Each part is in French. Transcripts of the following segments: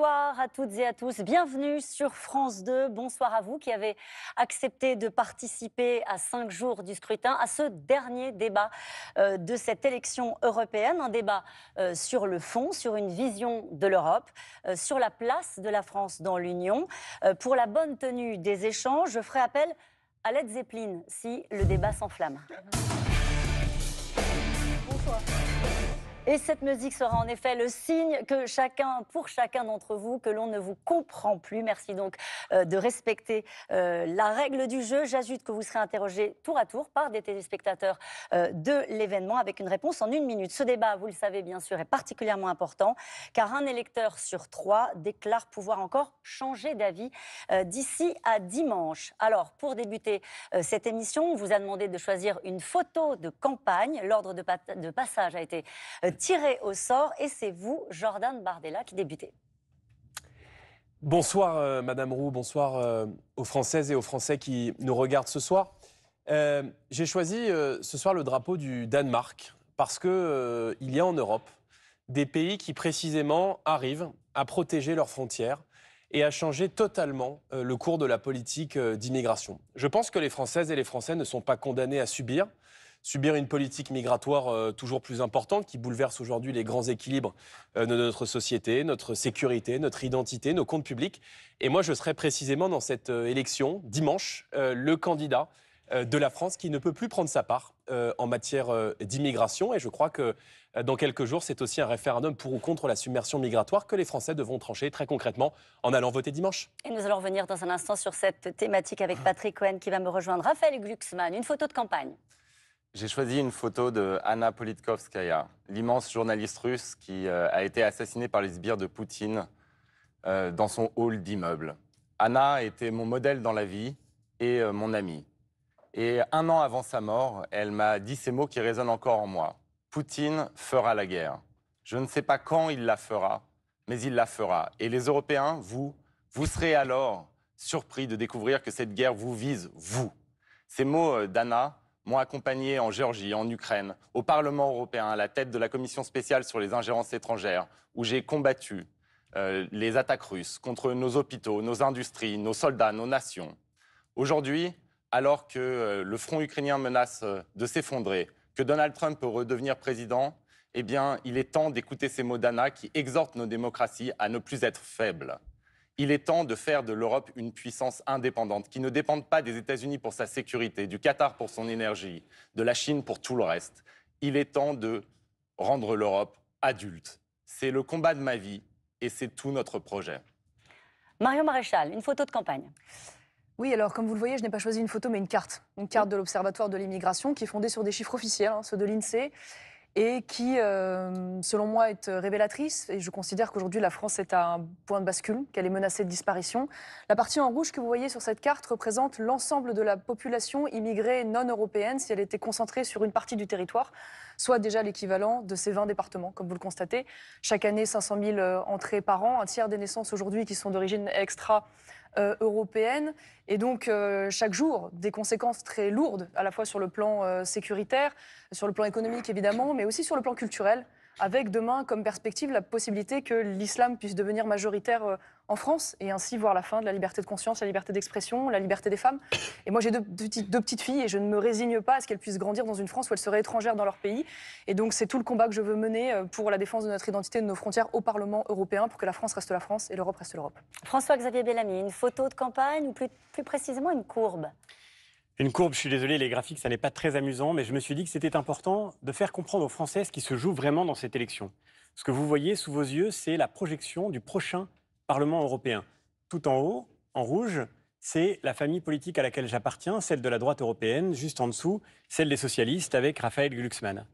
Bonsoir à toutes et à tous. Bienvenue sur France 2. Bonsoir à vous qui avez accepté de participer à cinq jours du scrutin, à ce dernier débat euh, de cette élection européenne. Un débat euh, sur le fond, sur une vision de l'Europe, euh, sur la place de la France dans l'Union. pour la bonne tenue des échanges, je ferai appel à l'aide Zeppelin si le débat s'enflamme. Et cette musique sera en effet le signe que chacun, pour chacun d'entre vous, que l'on ne vous comprend plus. Merci donc euh, de respecter euh, la règle du jeu. J'ajoute que vous serez interrogé tour à tour par des téléspectateurs euh, de l'événement avec une réponse en une minute. Ce débat, vous le savez bien sûr, est particulièrement important car un électeur sur trois déclare pouvoir encore changer d'avis d'ici à dimanche. Alors, pour débuter cette émission, on vous a demandé de choisir une photo de campagne. L'ordre de, de passage a été tiré au sort et c'est vous, Jordan Bardella, qui débutez. Bonsoir, euh, Madame Roux, bonsoir euh, aux Françaises et aux Français qui nous regardent ce soir. Euh, j'ai choisi ce soir le drapeau du Danemark parce qu'il il y a en Europe des pays qui précisément arrivent à protéger leurs frontières et à changer totalement le cours de la politique d'immigration. Je pense que les Françaises et les Français ne sont pas condamnés à subir subir une politique migratoire euh, toujours plus importante qui bouleverse aujourd'hui les grands équilibres euh, de notre société, notre sécurité, notre identité, nos comptes publics. Et moi, je serai précisément dans cette euh, élection, dimanche, le candidat de la France qui ne peut plus prendre sa part en matière d'immigration. Et je crois que dans quelques jours, c'est aussi un référendum pour ou contre la submersion migratoire que les Français devront trancher très concrètement en allant voter dimanche. Et nous allons revenir dans un instant sur cette thématique avec Patrick Cohen qui va me rejoindre. Raphaël Glucksmann, une photo de campagne. J'ai choisi une photo de Anna Politkovskaya, l'immense journaliste russe qui euh, a été assassinée par les sbires de Poutine euh, dans son hall d'immeuble. Anna était mon modèle dans la vie et euh, mon amie. Et un an avant sa mort, elle m'a dit ces mots qui résonnent encore en moi. Poutine fera la guerre. Je ne sais pas quand il la fera, mais il la fera. Et les Européens, vous, vous serez alors surpris de découvrir que cette guerre vous vise, vous. Ces mots d'Anna m'ont accompagné en Géorgie, en Ukraine, au Parlement européen, à la tête de la commission spéciale sur les ingérences étrangères, où j'ai combattu euh, les attaques russes contre nos hôpitaux, nos industries, nos soldats, nos nations. Aujourd'hui, alors que euh, le front ukrainien menace euh, de s'effondrer, que Donald Trump peut redevenir président, eh bien, il est temps d'écouter ces mots d'Anna qui exhortent nos démocraties à ne plus être faibles. Il est temps de faire de l'Europe une puissance indépendante, qui ne dépende pas des États-Unis pour sa sécurité, du Qatar pour son énergie, de la Chine pour tout le reste. Il est temps de rendre l'Europe adulte. C'est le combat de ma vie et c'est tout notre projet. Mario Maréchal, une photo de campagne. Oui, alors comme vous le voyez, je n'ai pas choisi une photo, mais une carte. Une carte de l'Observatoire de l'immigration qui est fondée sur des chiffres officiels, hein, ceux de l'INSEE, et qui, euh, selon moi, est euh, révélatrice. Et je considère qu'aujourd'hui, la France est à un point de bascule, qu'elle est menacée de disparition. La partie en rouge que vous voyez sur cette carte représente l'ensemble de la population immigrée non européenne si elle était concentrée sur une partie du territoire, soit déjà l'équivalent de ces 20 départements, comme vous le constatez. Chaque année, 500 000 euh, entrées par an, un tiers des naissances aujourd'hui qui sont d'origine extra euh, européenne. Et donc, euh, chaque jour, des conséquences très lourdes, à la fois sur le plan euh, sécuritaire, sur le plan économique évidemment, mais aussi sur le plan culturel avec demain comme perspective la possibilité que l'islam puisse devenir majoritaire euh, en France et ainsi voir la fin de la liberté de conscience, la liberté d'expression, la liberté des femmes. Et moi, j'ai deux, petites filles et je ne me résigne pas à ce qu'elles puissent grandir dans une France où elles seraient étrangères dans leur pays. Et donc, c'est tout le combat que je veux mener euh, pour la défense de notre identité, de nos frontières au Parlement européen pour que la France reste la France et l'Europe reste l'Europe. François-Xavier Bellamy, une photo de campagne ou plus précisément une courbe une courbe, je suis désolé, les graphiques, ça n'est pas très amusant, mais je me suis dit que c'était important de faire comprendre aux Français ce qui se joue vraiment dans cette élection. Ce que vous voyez sous vos yeux, c'est la projection du prochain Parlement européen. Tout en haut, en rouge, c'est la famille politique à laquelle j'appartiens, celle de la droite européenne, juste en dessous, celle des socialistes avec Raphaël Glucksmann.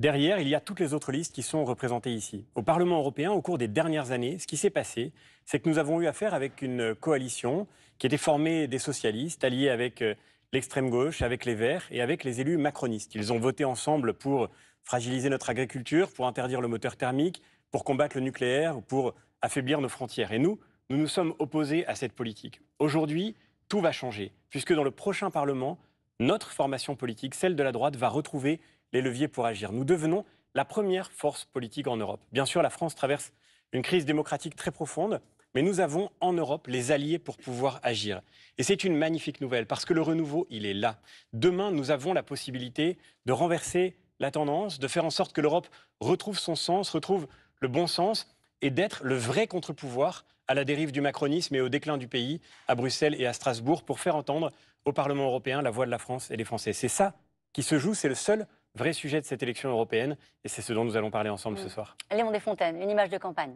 Derrière, il y a toutes les autres listes qui sont représentées ici. Au Parlement européen, au cours des dernières années, ce qui s'est passé, c'est que nous avons eu affaire avec une coalition qui était formée des socialistes, alliés avec euh, l'extrême gauche, avec les Verts et avec les élus macronistes. Ils ont voté ensemble pour fragiliser notre agriculture, pour interdire le moteur thermique, pour combattre le nucléaire, pour affaiblir nos frontières. Et nous, nous nous sommes opposés à cette politique. Aujourd'hui, tout va changer, puisque dans le prochain Parlement, notre formation politique, celle de la droite, va retrouver les leviers pour agir. Nous devenons la première force politique en Europe. Bien sûr, la France traverse une crise démocratique très profonde. Mais nous avons en Europe les alliés pour pouvoir agir. Et c'est une magnifique nouvelle parce que le renouveau, il est là. Demain, nous avons la possibilité de renverser la tendance, de faire en sorte que l'Europe retrouve son sens, retrouve le bon sens et d'être le vrai contre-pouvoir à la dérive du macronisme et au déclin du pays, à Bruxelles et à Strasbourg, pour faire entendre au Parlement européen la voix de la France et des Français. C'est ça qui se joue, c'est le seul vrai sujet de cette élection européenne, et c'est ce dont nous allons parler ensemble ce mm. soir. Léon Desfontaines, une image de campagne.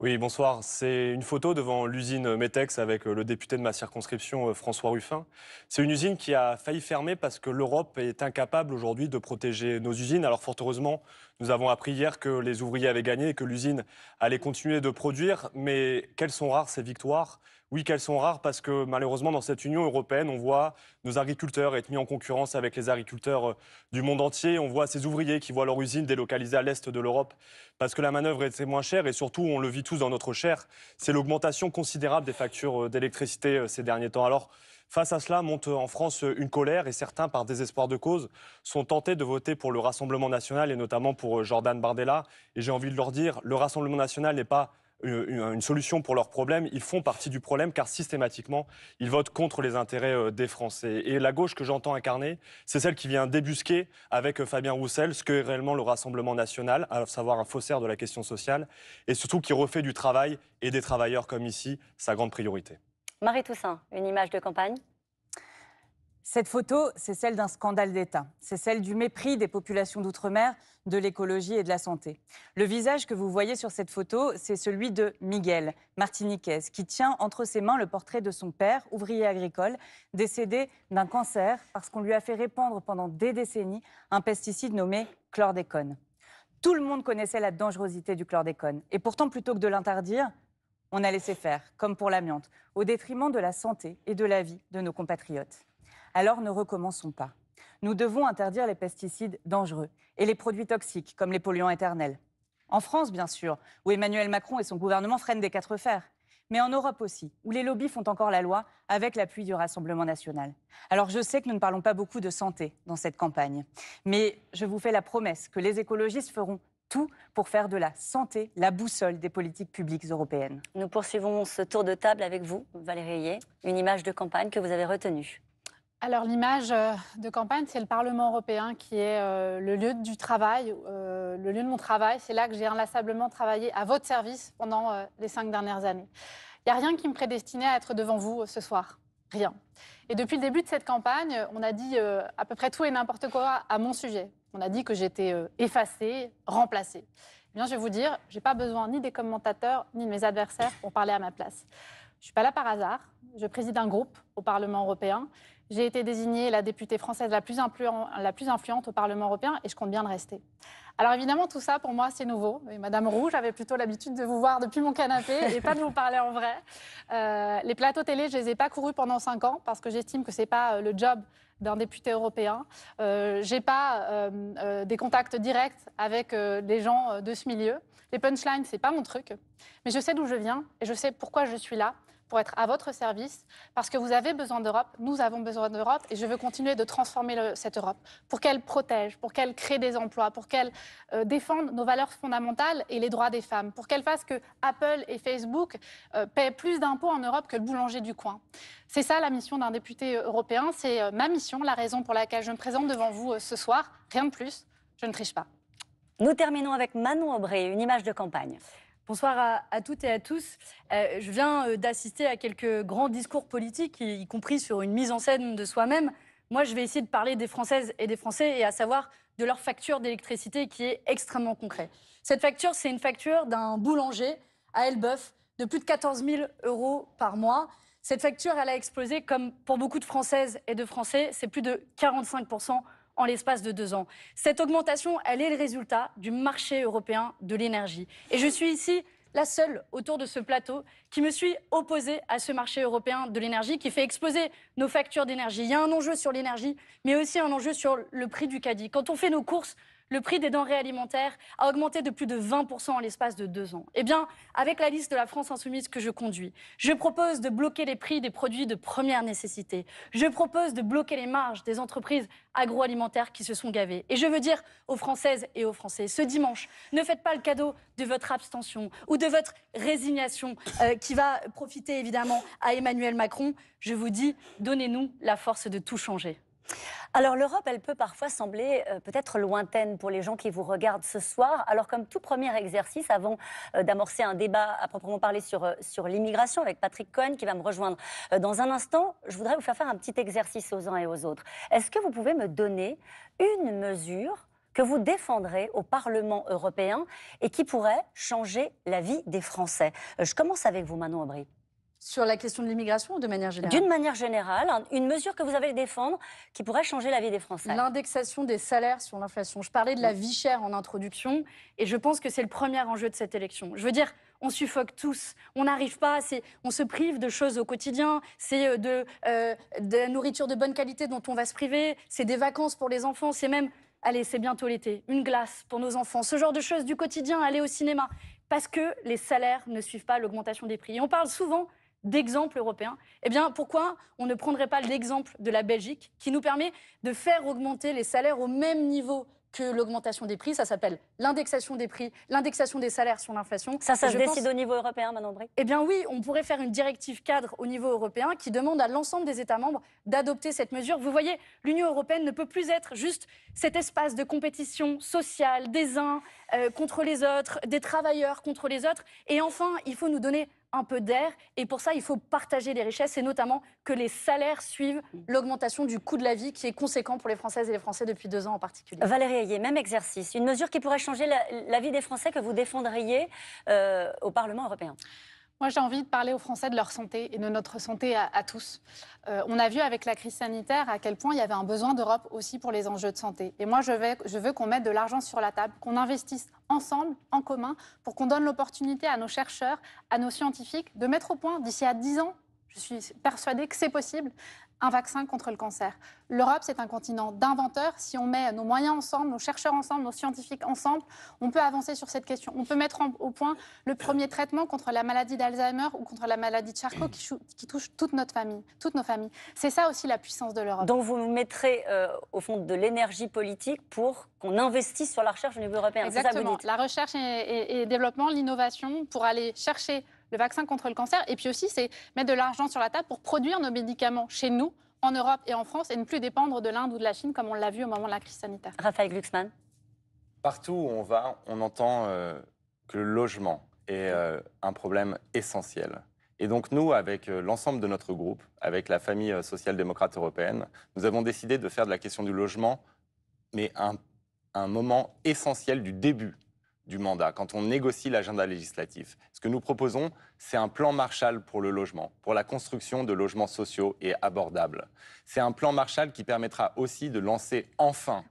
Oui, bonsoir. C'est une photo devant l'usine Metex avec euh, le député de ma circonscription, euh, François Ruffin. C'est une usine qui a failli fermer parce que l'Europe est incapable aujourd'hui de protéger nos usines. Alors fort heureusement, nous avons appris hier que les ouvriers avaient gagné et que l'usine allait continuer de produire. Mais quelles sont rares ces victoires oui qu'elles sont rares parce que malheureusement dans cette Union européenne, on voit nos agriculteurs être mis en concurrence avec les agriculteurs euh, du monde entier, on voit ces ouvriers qui voient leur usine délocalisée à l'est de l'Europe parce que la manœuvre est moins chère et surtout on le vit tous dans notre chair, c'est l'augmentation considérable des factures euh, d'électricité euh, ces derniers temps. Alors Face à cela monte en France une colère et certains, par désespoir de cause, sont tentés de voter pour le Rassemblement national et notamment pour Jordan Bardella. Et j'ai envie de leur dire, le Rassemblement national n'est pas une, solution pour leurs problèmes, ils font partie du problème car systématiquement, ils votent contre les intérêts euh, des Français. Et la gauche que j'entends incarner, c'est celle qui vient débusquer avec euh, Fabien Roussel ce qu'est réellement le Rassemblement national, à savoir un faussaire de la question sociale, et surtout qui refait du travail et des travailleurs comme ici sa grande priorité. Marie Toussaint, une image de campagne cette photo, c'est celle d'un scandale d'État. C'est celle du mépris des populations d'outre-mer, de l'écologie et de la santé. Le visage que vous voyez sur cette photo, c'est celui de Miguel Martiniquez, qui tient entre ses mains le portrait de son père, ouvrier agricole, décédé d'un cancer parce qu'on lui a fait répandre pendant des décennies un pesticide nommé chlordécone. Tout le monde connaissait la dangerosité du chlordécone. Et pourtant, plutôt que de l'interdire, on a laissé faire, comme pour l'amiante, au détriment de la santé et de la vie de nos compatriotes. Alors ne recommençons pas. Nous devons interdire les pesticides dangereux et les produits toxiques, comme les polluants éternels. En France, bien sûr, où Emmanuel Macron et son gouvernement freinent des quatre fers. Mais en Europe aussi, où les lobbies font encore la loi avec l'appui du Rassemblement national. Alors je sais que nous ne parlons pas beaucoup de santé dans cette campagne, mais je vous fais la promesse que les écologistes feront tout pour faire de la santé la boussole des politiques publiques européennes. Nous poursuivons ce tour de table avec vous, Valérie une image de campagne que vous avez retenue. Alors l'image euh, de campagne, c'est le Parlement européen qui est euh, le lieu du travail, euh, le lieu de mon travail. C'est là que j'ai inlassablement travaillé à votre service pendant les cinq dernières années. Il n'y a rien qui me prédestinait à être devant vous ce soir. Rien. Et depuis le début de cette campagne, on a dit à peu près tout et n'importe quoi à mon sujet. On a dit que j'étais effacée, remplacée. Eh bien, je vais vous dire, j'ai pas besoin ni des commentateurs ni de mes adversaires pour parler à ma place. Je suis pas là par hasard. Je préside un groupe au Parlement européen j'ai été désignée la députée française la plus, la plus, influente au Parlement européen et je compte bien le rester. Alors évidemment, tout ça, pour moi, c'est nouveau. Madame Roux, j'avais plutôt l'habitude de vous voir depuis mon canapé et pas de vous parler en vrai. Euh, les plateaux télé, je ne les ai pas courus pendant cinq ans parce que j'estime que ce n'est pas euh, le job d'un député européen. Euh, je n'ai pas euh, des contacts directs avec les gens de ce milieu. Les punchlines, ce n'est pas mon truc. Mais je sais d'où je viens et je sais pourquoi je suis là pour être à votre service, parce que vous avez besoin d'Europe, nous avons besoin d'Europe, et je veux continuer de transformer cette Europe pour qu'elle protège, pour qu'elle crée des emplois, pour qu'elle euh, défende nos valeurs fondamentales et les droits des femmes, pour qu'elle fasse que Apple et Facebook euh, paient plus d'impôts en Europe que le boulanger du coin. C'est ça la mission d'un député euh, européen, c'est ma mission, la raison pour laquelle je me présente devant vous ce soir, rien de plus, je ne triche pas. Nous terminons avec Manon Aubry, une image de campagne. Bonsoir à, toutes et à tous. Euh, je viens euh, d'assister à quelques grands discours politiques, y, y, compris sur une mise en scène de soi-même. Moi, je vais essayer de parler des Françaises et des Français, et à savoir de leur facture d'électricité qui est extrêmement concrète. Cette facture, c'est une facture d'un boulanger à Elbeuf de plus de 14 000 euros par mois. Cette facture, elle a explosé, comme pour beaucoup de Françaises et de Français, c'est plus de 45 en l'espace de deux ans. Cette augmentation, elle est le résultat du marché européen de l'énergie. Et je suis ici la seule autour de ce plateau qui me suis opposée à ce marché européen de l'énergie qui fait exploser nos factures d'énergie. Il y a un enjeu sur l'énergie, mais aussi un enjeu sur le prix du caddie. Quand on fait nos courses le prix des denrées alimentaires a augmenté de plus de 20% en l'espace de deux ans. Eh bien, avec la liste de la France insoumise que je conduis, je propose de bloquer les prix des produits de première nécessité. Je propose de bloquer les marges des entreprises agroalimentaires qui se sont gavées. Et je veux dire aux Françaises et aux Français, ce dimanche, ne faites pas le cadeau de votre abstention ou de votre résignation euh, qui va profiter évidemment à Emmanuel Macron. Je vous dis, donnez-nous la force de tout changer. Alors l'Europe, elle peut parfois sembler euh, peut-être lointaine pour les gens qui vous regardent ce soir. Alors comme tout premier exercice, avant euh, d'amorcer un débat à proprement parler sur, euh, sur l'immigration avec Patrick Cohen qui va me rejoindre dans un instant, je voudrais vous faire faire un petit exercice aux uns et aux autres. Est-ce que vous pouvez me donner une mesure que vous défendrez au Parlement européen et qui pourrait changer la vie des Français Je commence avec vous, Manon Aubry. Sur la question de l'immigration ou de manière générale D'une manière générale, une mesure que vous avez défendre qui pourrait changer la vie des Français. L'indexation des salaires sur l'inflation. Je parlais de la vie chère en introduction et je pense que c'est le premier enjeu de cette élection. Je veux dire, on suffoque tous, on n'arrive pas, on se prive de choses au quotidien, c'est euh, de, euh, de la nourriture de bonne qualité dont on va se priver, c'est des vacances pour les enfants, c'est même, allez, c'est bientôt l'été, une glace pour nos enfants, ce genre de choses du quotidien, aller au cinéma, parce que les salaires ne suivent pas l'augmentation des prix. Et on parle souvent d'exemple européen eh bien pourquoi on ne prendrait pas l'exemple de la Belgique qui nous permet de faire augmenter les salaires au même niveau que l'augmentation des prix. Ça s'appelle l'indexation des prix, l'indexation des salaires sur l'inflation. Ça, ça se décide au niveau européen, Manon Bric Eh bien oui, on pourrait faire une directive cadre au niveau européen qui demande à l'ensemble des États membres d'adopter cette mesure. Vous voyez, l'Union européenne ne peut plus être juste cet espace de compétition sociale des uns euh, contre les autres, des travailleurs contre les autres. Et enfin, il faut nous donner un peu d'air. Et pour ça, il faut partager les richesses et notamment que les salaires suivent l'augmentation du coût de la vie qui est conséquent pour les Françaises et les Français depuis deux ans en particulier. Valérie Ayé, même exercice. Une mesure qui pourrait changer la, vie des Français que vous défendriez euh, au Parlement européen. Moi, j'ai envie de parler aux Français de leur santé et de notre santé à, tous. Euh, on a vu avec la crise sanitaire à quel point il y avait un besoin d'Europe aussi pour les enjeux de santé. Et moi, je, je veux qu'on mette de l'argent sur la table, qu'on investisse ensemble, en commun, pour qu'on donne l'opportunité à nos chercheurs, à nos scientifiques de mettre au point d'ici à 10 ans je suis persuadée que c'est possible, un vaccin contre le cancer. L'Europe, c'est un continent d'inventeurs. Si on met nos moyens ensemble, nos chercheurs ensemble, nos scientifiques ensemble, on peut avancer sur cette question. On peut mettre au point le premier traitement contre la maladie d'Alzheimer ou contre la maladie de Charcot qui, touche toute notre famille, toutes nos familles. C'est ça aussi la puissance de l'Europe. Donc vous mettrez euh, au fond de l'énergie politique pour qu'on investisse sur la recherche au niveau européen. Exactement. la recherche et, et développement, l'innovation pour aller chercher le vaccin contre le cancer. Et puis aussi, c'est mettre de l'argent sur la table pour produire nos médicaments chez nous, en Europe et en France, et ne plus dépendre de l'Inde ou de la Chine, comme on l'a vu au moment de la crise sanitaire. Raphaël Glucksmann. Partout où on va, on entend euh, que le logement est euh, un problème essentiel. Et donc nous, avec euh, l'ensemble de notre groupe, avec la famille social-démocrate européenne, nous avons décidé de faire de la question du logement, mais un moment essentiel du début du mandat, quand on négocie l'agenda législatif. Ce que nous proposons, c'est un plan Marshall pour le logement, pour la construction de logements sociaux et abordables. C'est un plan Marshall qui permettra aussi de lancer enfin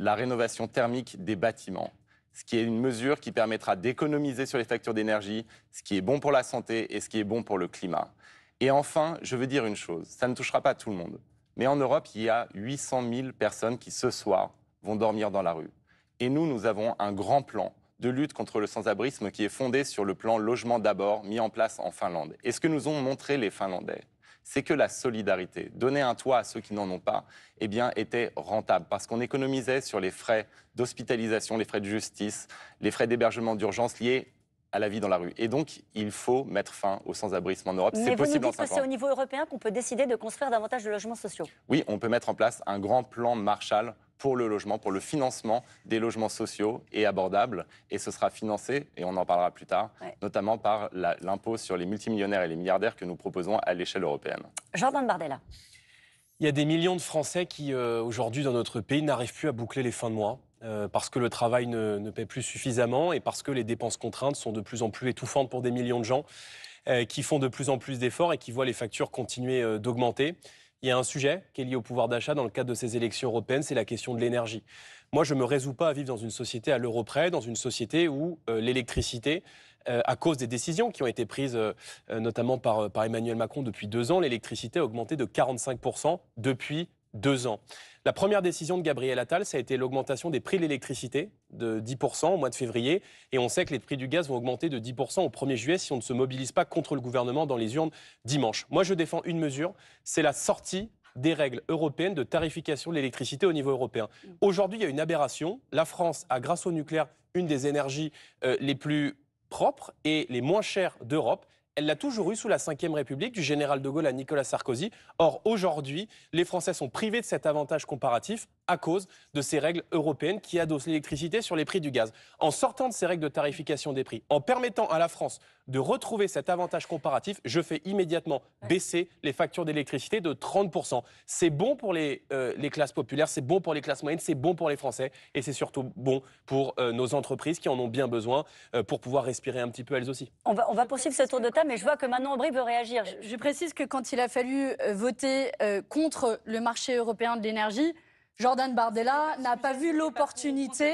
la rénovation thermique des bâtiments, ce qui est une mesure qui permettra d'économiser sur les factures d'énergie, ce qui est bon pour la santé et ce qui est bon pour le climat. Et enfin, je veux dire une chose, ça ne touchera pas tout le monde, mais en Europe, il y a 800 000 personnes qui ce soir vont dormir dans la rue. Et nous, nous avons un grand plan de lutte contre le sans-abrisme qui est fondé sur le plan logement d'abord mis en place en Finlande. Et ce que nous ont montré les Finlandais, c'est que la solidarité, donner un toit à ceux qui n'en ont pas, eh bien, était rentable parce qu'on économisait sur les frais d'hospitalisation, les frais de justice, les frais d'hébergement d'urgence liés à la vie dans la rue. Et donc, il faut mettre fin au sans-abrisme en Europe. C'est possible vous nous dites que c'est au niveau européen qu'on peut décider de construire davantage de logements sociaux. Oui, on peut mettre en place un grand plan Marshall pour le logement, pour le financement des logements sociaux et abordables. Et ce sera financé, et on en parlera plus tard, notamment par l'impôt sur les multimillionnaires et les milliardaires que nous proposons à l'échelle européenne. Jordan Bardella. Il y a des millions de Français qui, euh, aujourd'hui, dans notre pays, n'arrivent plus à boucler les fins de mois. Euh, parce que le travail ne, ne paie plus suffisamment et parce que les dépenses contraintes sont de plus en plus étouffantes pour des millions de gens euh, qui font de plus en plus d'efforts et qui voient les factures continuer d'augmenter. Il y a un sujet qui est lié au pouvoir d'achat dans le cadre de ces élections européennes, c'est la question de l'énergie. Moi, je ne me résous pas à vivre dans une société à l'euro près, dans une société où euh, l'électricité, euh, à cause des décisions qui ont été prises euh, notamment par, par Emmanuel Macron depuis deux ans, l'électricité a augmenté de 45% depuis deux ans. La première décision de Gabriel Attal, ça a été l'augmentation des prix de l'électricité de 10% au mois de février. Et on sait que les prix du gaz vont augmenter de 10% au 1er juillet si on ne se mobilise pas contre le gouvernement dans les urnes dimanche. Moi, je défends une mesure, c'est la sortie des règles européennes de tarification de l'électricité au niveau européen. Aujourd'hui, il y a une aberration. La France a, grâce au nucléaire, une des énergies euh, les plus propres et les moins chères d'Europe elle l'a toujours eu sous la Ve République, du général de Gaulle à Nicolas Sarkozy. Or, aujourd'hui, les Français sont privés de cet avantage comparatif à cause de ces règles européennes qui adossent l'électricité sur les prix du gaz. En sortant de ces règles de tarification des prix, en permettant à la France de retrouver cet avantage comparatif, je fais immédiatement baisser les factures d'électricité de 30%. C'est bon pour euh, les, classes populaires, c'est bon pour les classes moyennes, c'est bon pour les Français et c'est surtout bon pour euh, nos entreprises qui en ont bien besoin euh, pour pouvoir respirer un petit peu elles aussi. On va, on va poursuivre ce tour de table, mais je vois que Manon Aubry veut réagir. je précise que quand il a fallu voter contre le marché européen de l'énergie, Jordan Bardella n'a pas vu l'opportunité,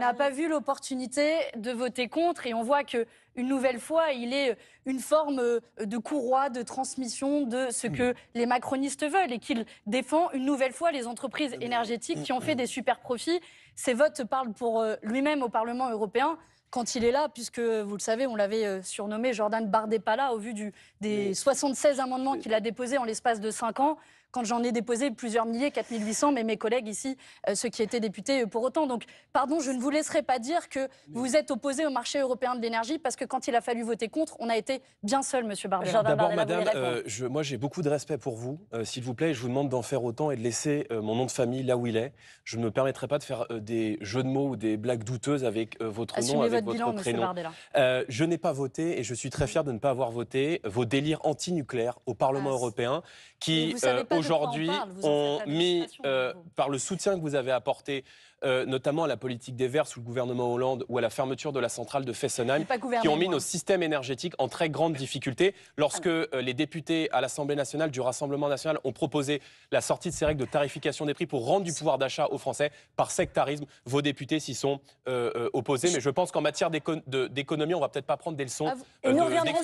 n'a pas vu l'opportunité de voter contre, et on voit que une nouvelle fois, il est euh, une forme euh, de courroie, de transmission de ce que les macronistes veulent et qu'il défend une nouvelle fois les entreprises énergétiques qui ont fait des super profits. Ses votes parlent pour euh, lui-même au Parlement européen quand il est là, puisque vous le savez, on l'avait surnommé Jordan Bardella au vu du, des 76 amendements qu'il a déposés en l'espace de 5 ans quand j'en ai déposé plusieurs milliers, 4800, mais mes collègues ici, euh, ceux qui étaient députés euh, pour autant. Donc, pardon, je ne vous laisserai pas dire que vous êtes opposé au marché européen de l'énergie parce que quand il a fallu voter contre, on a été bien seul, Monsieur Bardella. D'abord, Madame, euh, je, moi j'ai beaucoup de respect pour vous. S'il vous plaît, je vous demande d'en faire autant et de laisser mon nom de famille là où il est. Je ne me permettrai pas de faire des jeux de mots ou des blagues douteuses avec votre nom, avec votre, prénom. je n'ai pas voté et je suis très fier de ne pas avoir voté vos délires anti-nucléaires au Parlement européen qui pas aujourd'hui on met euh, par le soutien que vous avez apporté euh, notamment à la politique des Verts sous le gouvernement Hollande ou à la fermeture de la centrale de Fessenheim, qui ont mis nos systèmes énergétiques en très grande difficulté. Lorsque ah euh, les députés à l'Assemblée nationale du Rassemblement national ont proposé la sortie de ces règles de tarification des prix pour rendre du pouvoir d'achat aux Français, par sectarisme, vos députés s'y sont euh, opposés. Mais je pense qu'en matière d'économie, on ne va peut-être pas prendre des leçons et nous reviendrons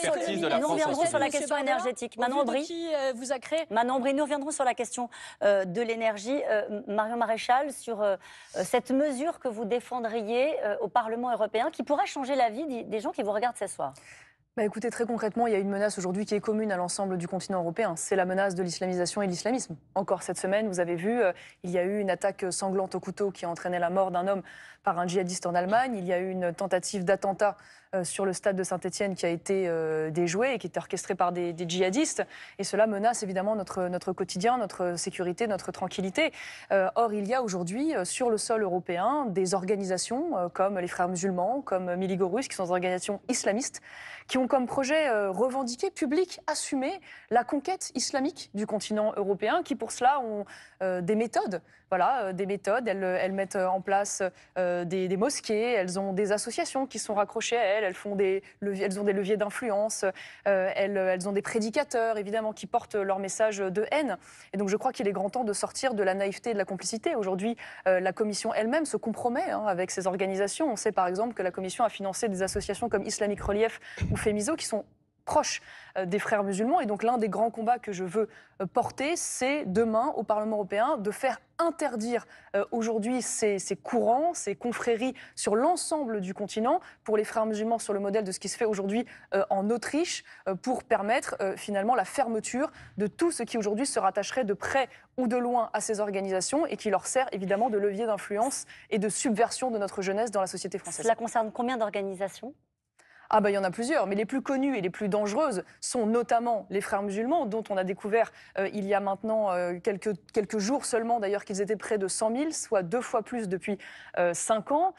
sur, la question énergétique. Manon Brie, vous a créé Manon Brie, nous reviendrons sur la question de l'énergie. Marion Maréchal, sur cette mesure que vous défendriez euh, au Parlement européen qui pourrait changer la vie des gens qui vous regardent ce soir bah, écoutez, très concrètement, il y a une menace aujourd'hui qui est commune à l'ensemble du continent européen. C'est la menace de l'islamisation et de l'islamisme. Encore cette semaine, vous avez vu, euh, il y a eu une attaque sanglante au couteau qui a entraîné la mort d'un homme par un djihadiste en Allemagne. Il y a eu une tentative d'attentat euh, sur le stade de Saint-Etienne qui a été euh, déjoué et qui est orchestré par des, djihadistes. Et cela menace évidemment notre, notre quotidien, notre sécurité, notre tranquillité. Euh, or, il y a aujourd'hui sur le sol européen des organisations comme les Frères musulmans, comme Miligorus, qui sont des organisations islamistes, qui ont comme projet revendiqué, public, assumé la conquête islamique du continent européen, qui pour cela ont des méthodes voilà, euh, des méthodes. Elles, euh, elles mettent en place euh, des, mosquées, elles ont des associations qui sont raccrochées à elles, elles, font des elles ont des leviers d'influence, elles, ont des prédicateurs, évidemment, qui portent leur message de haine. Et donc je crois qu'il est grand temps de sortir de la naïveté et de la complicité. Aujourd'hui, la Commission elle-même se compromet hein, avec ces organisations. On sait par exemple que la Commission a financé des associations comme Islamic Relief ou Femiso qui sont proche euh, des frères musulmans. Et donc l'un des grands combats que je veux euh, porter, c'est demain au Parlement européen de faire interdire euh, aujourd'hui ces, courants, ces confréries sur l'ensemble du continent pour les frères musulmans sur le modèle de ce qui se fait aujourd'hui en Autriche pour permettre finalement la fermeture de tout ce qui aujourd'hui se rattacherait de près ou de loin à ces organisations et qui leur sert évidemment de levier d'influence et de subversion de notre jeunesse dans la société française. Cela concerne combien d'organisations ah ben il y en a plusieurs, mais les plus connues et les plus dangereuses sont notamment les frères musulmans, dont on a découvert euh, il y a maintenant euh, quelques, quelques jours seulement d'ailleurs qu'ils étaient près de 100 000, soit deux fois plus depuis euh, cinq ans,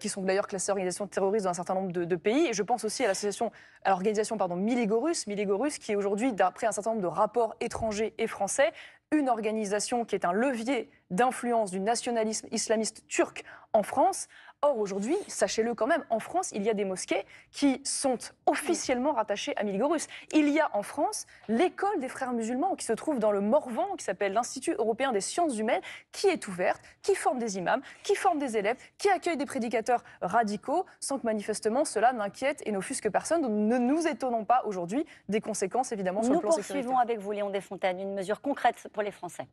qui sont d'ailleurs classés organisation terroristes dans un certain nombre de, pays. Et je pense aussi à l'association, l'organisation pardon, Miligorus, Miligorus, qui est aujourd'hui, d'après un certain nombre de rapports étrangers et français, une organisation qui est un levier d'influence du nationalisme islamiste turc en France, Or, aujourd'hui, sachez-le quand même, en France, il y a des mosquées qui sont officiellement rattachées à Milgorus. Il y a en France l'école des frères musulmans qui se trouve dans le Morvan, qui s'appelle l'Institut européen des sciences humaines, qui est ouverte, qui forme des imams, qui forme des élèves, qui accueille des prédicateurs radicaux, sans que manifestement cela n'inquiète et n'offusque personne. Donc, ne nous étonnons pas aujourd'hui des conséquences, évidemment, sur le plan Nous poursuivons avec vous, Léon Desfontaines, une mesure concrète pour les Français.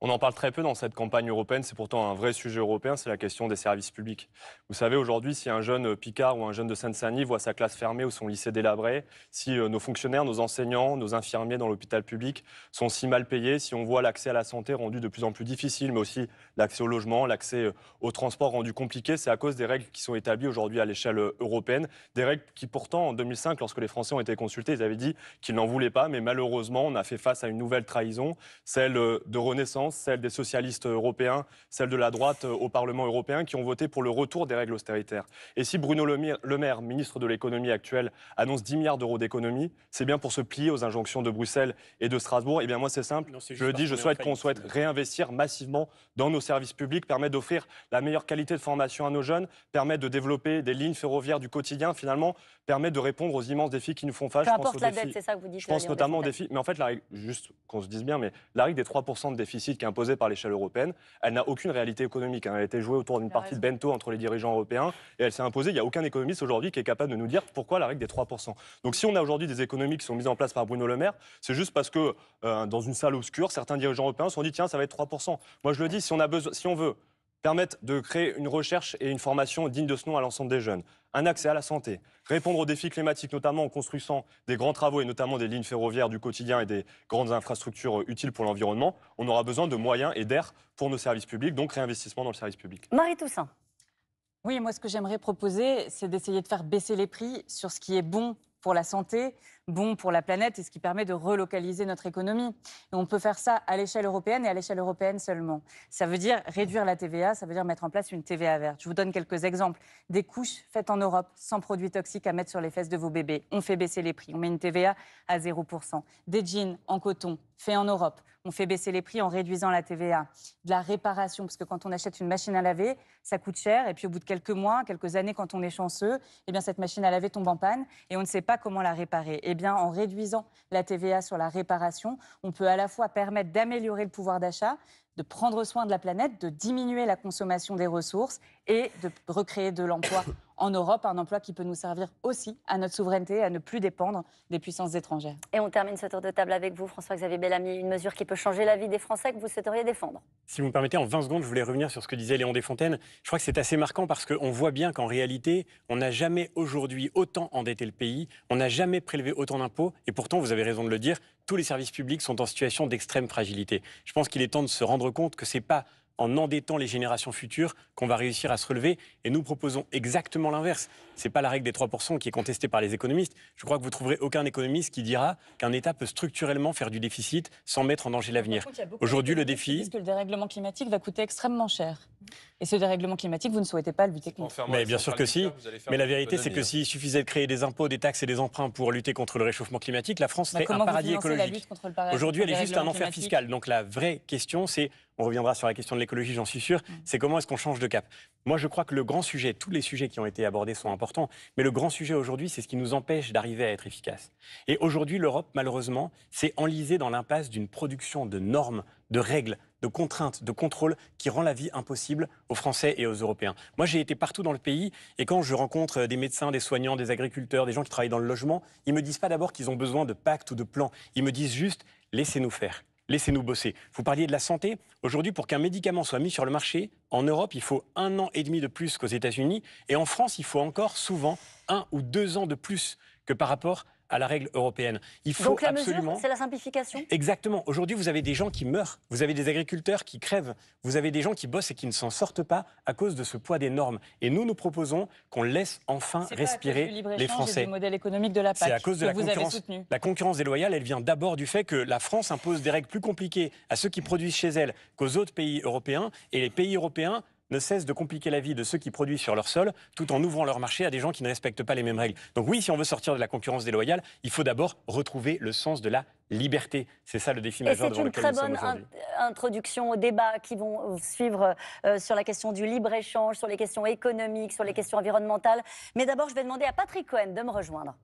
On en parle très peu dans cette campagne européenne, c'est pourtant un vrai sujet européen, c'est la question des services publics. Vous savez, aujourd'hui, si un jeune Picard ou un jeune de Seine-Saint-Denis voit sa classe fermée ou son lycée délabré, si euh, nos fonctionnaires, nos enseignants, nos infirmiers dans l'hôpital public sont si mal payés, si on voit l'accès à la santé rendu de plus en plus difficile, mais aussi l'accès au logement, l'accès euh, au transport rendu compliqué, c'est à cause des règles qui sont établies aujourd'hui à l'échelle euh, européenne, des règles qui pourtant, en 2005, lorsque les Français ont été consultés, ils avaient dit qu'ils n'en voulaient pas, mais malheureusement, on a fait face à une nouvelle trahison, celle de Renaissance celle des socialistes européens, celle de la droite euh, au Parlement européen, qui ont voté pour le retour des règles austéritaires. Et si Bruno Le Maire, ministre de l'économie actuel, annonce 10 milliards d'euros d'économie, c'est bien pour se plier aux injonctions de Bruxelles et de Strasbourg. Et eh bien moi, c'est simple. je le dis, je souhaite qu'on souhaite réinvestir massivement dans nos services publics, permettre d'offrir la meilleure qualité de formation à nos jeunes, permettre de développer des lignes ferroviaires du quotidien, finalement, permettre de répondre aux immenses défis qui nous font face. Peu importe la dette, c'est ça que vous dites. Je pense notamment aux défis. Mais en fait, la règle, juste qu'on se dise bien, mais la règle des 3% de déficit est imposée par l'échelle européenne. Elle n'a aucune réalité économique. Hein. Elle a été jouée autour d'une partie de bento entre les dirigeants européens et elle s'est imposée. Il n'y a aucun économiste aujourd'hui qui est capable de nous dire pourquoi la règle des 3%. Donc si on a aujourd'hui des économies qui sont mises en place par Bruno Le Maire, c'est juste parce que euh, dans une salle obscure, certains dirigeants européens se sont dit tiens, ça va être 3%. Moi je le dis, si on, si on veut permettre de créer une recherche et une formation digne de ce nom à l'ensemble des jeunes, un accès à la santé, répondre aux défis climatiques, notamment en construisant des grands travaux et notamment des lignes ferroviaires du quotidien et des grandes infrastructures euh, utiles pour l'environnement, on aura besoin de moyens et d'air pour nos services publics, donc réinvestissement dans le service public. Marie Toussaint. Oui, moi ce que j'aimerais proposer, c'est d'essayer de faire baisser les prix sur ce qui est bon pour la santé, bon pour la planète et ce qui permet de relocaliser notre économie. Et on peut faire ça à l'échelle européenne et à l'échelle européenne seulement. Ça veut dire réduire la TVA, ça veut dire mettre en place une TVA verte. Je vous donne quelques exemples. Des couches faites en Europe sans produits toxiques à mettre sur les fesses de vos bébés. On fait baisser les prix, on met une TVA à 0%. Des jeans en coton faits en Europe. On fait baisser les prix en réduisant la TVA. De la réparation, parce que quand on achète une machine à laver, ça coûte cher. Et puis au bout de quelques mois, quelques années, quand on est chanceux, eh bien cette machine à laver tombe en panne et on ne sait pas comment la réparer. Et eh en réduisant la TVA sur la réparation, on peut à la fois permettre d'améliorer le pouvoir d'achat, de prendre soin de la planète, de diminuer la consommation des ressources et de recréer de l'emploi en Europe, un emploi qui peut nous servir aussi à notre souveraineté, à ne plus dépendre des puissances étrangères. Et on termine ce tour de table avec vous, François-Xavier Bellamy, une mesure qui peut changer la vie des Français que vous souhaiteriez défendre. Si vous me permettez, en 20 secondes, je voulais revenir sur ce que disait Léon Desfontaines. Je crois que c'est assez marquant parce qu'on voit bien qu'en réalité, on n'a jamais aujourd'hui autant endetté le pays, on n'a jamais prélevé autant d'impôts, et pourtant, vous avez raison de le dire, tous les services publics sont en situation d'extrême fragilité. Je pense qu'il est temps de se rendre compte que c'est pas en endettant les générations futures qu'on va réussir à se relever. Et nous proposons exactement l'inverse n'est pas la règle des 3% qui est contestée par les économistes. Je crois que vous trouverez aucun économiste qui dira qu'un État peut structurellement faire du déficit sans mettre en danger l'avenir. Aujourd'hui, le défi. Parce que le dérèglement climatique va coûter extrêmement cher. Et ce dérèglement climatique, vous ne souhaitez pas le lutter contre. Mais bien sûr que si. Mais la vérité, c'est que s'il suffisait de créer des impôts, des taxes et des emprunts pour lutter contre le réchauffement climatique, la France bah, serait un paradis écologique. Aujourd'hui, elle est juste un enfer fiscal. Donc la vraie question, c'est on reviendra sur la question de l'écologie, j'en suis sûr, mm. c'est comment est-ce qu'on change de cap Moi, je crois que le grand sujet, tous les sujets qui ont été abordés sont importants. Mais le grand sujet aujourd'hui, c'est ce qui nous empêche d'arriver à être efficace. Et aujourd'hui, l'Europe, malheureusement, s'est enlisée dans l'impasse d'une production de normes, de règles, de contraintes, de contrôles qui rend la vie impossible aux Français et aux Européens. Moi, j'ai été partout dans le pays et quand je rencontre euh, des médecins, des soignants, des agriculteurs, des gens qui travaillent dans le logement, ils ne me disent pas d'abord qu'ils ont besoin de pactes ou de plans. Ils me disent juste laissez-nous faire laissez-nous bosser. Vous parliez de la santé. Aujourd'hui, pour qu'un médicament soit mis sur le marché, en Europe, il faut un an et demi de plus qu'aux États-Unis. Et en France, il faut encore souvent un ou deux ans de plus que par rapport à à la règle européenne. Il faut Donc la absolument... c'est la simplification Exactement. Aujourd'hui, vous avez des gens qui meurent, vous avez des agriculteurs qui crèvent, vous avez des gens qui bossent et qui ne s'en sortent pas à cause de ce poids des normes. Et nous, nous proposons qu'on laisse enfin respirer les Français. C'est modèle économique de la PAC. C'est à cause de la concurrence. La concurrence déloyale, elle vient d'abord du fait que la France impose des règles plus compliquées à ceux qui produisent chez elle qu'aux autres pays européens. Et les pays européens ne cesse de compliquer la vie de ceux qui produisent sur leur sol, tout en ouvrant leur marché à des gens qui ne respectent pas les mêmes règles. Donc oui, si on veut sortir de la concurrence déloyale, il faut d'abord retrouver le sens de la liberté. C'est ça le défi majeur devant lequel nous C'est une très bonne introduction au débat qui vont euh, suivre euh, sur la question du libre-échange, sur les questions économiques, sur les questions environnementales. Mais d'abord, je vais demander à Patrick Cohen de me rejoindre.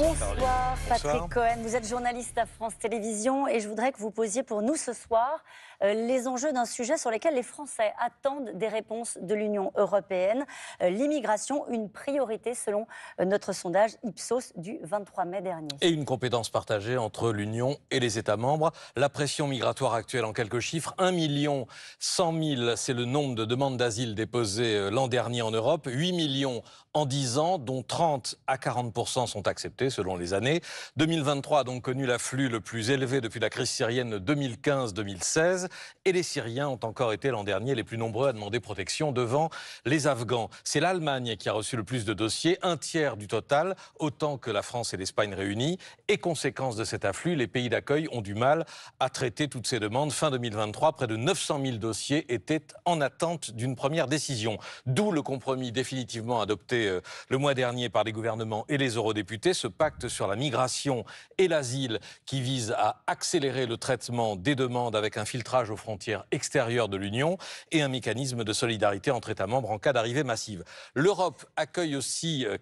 Bonsoir Patrick Cohen, vous êtes journaliste à France Télévisions et je voudrais que vous posiez pour nous ce soir euh, les enjeux d'un sujet sur lesquels les Français attendent des réponses de l'Union européenne. Euh, l'immigration, une priorité selon euh, notre sondage Ipsos du 23 mai dernier. Et une compétence partagée entre l'Union et les États membres. La pression migratoire actuelle en quelques chiffres, 1 million 100 000, c'est le nombre de demandes d'asile déposées l'an dernier en Europe, 8 millions en 10 ans, dont 30 à 40 sont acceptés selon les années. 2023 a donc connu l'afflux le plus élevé depuis la crise syrienne 2015-2016 et les Syriens ont encore été l'an dernier les plus nombreux à demander protection devant les Afghans. C'est l'Allemagne qui a reçu le plus de dossiers, un tiers du total, autant que la France et l'Espagne réunies. Et conséquence de cet afflux, les pays d'accueil ont du mal à traiter toutes ces demandes. Fin 2023, près de 900 000 dossiers étaient en attente d'une première décision. D'où le compromis définitivement adopté euh, le mois dernier par les gouvernements et les eurodéputés, ce pacte sur la migration et l'asile qui vise à accélérer le traitement des demandes avec un filtrage aux frontières extérieures de l'Union et un mécanisme de solidarité entre États membres en cas d'arrivée massive. L'Europe accueille aussi euh,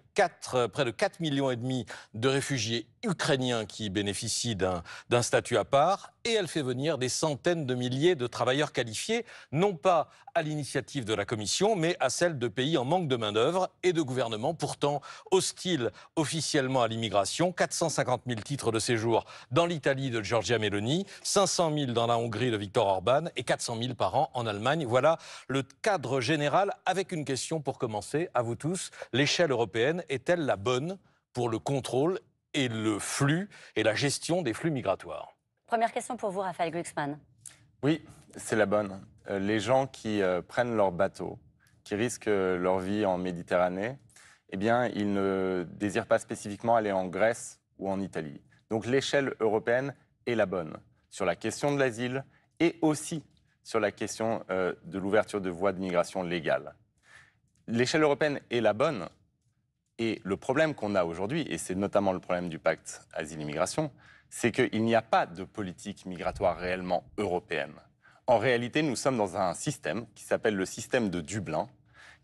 euh, près de 4,5 millions et demi de réfugiés ukrainiens qui bénéficient d'un statut à part et elle fait venir des centaines de milliers de travailleurs qualifiés, non pas à l'initiative de la Commission, mais à celle de pays en manque de main-d'œuvre et de gouvernements pourtant hostiles officiellement à l'immigration. 450 000 titres de séjour dans l'Italie de Giorgia Meloni, 500 000 dans la Hongrie de Viktor Orban et 400 000 par an en Allemagne. Voilà le cadre général avec une question pour commencer à vous tous. L'échelle européenne est-elle la bonne pour le contrôle et le flux et la gestion des flux migratoires. Première question pour vous, Raphaël Glucksmann. Oui, c'est la bonne. Euh, les gens qui euh, prennent leur bateau, qui risquent euh, leur vie en Méditerranée, eh bien, ils ne désirent pas spécifiquement aller en Grèce ou en Italie. Donc l'échelle européenne est la bonne sur la question de l'asile et aussi sur la question de l'ouverture de voies de migration légale. L'échelle européenne est la bonne et le problème qu'on a aujourd'hui, et c'est notamment le problème du pacte asile-immigration, c'est qu'il n'y a pas de politique migratoire réellement européenne. En réalité, nous sommes dans un système qui s'appelle le système de Dublin,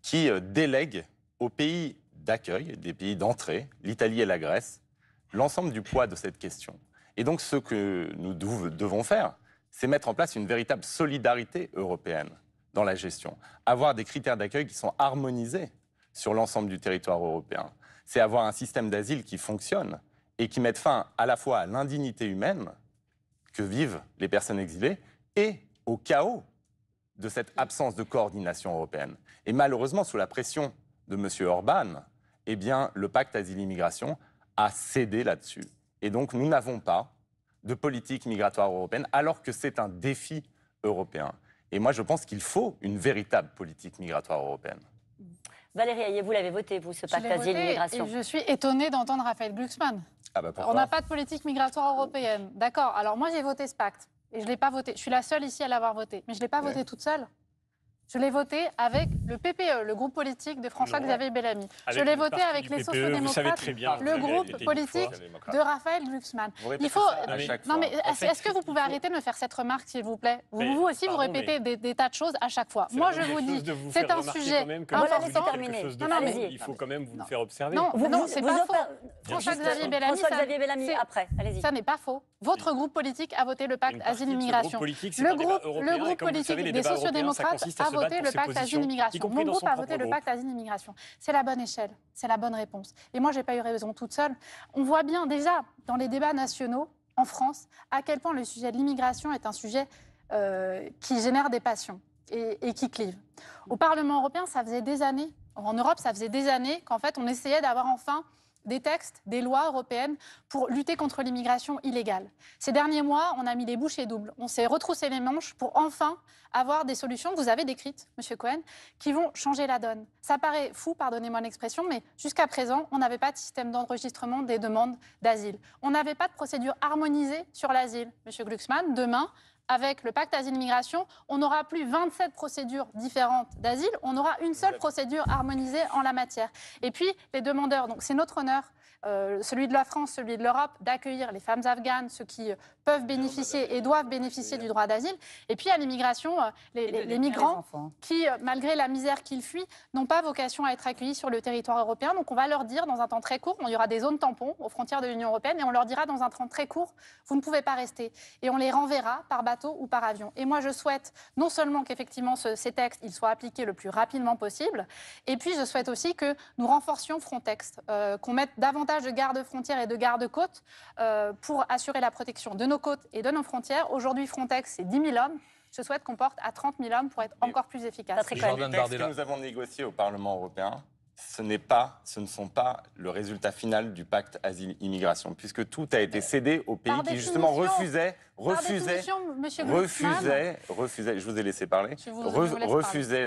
qui euh, délègue aux pays d'accueil, des pays d'entrée, l'Italie et la Grèce, l'ensemble du poids de cette question. Et donc ce que nous devons faire, c'est mettre en place une véritable solidarité européenne dans la gestion, avoir des critères d'accueil qui sont harmonisés sur l'ensemble du territoire européen. C'est avoir un système d'asile qui fonctionne et qui mette fin à la fois à l'indignité humaine que vivent les personnes exilées et au chaos de cette absence de coordination européenne. Et malheureusement, sous la pression de M. Orban, eh bien, le pacte asile-immigration a cédé là-dessus. Et donc, nous n'avons pas de politique migratoire européenne, alors que c'est un défi européen. Et moi, je pense qu'il faut une véritable politique migratoire européenne. Valérie vous l'avez voté, vous, ce pacte sur immigration Je suis étonnée d'entendre Raphaël Glucksmann. Ah bah on n'a pas de politique migratoire européenne. D'accord. Alors moi, j'ai voté ce pacte. Et je ne l'ai pas voté. Je suis la seule ici à l'avoir voté. Mais je ne l'ai pas voté toute seule. Je l'ai voté avec le PPE, le groupe politique de François-Xavier Bellamy. je l'ai voté avec les e, sociodémocrates, le groupe politique de Raphaël Glucksmann. Il faut. Non mais est-ce que vous pouvez arrêter de me faire cette remarque, s'il vous plaît vous, aussi, vous répétez des, tas de choses à chaque fois. Moi, je vous dis, c'est un sujet non, mais il faut quand même vous le faire observer. Non, c'est pas faux. François-Xavier Bellamy. Après, allez-y. Ça n'est pas faux. Votre groupe politique a voté le pacte asile-immigration. Le groupe politique des sociodémocrates le pacte asile-immigration. Mon groupe a voté le pacte asile-immigration. C'est la bonne échelle, c'est la bonne réponse. Et moi, je n'ai pas eu raison toute seule. On voit bien déjà dans les débats nationaux en France à quel point le sujet de l'immigration est un sujet euh, qui génère des passions et, et qui clive. Au Parlement européen, ça faisait des années, en Europe, ça faisait des années qu'en fait, on essayait d'avoir enfin des textes, des lois européennes pour lutter contre l'immigration illégale. Ces derniers mois, on a mis les bouchées doubles. On s'est retroussé les manches pour enfin avoir des solutions, que vous avez décrites, Monsieur Cohen, qui vont changer la donne. Ça paraît fou, pardonnez-moi l'expression, mais jusqu'à présent, on n'avait pas de système d'enregistrement des demandes d'asile. On n'avait pas de procédure harmonisée sur l'asile. Monsieur Glucksmann, demain, avec le pacte asile-migration, on n'aura plus 27 procédures différentes d'asile, on aura une seule procédure harmonisée en la matière. Et puis, les demandeurs, donc c'est notre honneur euh, celui de la France, celui de l'Europe, d'accueillir les femmes afghanes, ceux qui euh, peuvent bénéficier et doivent bénéficier du droit d'asile. Et puis à l'immigration, euh, les, les, les, migrants qui, malgré la misère qu'ils fuient, n'ont pas vocation à être accueillis sur le territoire européen. Donc on va leur dire dans un temps très court, il y aura des zones tampons aux frontières de l'Union européenne, et on leur dira dans un temps très court, vous ne pouvez pas rester. Et on les renverra par bateau ou par avion. Et moi je souhaite non seulement qu'effectivement ces textes ils soient appliqués le plus rapidement possible, et puis je souhaite aussi que nous renforcions Frontex, qu'on mette davantage de gardes-frontières et de garde côtes euh, pour assurer la protection de nos côtes et de nos frontières. Aujourd'hui, Frontex, c'est 10 000 hommes. Je souhaite qu'on porte à 30 000 hommes pour être encore plus efficace. Le texte que nous avons négocié au Parlement européen ce n'est pas, ce ne sont pas le résultat final du pacte asile-immigration, puisque tout a été euh, cédé aux pays qui justement refusaient, refusaient, refusaient, refusaient, je vous ai laissé parler,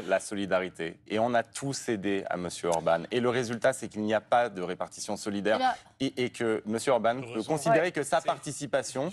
la solidarité. Et on a tout cédé à M. Orban. Et le résultat, c'est qu'il n'y a pas de répartition solidaire eh et, que M. Orban peut considérer que sa participation,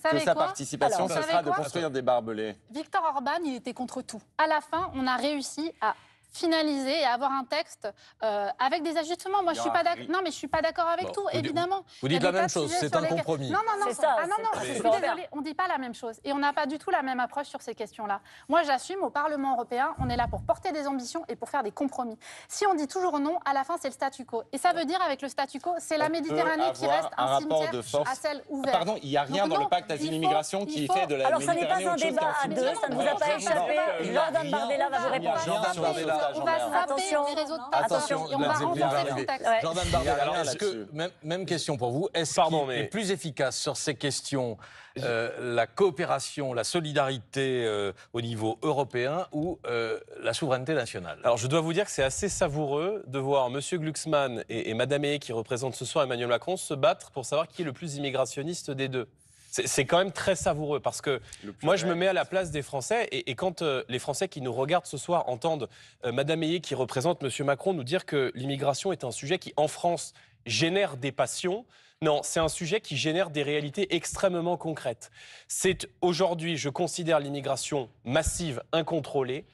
que sa participation, ce sera de construire des barbelés. Victor Orban, il était contre tout. À la fin, on a réussi à finaliser et avoir un texte euh, avec des ajustements. Moi, je suis pas d'accord. Non, mais je suis pas d'accord avec tout, évidemment. Vous dites la même chose. C'est un compromis. Non, non, non. Ça, ah, Je suis désolée. On dit pas la même chose et on n'a pas du tout la même approche sur ces questions-là. Moi, j'assume. Au Parlement européen, on est là pour porter des ambitions et pour faire des compromis. Si on dit toujours non, à la fin, c'est le statu quo. Et ça veut dire avec le statu quo, c'est la Méditerranée qui reste un, cimetière de à celle ah, ouverte. pardon, il n'y a rien dans le pacte asile-immigration qui fait de la Alors, Méditerranée. Alors, ça n'est pas un débat à deux. Ça ne vous a pas échappé. Jordan Bardella va vous répondre on va attention. les réseaux de passeurs on va renforcer contact. – Jordan Bardella, alors même, même, question pour vous, est-ce qu'il mais... est plus efficace sur ces questions, euh, la coopération, la solidarité euh, au niveau européen ou euh, la souveraineté nationale Alors je dois vous dire que c'est assez savoureux de voir M. Glucksmann et, et Madame qui représentent ce soir Emmanuel Macron, se battre pour savoir qui est le plus immigrationniste des deux. C'est quand même très savoureux parce que moi, je me mets à la place des Français et, quand euh, les Français qui nous regardent ce soir entendent Mme euh, Madame Ayé, qui représente Monsieur Macron, nous dire que l'immigration est un sujet qui, en France, génère des passions. Non, c'est un sujet qui génère des réalités extrêmement concrètes. C'est aujourd'hui, je considère l'immigration massive, incontrôlée,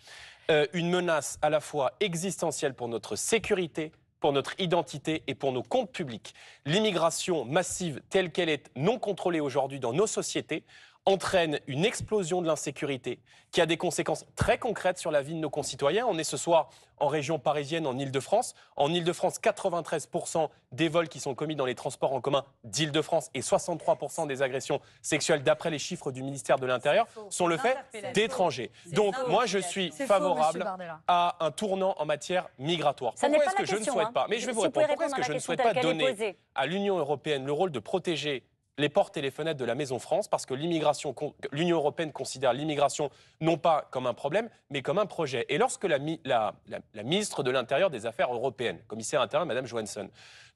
euh, une menace à la fois existentielle pour notre sécurité, pour notre identité et pour nos comptes publics. L'immigration massive telle qu'elle est non contrôlée aujourd'hui dans nos sociétés entraîne une explosion de l'insécurité qui a des conséquences très concrètes sur la vie de nos concitoyens. On est ce soir en région parisienne, en Ile-de-France. En Ile-de-France, 93% des vols qui sont commis dans les transports en commun d'Ile-de-France et 63% des agressions sexuelles, d'après les chiffres du ministère de l'Intérieur, sont le fait d'étrangers. Donc moi, je suis favorable à un tournant en matière migratoire. ce que je ne souhaite hein. pas Mais je vais Pourquoi est-ce que je ne souhaite pas donner à l'Union européenne le rôle de protéger les portes et les fenêtres de la Maison France parce que l'Union européenne considère l'immigration non pas comme un problème, mais comme un projet. Et lorsque la, ministre de l'Intérieur des Affaires européennes, commissaire interne, Mme Johansson,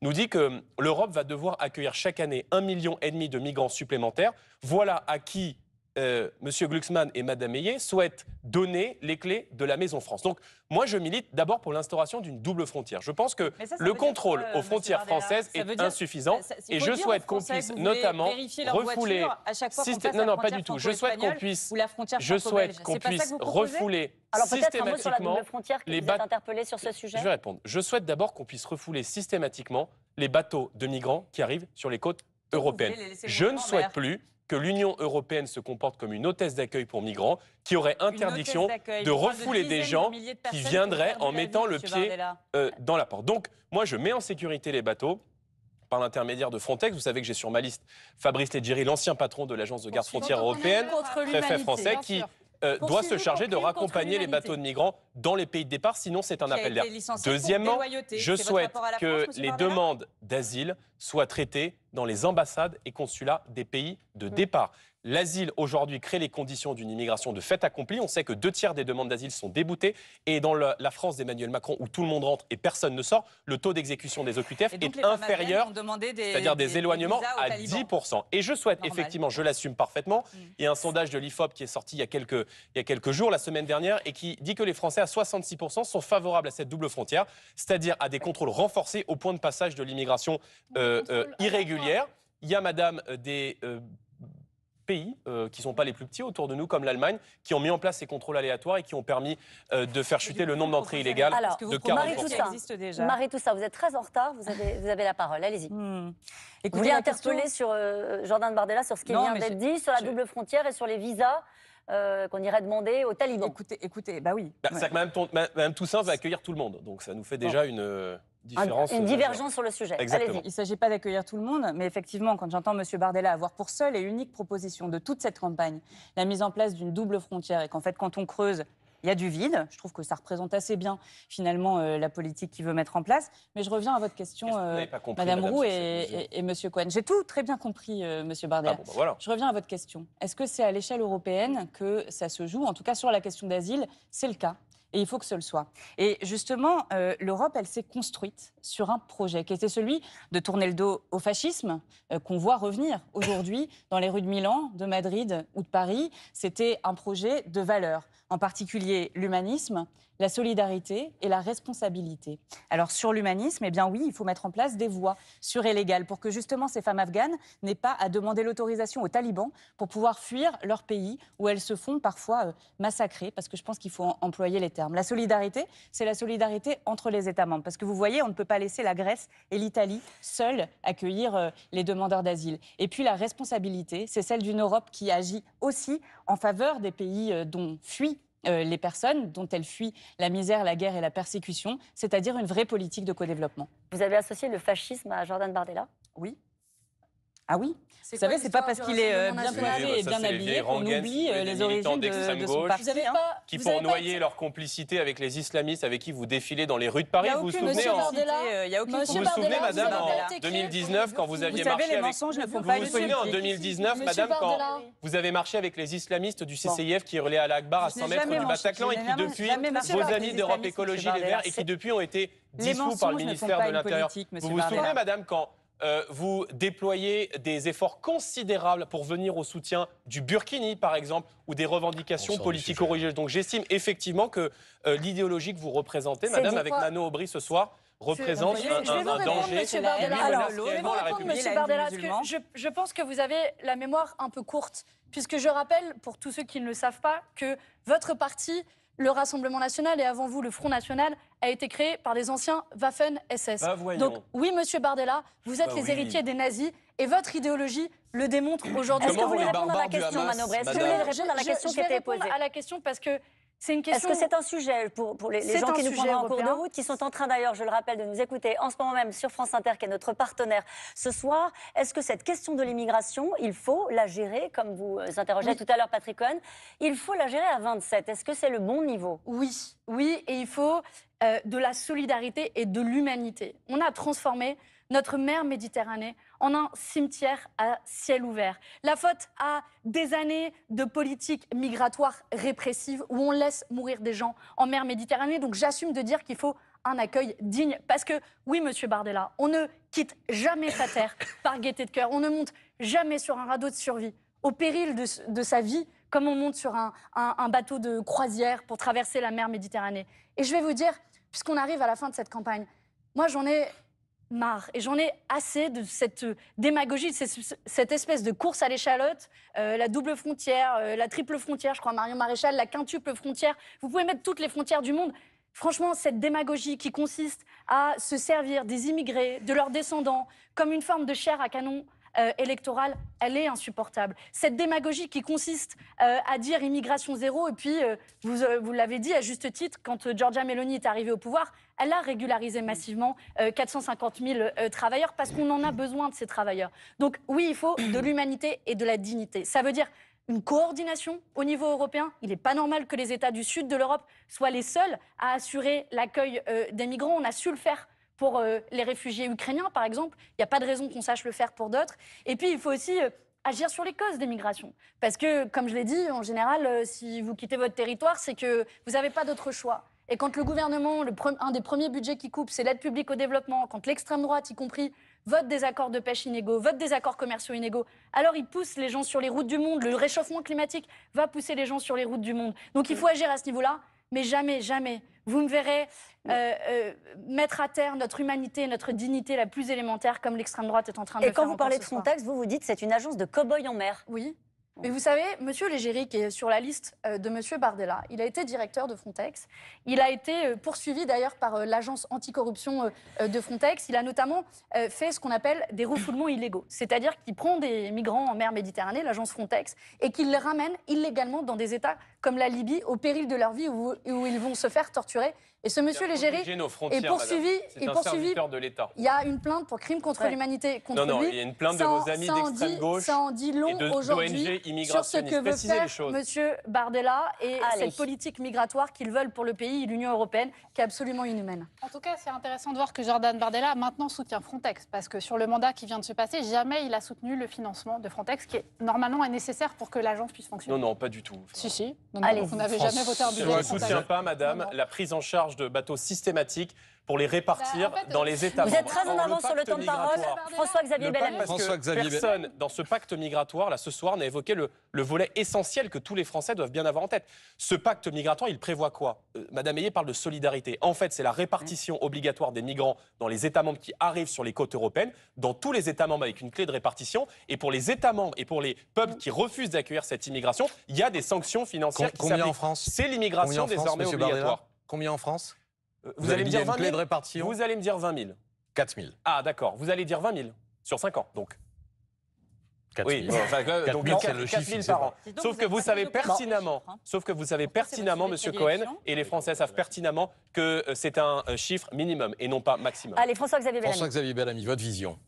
nous dit que l'Europe va devoir accueillir chaque année un million et demi de migrants supplémentaires, voilà à qui euh, Monsieur M. Glucksmann et Mme Meyer souhaitent donner les clés de la Maison France. Donc, moi, je milite d'abord pour l'instauration d'une double frontière. Je pense que le contrôle aux frontières françaises est insuffisant et je souhaite qu'on puisse notamment refouler. À chaque fois non, non, pas du tout. Je souhaite qu'on puisse. Je souhaite qu'on puisse refouler. Alors systématiquement, les bateaux sur ce sujet. Je vais répondre. Je souhaite d'abord qu'on puisse refouler systématiquement les bateaux de migrants qui arrivent sur les côtes européennes. Je ne souhaite plus que l'Union européenne se comporte comme une hôtesse d'accueil pour migrants, qui aurait interdiction de refouler des gens qui viendraient en mettant le pied euh, dans la porte. Donc, moi, je mets en sécurité les bateaux par l'intermédiaire de Frontex. Vous savez que j'ai sur ma liste Fabrice Leggeri, l'ancien patron de l'agence de garde frontière européenne, préfet français, qui euh, doit se charger de raccompagner les bateaux de migrants dans les pays de départ, sinon c'est un appel d'air. Deuxièmement, je souhaite que les demandes d'asile soient traitées dans les ambassades et consulats des pays de mm. départ l'asile aujourd'hui crée les conditions d'une immigration de fait accomplie. On sait que deux tiers des demandes d'asile sont déboutées. Et dans la France d'Emmanuel Macron, où tout le monde rentre et personne ne sort, le taux d'exécution des OQTF est inférieur, c'est-à-dire des, éloignements à 10%. Et je souhaite effectivement, je l'assume parfaitement, mm. il y a un sondage de l'IFOP qui est sorti il y, a quelques, il quelques jours, la semaine dernière, et qui dit que les Français à 66% sont favorables à cette double frontière, c'est-à-dire à des contrôles renforcés au point de passage de l'immigration euh, euh, irrégulière. Il y a, madame, euh, des pays euh, qui ne sont pas les plus petits autour de nous, comme l'Allemagne, qui ont mis en place ces contrôles aléatoires et qui ont permis euh, de faire chuter le nombre d'entrées illégales Alors, de Marie tout, ça, vous êtes très en retard, vous avez, vous avez la parole, allez-y. Hmm. Vous voulez interpeller sur euh, Jordan Bardella sur ce qui vient d'être dit, sur la double frontière et sur les visas qu'on irait demander aux talibans. Écoutez, écoutez bah oui. Bah, C'est que Mme, Toussaint va accueillir tout le monde, donc ça nous fait déjà une... Une euh, divergence sur le sujet. Il ne s'agit pas d'accueillir tout le monde, mais effectivement, quand j'entends M. Bardella avoir pour seule et unique proposition de toute cette campagne la mise en place d'une double frontière et qu'en fait, quand on creuse, il y a du vide. Je trouve que ça représente assez bien, finalement, euh, la politique qu'il veut mettre en place. Mais je reviens à votre question, euh, Mme Roux et, M. Monsieur Cohen. J'ai tout très bien compris, M. Monsieur Bardella. Ah bah je reviens à votre question. Est-ce que c'est à l'échelle européenne que ça se joue En tout cas, sur la question d'asile, c'est le cas et il faut que ce le soit. Et justement, euh, l'Europe, elle s'est construite sur un projet qui était celui de tourner le dos au fascisme euh, qu'on voit revenir aujourd'hui dans les rues de Milan, de Madrid ou de Paris. C'était un projet de valeurs, en particulier l'humanisme, la solidarité et la responsabilité. Alors sur l'humanisme, eh bien oui, il faut mettre en place des voies sûres et légales pour que justement ces femmes afghanes n'aient pas à demander l'autorisation aux talibans pour pouvoir fuir leur pays où elles se font parfois euh, massacrer, parce que je pense qu'il faut employer les termes. La solidarité, c'est la solidarité entre les États membres, parce que vous voyez, on ne peut pas laisser la Grèce et l'Italie seules accueillir euh, les demandeurs d'asile. Et puis la responsabilité, c'est celle d'une Europe qui agit aussi en faveur des pays euh, dont fuient euh, les personnes dont elle fuit la misère, la guerre et la persécution, c'est-à-dire une vraie politique de co-développement. Vous avez associé le fascisme à Jordan Bardella Oui, ah oui Vous savez, c'est pas parce qu'il est euh, bien placé et bah bien habillé qu'on oublie euh, les origines de, son parti. Hein. qui, pour noyer leur complicité avec les islamistes avec qui vous défilez dans les rues de Paris, hein. euh, vous vous souvenez madame, en 2019, quand vous aviez marché avec... en 2019, madame, quand vous avez marché avec les islamistes du CCIF qui relaient à l'Akbar à 100 mètres du Bataclan et qui, depuis, vos amis d'Europe Écologie Les Verts, et qui, depuis, ont été dissous par le ministère de l'Intérieur. Vous vous souvenez, madame, quand euh, vous déployez des efforts considérables pour venir au soutien du Burkini, par exemple, ou des revendications politico-religieuses. Donc j'estime effectivement que euh, l'idéologie que vous représentez, madame, avec Mano Aubry ce soir, représente un, danger. Monsieur Bardella. je, pense que vous avez la mémoire un peu courte, puisque je rappelle, pour tous ceux qui ne le savent pas, que votre parti le Rassemblement national et avant vous le Front national a été créé par des anciens Waffen-SS. Bah, Donc oui, Monsieur Bardella, vous êtes bah les héritiers des nazis et votre idéologie le démontre aujourd'hui. Est-ce que vous voulez répondre à la question, répondre à la question qui posée à la question parce que est-ce que c'est un sujet pour, les, gens qui nous prennent en cours de route, qui sont en train d'ailleurs, je le rappelle, de nous écouter en ce moment même sur France Inter, qui est notre partenaire ce soir Est-ce que cette question de l'immigration, il faut la gérer, comme vous euh, interrogez tout à l'heure Patrick Cohen, il faut la gérer à 27 Est-ce que c'est le bon niveau Oui, oui, et il faut euh, de la solidarité et de l'humanité. On a transformé notre mer Méditerranée en un cimetière à ciel ouvert. La faute à des années de politique migratoire répressive où on laisse mourir des gens en mer Méditerranée. Donc j'assume de dire qu'il faut un accueil digne. Parce que oui, monsieur Bardella, on ne quitte jamais sa terre par gaieté de cœur. On ne monte jamais sur un radeau de survie au péril de, sa vie comme on monte sur un, un bateau de croisière pour traverser la mer Méditerranée. Et je vais vous dire, puisqu'on arrive à la fin de cette campagne, moi j'en ai et j'en ai assez de cette euh, démagogie, de cette, espèce de course à l'échalote, euh, la double frontière, euh, la triple frontière, je crois Marion Maréchal, la quintuple frontière. Vous pouvez mettre toutes les frontières du monde. Franchement, cette démagogie qui consiste à se servir des immigrés, de leurs descendants, comme une forme de chair à canon électoral, elle est insupportable. Cette démagogie qui consiste à dire immigration zéro, et puis, vous, vous l'avez dit à juste titre, quand Georgia Meloni est arrivée au pouvoir, elle a régularisé massivement 450 euh, 000 euh, travailleurs parce qu'on en a besoin de ces travailleurs. Donc oui, il faut de l'humanité et de la dignité. Ça veut dire une coordination au niveau européen. Il n'est pas normal que les États du sud de l'Europe soient les seuls à assurer l'accueil euh, des migrants. On a su le faire pour les réfugiés ukrainiens, par exemple. Il n'y a pas de raison qu'on sache le faire pour d'autres. Et puis, il faut aussi... agir sur les causes des migrations. Parce que, comme je l'ai dit, en général, si vous quittez votre territoire, c'est que vous n'avez pas d'autre choix. Et quand le gouvernement, un des premiers budgets qui coupe, c'est l'aide publique au développement, quand l'extrême droite, y compris, vote des accords de pêche inégaux, vote des accords commerciaux inégaux, alors il pousse les gens sur les routes du monde. Le réchauffement climatique va pousser les gens sur les routes du monde. Donc il faut agir à ce niveau-là, mais jamais, jamais. Vous me verrez euh, euh, mettre à terre notre humanité, notre dignité la plus élémentaire, comme l'extrême droite est en train de le faire. Et quand vous parlez de Frontex, vous vous dites c'est une agence de cow-boy en mer. Oui. Mais vous savez, Monsieur Légéry, qui est sur la liste euh, de M. Bardella, il a été directeur de Frontex. Il a été euh, poursuivi d'ailleurs par euh, l'agence anticorruption de Frontex. Il a notamment fait ce qu'on appelle des refoulements illégaux, c'est-à-dire qu'il prend des migrants en mer Méditerranée, l'agence Frontex, et qu'il les ramène illégalement dans des États comme la Libye, au péril de leur vie, où, ils vont se faire torturer. Et ce monsieur Légéry est poursuivi. Est est un poursuivi. il y a une plainte pour crime contre l'humanité contre non, non, Il y a une plainte de vos amis d'extrême gauche. Ça en dit long aujourd'hui sur ce que veut faire Monsieur Bardella et cette politique migratoire qu'ils veulent pour le pays, et l'Union européenne, qui est absolument inhumaine. En tout cas, c'est intéressant de voir que Jordan Bardella maintenant soutient Frontex parce que sur le mandat qui vient de se passer, jamais il a soutenu le financement de Frontex, qui est, normalement est nécessaire pour que l'agence puisse fonctionner. Non, non, pas du tout. Si, si. Non, jamais voté en budget. Je ne soutiens pas, madame, la prise en charge de bateaux systématiques pour les répartir bah, dans les euh, États membres. Vous êtes très en avance sur le temps de parole, François-Xavier Bellamy. Personne dans ce pacte migratoire, là, ce soir, n'a évoqué le, volet essentiel que tous les Français doivent bien avoir en tête. Ce pacte migratoire, il prévoit quoi euh, Madame Ayé parle de solidarité. En fait, c'est la répartition obligatoire des migrants dans les États membres qui arrivent sur les côtes européennes, dans tous les États membres avec une clé de répartition. Et pour les États membres et pour les peuples qui refusent d'accueillir cette immigration, il y a des sanctions financières qui s'appliquent. C'est l'immigration désormais obligatoire. Combien en France euh, vous, allez me dire 20 000 Vous allez me dire 20 000. 4 000. Ah, d'accord. Vous allez dire 20 000 sur 5 ans, donc. 4 000. Oui, donc 4 000, 4 par an. Hein. sauf, que vous savez pertinemment, M. sauf que vous savez pertinemment, Monsieur Cohen, et les Français savent pertinemment que euh, c'est un euh, chiffre minimum et non pas maximum. Allez, François-Xavier Bellamy. François-Xavier Bellamy, votre vision.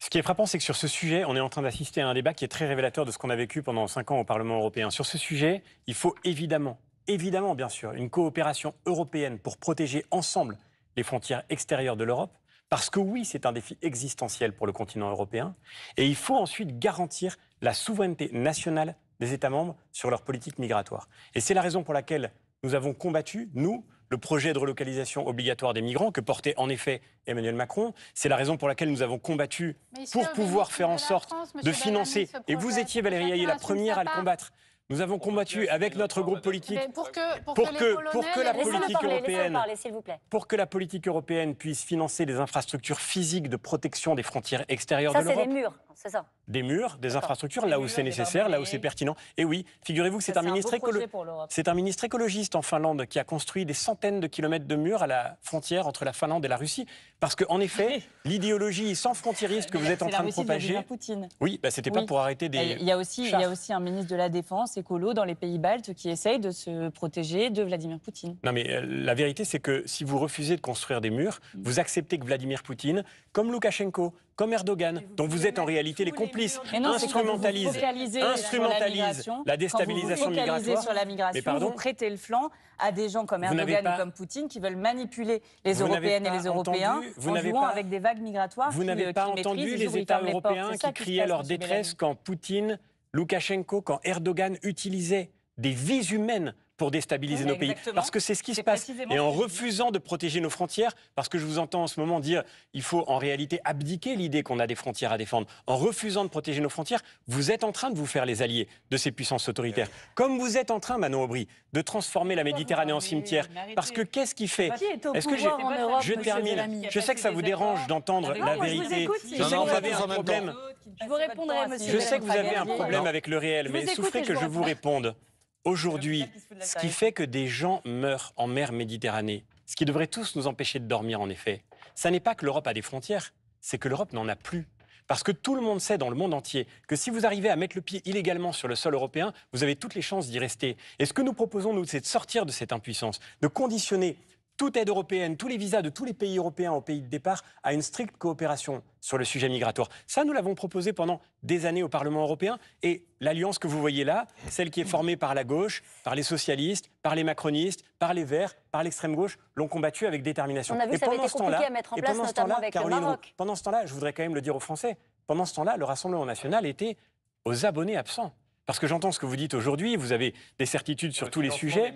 Ce qui est frappant, c'est que sur ce sujet, on est en train d'assister à un débat qui est très révélateur de ce qu'on a vécu pendant 5 ans au Parlement européen. Sur ce sujet, il faut évidemment évidemment, bien sûr, une coopération européenne pour protéger ensemble les frontières extérieures de l'Europe, parce que oui, c'est un défi existentiel pour le continent européen, et il faut ensuite garantir la souveraineté nationale des États membres sur leur politique migratoire. Et c'est la raison pour laquelle nous avons combattu, nous, le projet de relocalisation obligatoire des migrants que portait en effet Emmanuel Macron. C'est la raison pour laquelle nous avons combattu pour pouvoir faire en sorte de financer, et vous étiez Valérie la première à le combattre, nous avons combattu avec notre groupe politique pour que, la politique européenne pour que la politique européenne puisse financer des infrastructures physiques de protection des frontières extérieures de l'Europe. c'est des murs, c'est ça. Des murs, des infrastructures là où c'est nécessaire, là où c'est pertinent. Et oui, figurez-vous que c'est un, ministre c'est un ministre écologiste en Finlande qui a construit des centaines de kilomètres de murs à la frontière entre la Finlande et la Russie parce que en effet, l'idéologie sans frontieriste que vous êtes en train de propager. Oui, bah, c'était pas pour arrêter des Il il y a aussi un ministre de la Défense écolos dans les pays baltes qui essayent de se protéger de Vladimir Poutine. Non, mais euh, la vérité, c'est que si vous refusez de construire des murs, mm. vous acceptez que Vladimir Poutine, comme Loukachenko, comme Erdogan, dont vous êtes en réalité les complices, instrumentalise, la, déstabilisation vous vous migratoire. sur la migration, pardon, vous prêtez le flanc à des gens comme Erdogan ou comme Poutine qui veulent manipuler les Européennes et les Européens vous en jouant avec des vagues migratoires. Vous n'avez euh, pas entendu les États européens qui criaient leur détresse quand Poutine Loukachenko, quand Erdogan utilisait des vies humaines pour déstabiliser nos pays. Parce que c'est ce qui se passe. Et en refusant de protéger nos frontières, parce que je vous entends en ce moment dire il faut en réalité abdiquer l'idée qu'on a des frontières à défendre. En refusant de protéger nos frontières, vous êtes en train de vous faire les alliés de ces puissances autoritaires. Comme vous êtes en train, Manon Aubry, de transformer la Méditerranée en cimetière. Parce que qu'est-ce qui fait Est-ce que je termine Je sais que ça vous dérange d'entendre ah la vérité. Je sais que vous avez un problème. Je Je sais que vous avez un problème avec le réel, mais souffrez que je vous réponde aujourd'hui, ce qui fait que des gens meurent en mer Méditerranée, ce qui devrait tous nous empêcher de dormir en effet, ça n'est pas que l'Europe a des frontières, c'est que l'Europe n'en a plus. Parce que tout le monde sait dans le monde entier que si vous arrivez à mettre le pied illégalement sur le sol européen, vous avez toutes les chances d'y rester. Et ce que nous proposons, nous, c'est de sortir de cette impuissance, de conditionner toute aide européenne, tous les visas de tous les pays européens au pays de départ à une stricte coopération sur le sujet migratoire. Ça, nous l'avons proposé pendant des années au Parlement européen. Et l'alliance que vous voyez là, celle qui est formée par la gauche, par les socialistes, par les macronistes, par les verts, par l'extrême gauche, l'ont combattue avec détermination. On a vu et pendant à pendant ce temps-là, je voudrais quand même le dire aux Français, pendant ce temps-là, le Rassemblement national était aux abonnés absents. Parce que j'entends ce que vous dites aujourd'hui, vous avez des certitudes sur tous les sujets.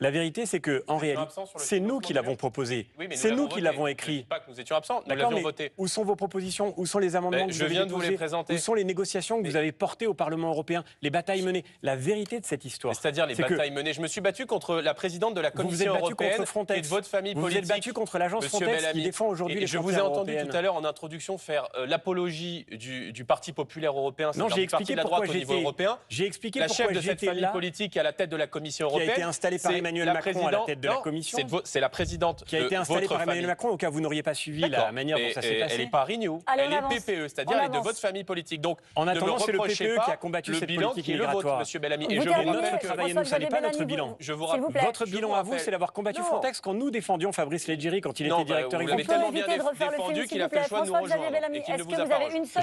La vérité, c'est que en réalité, c'est nous qui l'avons proposé. c'est nous, qui l'avons écrit. Pas que nous étions absents. Nous mais voté. Où sont vos propositions Où sont les ben, amendements que vous Je viens de vous les présenter. Où sont les négociations que vous avez portées au Parlement européen Les batailles menées. La vérité de cette histoire. C'est-à-dire les batailles menées. Je me suis battu contre la présidente de la Commission vous vous européenne contre et de votre famille politique. Vous êtes battu contre l'agence Frontex qui défend aujourd'hui les Je vous ai entendu tout à l'heure en introduction faire euh, l'apologie du, Parti populaire européen. Non, j'ai expliqué la droite au niveau européen. J'ai expliqué la chef de cette famille politique à la tête de la Commission européenne. Qui a été installée par Emmanuel Macron à la tête de la commission. C'est la présidente qui a été installée par Emmanuel Macron. Au cas où vous n'auriez pas suivi la manière dont ça s'est passé. Elle n'est pas Rigno. Elle est PPE, e, c'est-à-dire elle est de votre famille politique. Donc, en attendant, c'est le PPE qui a combattu cette politique migratoire. Monsieur Bellamy. Et je vous rappelle que ça n'est pas notre bilan. Votre bilan à vous, c'est d'avoir combattu Frontex quand nous défendions Fabrice Leggeri quand il était bah, directeur. Vous avez tellement bien défendu qu'il a fait le choix de nous rejoindre.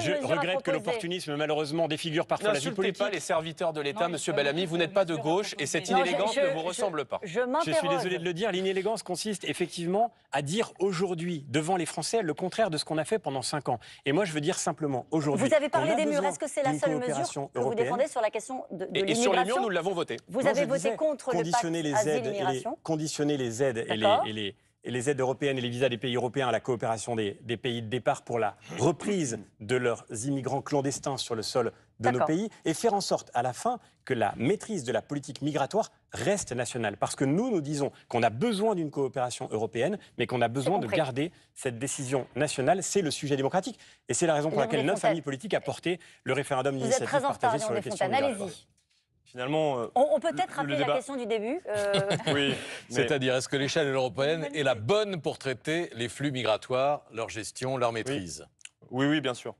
Je regrette que l'opportunisme, malheureusement, défigure parfois la vie politique. pas les serviteurs de l'État, Monsieur Bellamy. Vous n'êtes pas de gauche et cette inélégance ne vous ressemble pas. Je, suis désolé de le dire, l'inélégance consiste effectivement à dire aujourd'hui, devant les Français, le contraire de ce qu'on a fait pendant cinq ans. Et moi, je veux dire simplement, aujourd'hui. Vous avez parlé des murs, est-ce que c'est la seule mesure que vous défendez sur la question de, de sur les murs, nous l'avons voté. Vous avez voté contre conditionner les aides, et Conditionner les aides européennes et les visas des pays européens à la coopération des, pays de départ pour la reprise de leurs immigrants clandestins sur le sol de nos pays et faire en sorte à la fin que la maîtrise de la politique migratoire reste nationale. Parce que nous, nous disons qu'on a besoin d'une coopération européenne, mais qu'on a besoin de garder cette décision nationale. C'est le sujet démocratique. Et c'est la raison pour laquelle notre famille politique a porté le référendum d'initiative partagée sur la question Finalement, euh, on, peut peut-être rappeler la question du début. Euh, oui, c'est-à-dire est-ce que l'échelle européenne est la bonne pour traiter les flux migratoires, leur gestion, leur maîtrise oui, oui, bien sûr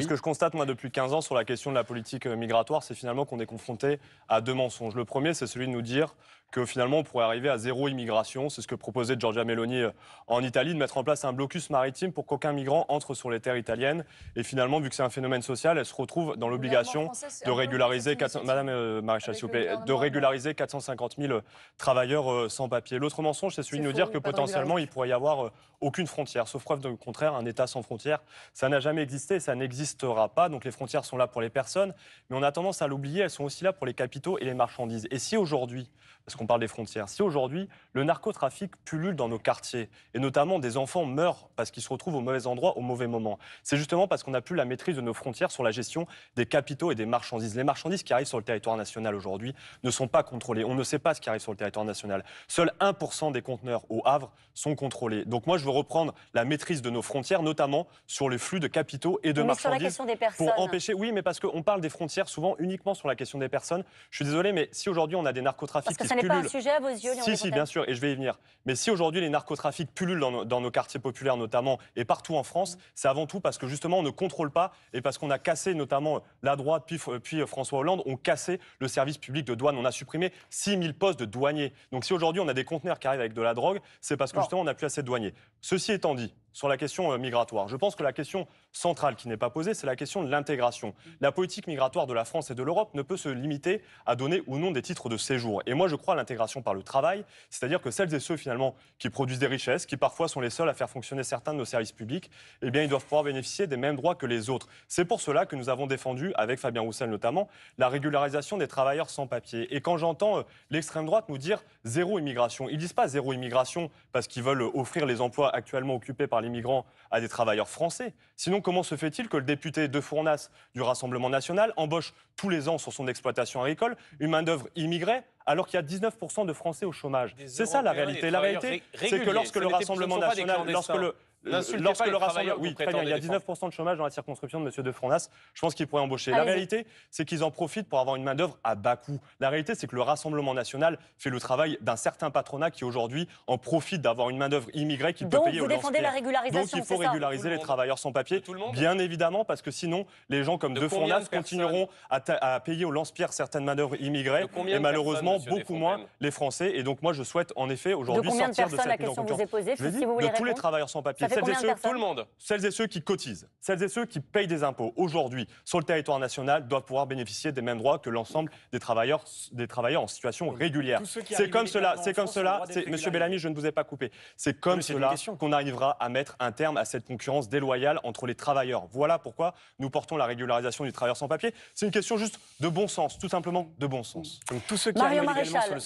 ce que je constate, moi, depuis 15 ans, sur la question de la politique euh, migratoire, c'est finalement qu'on est confronté à deux mensonges. Le premier, c'est celui de nous dire que finalement on pourrait arriver à zéro immigration. C'est ce que proposait Giorgia Meloni euh, en Italie, de mettre en place un blocus maritime pour qu'aucun migrant entre sur les terres italiennes. Et finalement, vu que c'est un phénomène social, elle se retrouve dans l'obligation de régulariser Madame euh, de régulariser 450 000 euh, travailleurs sans papier. L'autre mensonge, c'est celui de nous dire que potentiellement il pourrait y avoir aucune frontière, sauf preuve du contraire, un État sans frontières. Ça n'a jamais existé, ça n'existera pas. Donc les frontières sont là pour les personnes, mais on a tendance à l'oublier. Elles sont aussi là pour les capitaux et les marchandises. Et si aujourd'hui parce qu'on parle des frontières, si aujourd'hui le narcotrafic pullule dans nos quartiers, et notamment des enfants meurent parce qu'ils se retrouvent au mauvais endroit au mauvais moment, c'est justement parce qu'on n'a plus la maîtrise de nos frontières sur la gestion des capitaux et des marchandises. Les marchandises qui arrivent sur le territoire national aujourd'hui ne sont pas contrôlées. On ne sait pas ce qui arrive sur le territoire national. Seuls 1% des conteneurs au Havre sont contrôlés. Donc moi, je veux reprendre la maîtrise de nos frontières, notamment sur les flux de capitaux et de mais marchandises. Sur la question des personnes. Pour empêcher, oui, mais parce qu'on parle des frontières souvent uniquement sur la question des personnes. Je suis désolé, mais si aujourd'hui on a des narcotrafics qui n'est pas un sujet à vos yeux, Si, si, bien sûr, et je vais y venir. Mais si aujourd'hui les narcotrafics pullulent dans nos, quartiers populaires notamment et partout en France, mm. c'est avant tout parce que justement on ne contrôle pas et parce qu'on a cassé notamment la droite puis, euh, euh, François Hollande ont cassé le service public de douane. On a supprimé 6000 postes de douaniers. Donc si aujourd'hui on a des conteneurs qui arrivent avec de la drogue, c'est parce que justement on n'a plus assez de douaniers. Ceci étant dit, sur la question euh, migratoire. Je pense que la question centrale qui n'est pas posée, c'est la question de l'intégration. Mm. La politique migratoire de la France et de l'Europe ne peut se limiter à donner ou non des titres de séjour. Et moi, je crois à l'intégration par le travail, c'est-à-dire que celles et ceux finalement qui produisent des richesses, qui parfois sont les seuls à faire fonctionner certains de nos services publics, eh bien, ils doivent pouvoir bénéficier des mêmes droits que les autres. C'est pour cela que nous avons défendu, avec Fabien Roussel notamment, la régularisation des travailleurs sans papier. Et quand j'entends euh, l'extrême droite nous dire zéro immigration, ils disent pas zéro immigration parce qu'ils veulent euh, offrir les emplois actuellement occupés par les immigrants à des travailleurs français. Sinon, comment se fait-il que le député de Fournas du Rassemblement national embauche tous les ans sur son exploitation agricole une main-d'œuvre immigrée alors qu'il y a 19% de Français au chômage C'est ça la réalité. La réalité, c'est que lorsque le Rassemblement national, lorsque le, euh, lorsque le rassemblement. Oui, Il y a 19% de chômage dans la circonscription de M. De Je pense qu'il pourrait embaucher. La réalité, c'est qu'ils en profitent pour avoir une main-d'œuvre à bas coût. La réalité, c'est que le Rassemblement national fait le travail d'un certain patronat qui aujourd'hui en profite d'avoir une main-d'œuvre immigrée qui peut payer vous défendez la régularisation. Donc il faut régulariser les travailleurs sans papier. Tout le monde. Bien évidemment, parce que sinon, les gens comme De, continueront à, payer au lance-pierre certaines main-d'œuvre immigrées et malheureusement beaucoup moins les Français. Et donc moi, je souhaite en effet aujourd'hui sortir de, cette question que vous de tous les travailleurs sans papier celles et ceux, tout le monde, celles et ceux qui cotisent, celles et ceux qui payent des impôts aujourd'hui sur le territoire national doivent pouvoir bénéficier des mêmes droits que l'ensemble des travailleurs, des en situation régulière. C'est comme cela, c'est comme cela, Monsieur Bellamy, je ne vous ai pas coupé. C'est comme cela qu'on arrivera à mettre un terme à cette concurrence déloyale entre les travailleurs. Voilà pourquoi nous portons la régularisation du travailleur sans papier. C'est une question juste de bon sens, tout simplement de bon sens. Donc qui Maréchal,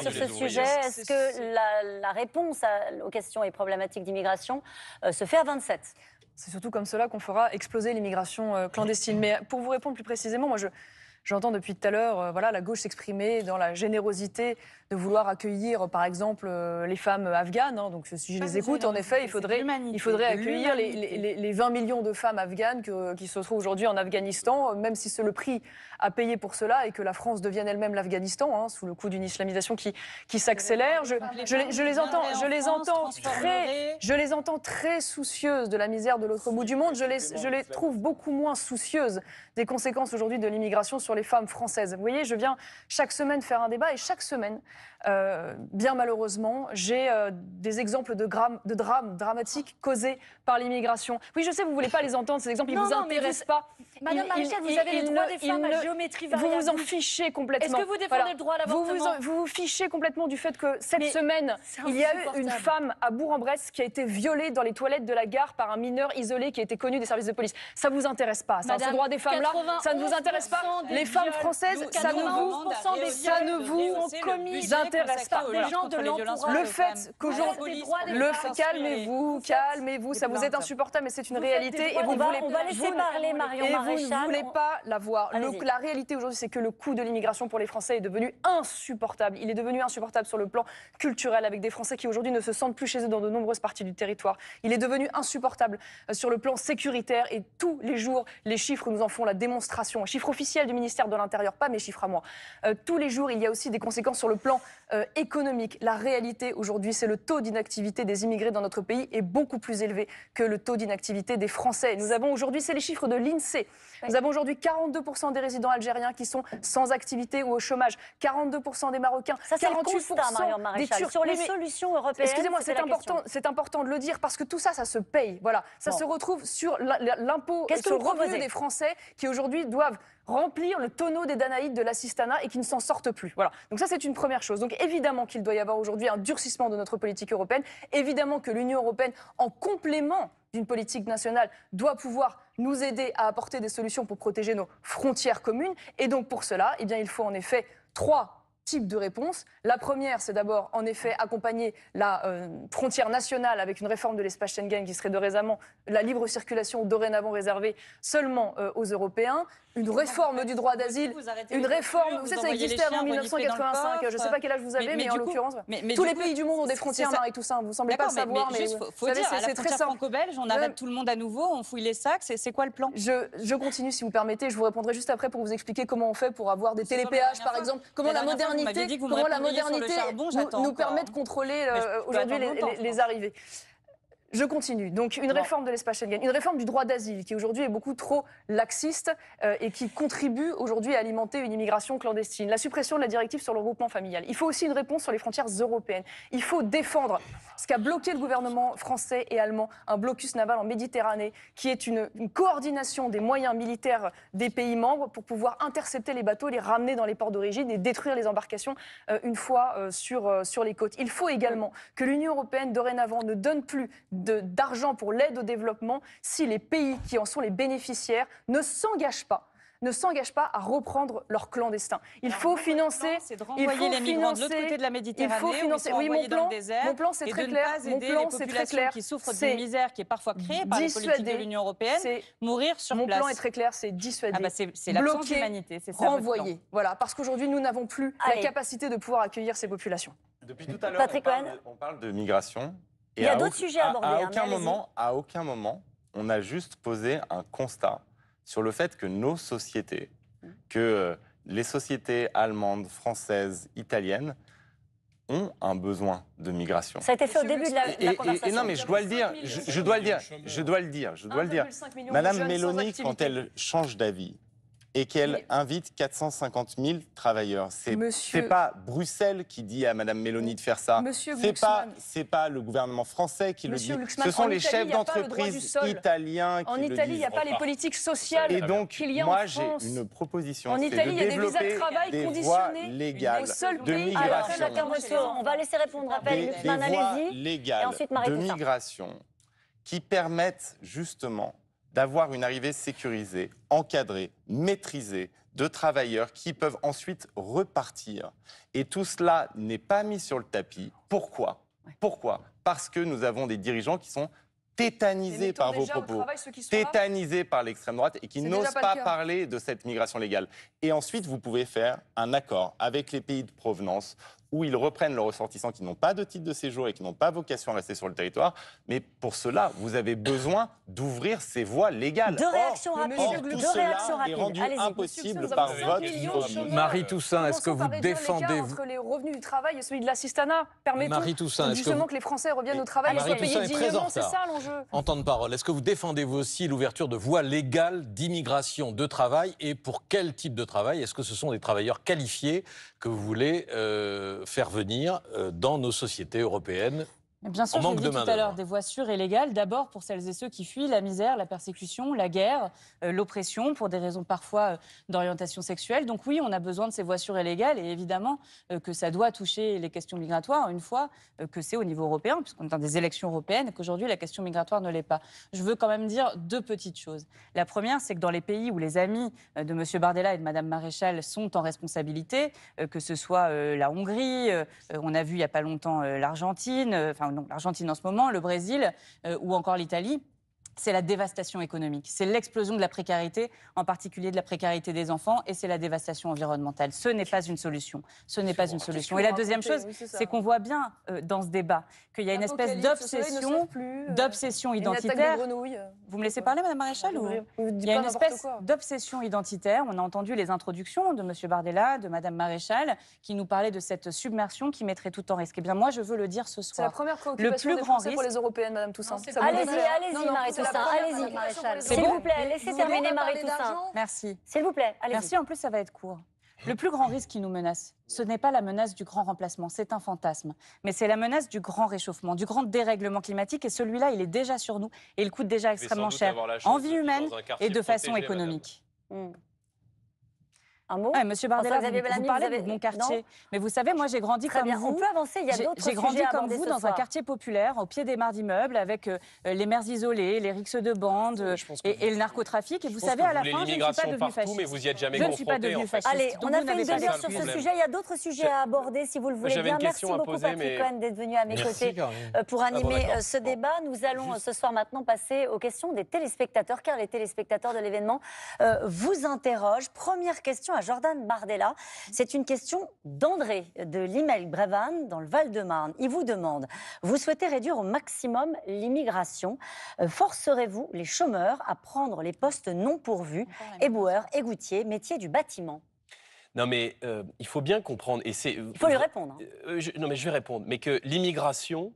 sur, ce sujet, est-ce que la, réponse aux questions et problématiques d'immigration euh, se fait à 27. C'est surtout comme cela qu'on fera exploser l'immigration euh, clandestine. Mais pour vous répondre plus précisément, moi je, J'entends depuis tout à l'heure euh, voilà, la gauche s'exprimer dans la générosité de vouloir accueillir, par exemple, euh, les femmes afghanes. Hein. donc, si je les écoute, en effet, il faudrait, il faudrait accueillir les, 20 millions de femmes afghanes qui se trouvent aujourd'hui en Afghanistan, même si c'est le prix à payer pour cela et que la France devienne elle-même l'Afghanistan, hein, sous le coup d'une islamisation qui, qui s'accélère. Je, les, entends, je les entends très, je les entends très soucieuses de la misère de l'autre bout du monde. Je les, je les trouve beaucoup moins soucieuses des conséquences aujourd'hui de l'immigration sur les femmes françaises. Vous voyez, je viens chaque semaine faire un débat et chaque semaine, euh, bien malheureusement, j'ai euh, des exemples de, de drames dramatiques causés par l'immigration. Oui, je sais, vous ne voulez pas les entendre, ces exemples, ils ne vous intéressent pas. Madame vous avez le droit des femmes à géométrie variable. Vous vous en fichez complètement. Est-ce que vous défendez le droit à l'avortement vous vous, fichez complètement du fait que cette semaine, il y a eu une femme à Bourg-en-Bresse qui a été violée dans les toilettes de la gare par un mineur isolé qui était connu des services de police. Ça ne vous intéresse pas, ça, ce droit des femmes-là, ça ne vous intéresse pas. Les femmes françaises, ça ne vous, ça ne vous commis gens de Le fait qu'aujourd'hui, le calmez-vous, calmez-vous, ça vous est insupportable, mais c'est une réalité et vous ne voulez pas la voir. La réalité aujourd'hui, c'est que le coût de l'immigration pour les Français est devenu insupportable. Il est devenu insupportable sur le plan culturel avec des Français qui aujourd'hui ne se sentent plus chez eux dans de nombreuses parties du territoire. Il est devenu insupportable euh, sur le plan sécuritaire et tous les jours, les chiffres nous en font la démonstration. Chiffres officiels du ministère de l'Intérieur, pas mes chiffres à moi. Euh, tous les jours, il y a aussi des conséquences sur le plan euh, économique. La réalité aujourd'hui, c'est le taux d'inactivité des immigrés dans notre pays est beaucoup plus élevé que le taux d'inactivité des Français. Nous avons aujourd'hui, c'est les chiffres de l'INSEE, e. nous avons aujourd'hui 42% des résidents algériens qui sont sans activité ou au chômage, 42% des Marocains, Ça, 48% des Turcs. Sur les solutions européennes, excusez-moi, c'est important, c'est important de le dire parce que tout ça, ça se paye. Voilà, ça se retrouve sur l'impôt, sur le revenu des Français qui aujourd'hui doivent remplir le tonneau des Danaïdes de l'assistanat et qui ne s'en sortent plus. Voilà. Donc ça, c'est une première chose. Donc évidemment qu'il doit y avoir aujourd'hui un durcissement de notre politique européenne. Évidemment que l'Union européenne, en complément d'une politique nationale, doit pouvoir nous aider à apporter des solutions pour protéger nos frontières communes. Et donc pour cela, eh bien, il faut en effet trois types de réponses. La première, c'est d'abord, en effet, accompagner la euh, frontière nationale avec une réforme de l'espace Schengen qui serait dorénavant la libre circulation dorénavant réservée seulement euh, aux Européens une réforme du droit d'asile, une réforme. Vous savez, ça existait avant 1985. Je ne sais pas quel âge vous avez, mais, en l'occurrence, tous les pays du monde ont des frontières, Marie Toussaint. Vous ne semblez pas savoir, mais c'est très simple. belge on arrête tout le monde à nouveau, on fouille les sacs. C'est quoi le plan Je continue, si vous permettez. Je vous répondrai juste après pour vous expliquer comment on fait pour avoir des télépéages, par exemple. Comment la modernité, comment la modernité nous permet de contrôler euh, aujourd'hui les arrivées. Je continue. Donc une réforme de l'espace Schengen, une réforme du droit d'asile qui aujourd'hui est beaucoup trop laxiste euh, et qui contribue aujourd'hui à alimenter une immigration clandestine. La suppression de la directive sur le regroupement familial. Il faut aussi une réponse sur les frontières européennes. Il faut défendre ce qu'a bloqué le gouvernement français et allemand, un blocus naval en Méditerranée, qui est une, coordination des moyens militaires des pays membres pour pouvoir intercepter les bateaux, les ramener dans les ports d'origine et détruire les embarcations euh, une fois euh, sur, sur les côtes. Il faut également que l'Union européenne dorénavant ne donne plus d'argent pour l'aide au développement si les pays qui en sont les bénéficiaires ne s'engagent pas ne s'engagent pas à reprendre leur clandestin. Il faut financer. Il de les migrants de l'autre côté de la Méditerranée. Il faut financer. Oui, mon plan, plan c'est très clair. Mon plan, c'est très clair. qui souffrent de misère qui est parfois créée par les politiques de l'Union européenne, mourir sur mon place. Mon plan est très clair, c'est dissuader. Ah bah c'est de c'est ça. Renvoyer. Voilà, parce qu'aujourd'hui, nous n'avons plus la capacité de pouvoir accueillir ces populations. Depuis tout à l'heure, on parle de migration. Il y a d'autres sujets à aborder. À, hein, aucun moment, à aucun moment, on a juste posé un constat sur le fait que nos sociétés, mmh. que euh, les sociétés allemandes, françaises, italiennes, ont un besoin de migration. Ça a été fait au début de la, conversation. Et, non, mais je dois le dire, je, dois le dire, je dois le dire, je dois le dire. Madame Mélanie, quand elle change d'avis, et qu'elle invite 450 000 travailleurs. C'est n'est pas Bruxelles qui dit à Mme Mélanie de faire ça. Ce n'est pas le gouvernement français qui le dit. Ce sont les chefs d'entreprise italiens qui le Italie, disent. En Italie, il n'y a pas les politiques sociales. Et donc, moi, j'ai une proposition. En Italie, il y a des visas de travail des conditionnés légales au de migration. Alors, on va laisser répondre à Des, des voies légales et ensuite, de migration qui permettent justement d'avoir une arrivée sécurisée, encadrée, maîtrisée de travailleurs qui peuvent ensuite repartir. Et tout cela n'est pas mis sur le tapis. Pourquoi Pourquoi Parce que nous avons des dirigeants qui sont tétanisés par vos propos, tétanisés par l'extrême droite et qui n'osent pas parler de cette migration légale. Et ensuite, vous pouvez faire un accord avec les pays de provenance où ils reprennent leurs ressortissants qui n'ont pas de titre de séjour et qui n'ont pas vocation à rester sur le territoire. Mais pour cela, vous avez besoin d'ouvrir ces voies légales. Deux réactions or, rapides. est rendu impossible par votre Marie Toussaint, est-ce que vous défendez entre les revenus du travail et celui de l'assistanat Permettons Marie Toussaint, justement que, que, les Français reviennent au travail et soient payés dignement. C'est ça l'enjeu. En temps de parole, est-ce que vous défendez-vous aussi l'ouverture de voies légales d'immigration, de travail et pour quel type de travail Est-ce que ce sont des travailleurs qualifiés que vous voulez euh, faire venir euh, dans nos sociétés européennes Bien sûr, j'ai dit tout à l'heure, des voitures illégales. d'abord pour celles et ceux qui fuient la misère, la persécution, la guerre, euh, l'oppression, pour des raisons parfois euh, d'orientation sexuelle. Donc oui, on a besoin de ces voitures illégales. et évidemment euh, que ça doit toucher les questions migratoires, une fois que c'est au niveau européen, puisqu'on est dans des élections européennes, et qu'aujourd'hui la question migratoire ne l'est pas. Je veux quand même dire deux petites choses. La première, c'est que dans les pays où les amis de M. Bardella et de Mme Maréchal sont en responsabilité, que ce soit la Hongrie, on a vu il n'y a pas longtemps l'Argentine, enfin l'Argentine en ce moment, le Brésil euh, ou encore l'Italie, c'est la dévastation économique, c'est l'explosion de la précarité, en particulier de la précarité des enfants, et c'est la dévastation environnementale. Ce n'est pas une solution. Ce n'est pas une solution. Et la deuxième chose, c'est qu'on voit bien euh, dans ce débat qu'il y a une espèce d'obsession, euh, d'obsession identitaire. Vous me laissez parler, Madame Maréchal ou... Il y a une espèce d'obsession identitaire. On a entendu les introductions de Monsieur Bardella, de Madame Maréchal, qui nous parlait de cette submersion qui mettrait tout en risque. Et eh bien, moi, je veux le dire ce soir. C'est la première préoccupation le plus grand pour les Européennes, Madame Toussaint. Allez-y, allez-y, Allez-y, S'il vous plaît, laissez terminer Marie Toussaint. Merci. S'il vous plaît, allez Merci, en plus, ça va être court. Le plus grand risque qui nous menace, ce n'est pas la menace du grand remplacement, c'est un fantasme, mais c'est la menace du grand réchauffement, du grand dérèglement climatique, et celui-là, il est déjà sur nous, et il coûte déjà extrêmement cher, en vie humaine et de façon économique. Hmm un mot. Monsieur Bardella, vous, parlez vous de mon quartier. mais vous savez, moi, j'ai grandi comme vous. On peut avancer, il y a d'autres J'ai grandi comme vous dans un quartier populaire, au pied des mares d'immeubles, avec euh, les mers isolées, les rixes de bande et, le narcotrafic. Et vous savez, à la fin, je ne suis pas devenu partout, Mais vous y êtes jamais je ne suis pas devenu fasciste. Allez, on a fait une demi-heure sur ce sujet. Il y a d'autres sujets à aborder, si vous le voulez bien. Merci beaucoup, Patrick Cohen, d'être venu à mes côtés euh, pour ah animer euh, ce débat. Nous allons ce soir maintenant passer aux questions des téléspectateurs, car les téléspectateurs de l'événement vous interrogent. Première question Jordan Bardella. C'est une question d'André de Limel Brevan dans le Val-de-Marne. Il vous demande Vous souhaitez réduire au maximum l'immigration. Euh, forcerez-vous les chômeurs à prendre les postes non pourvus, éboueurs, égoutiers, métiers du bâtiment non mais euh, il faut bien comprendre et c'est. Euh, il faut lui répondre. Hein. non mais je vais répondre, mais que l'immigration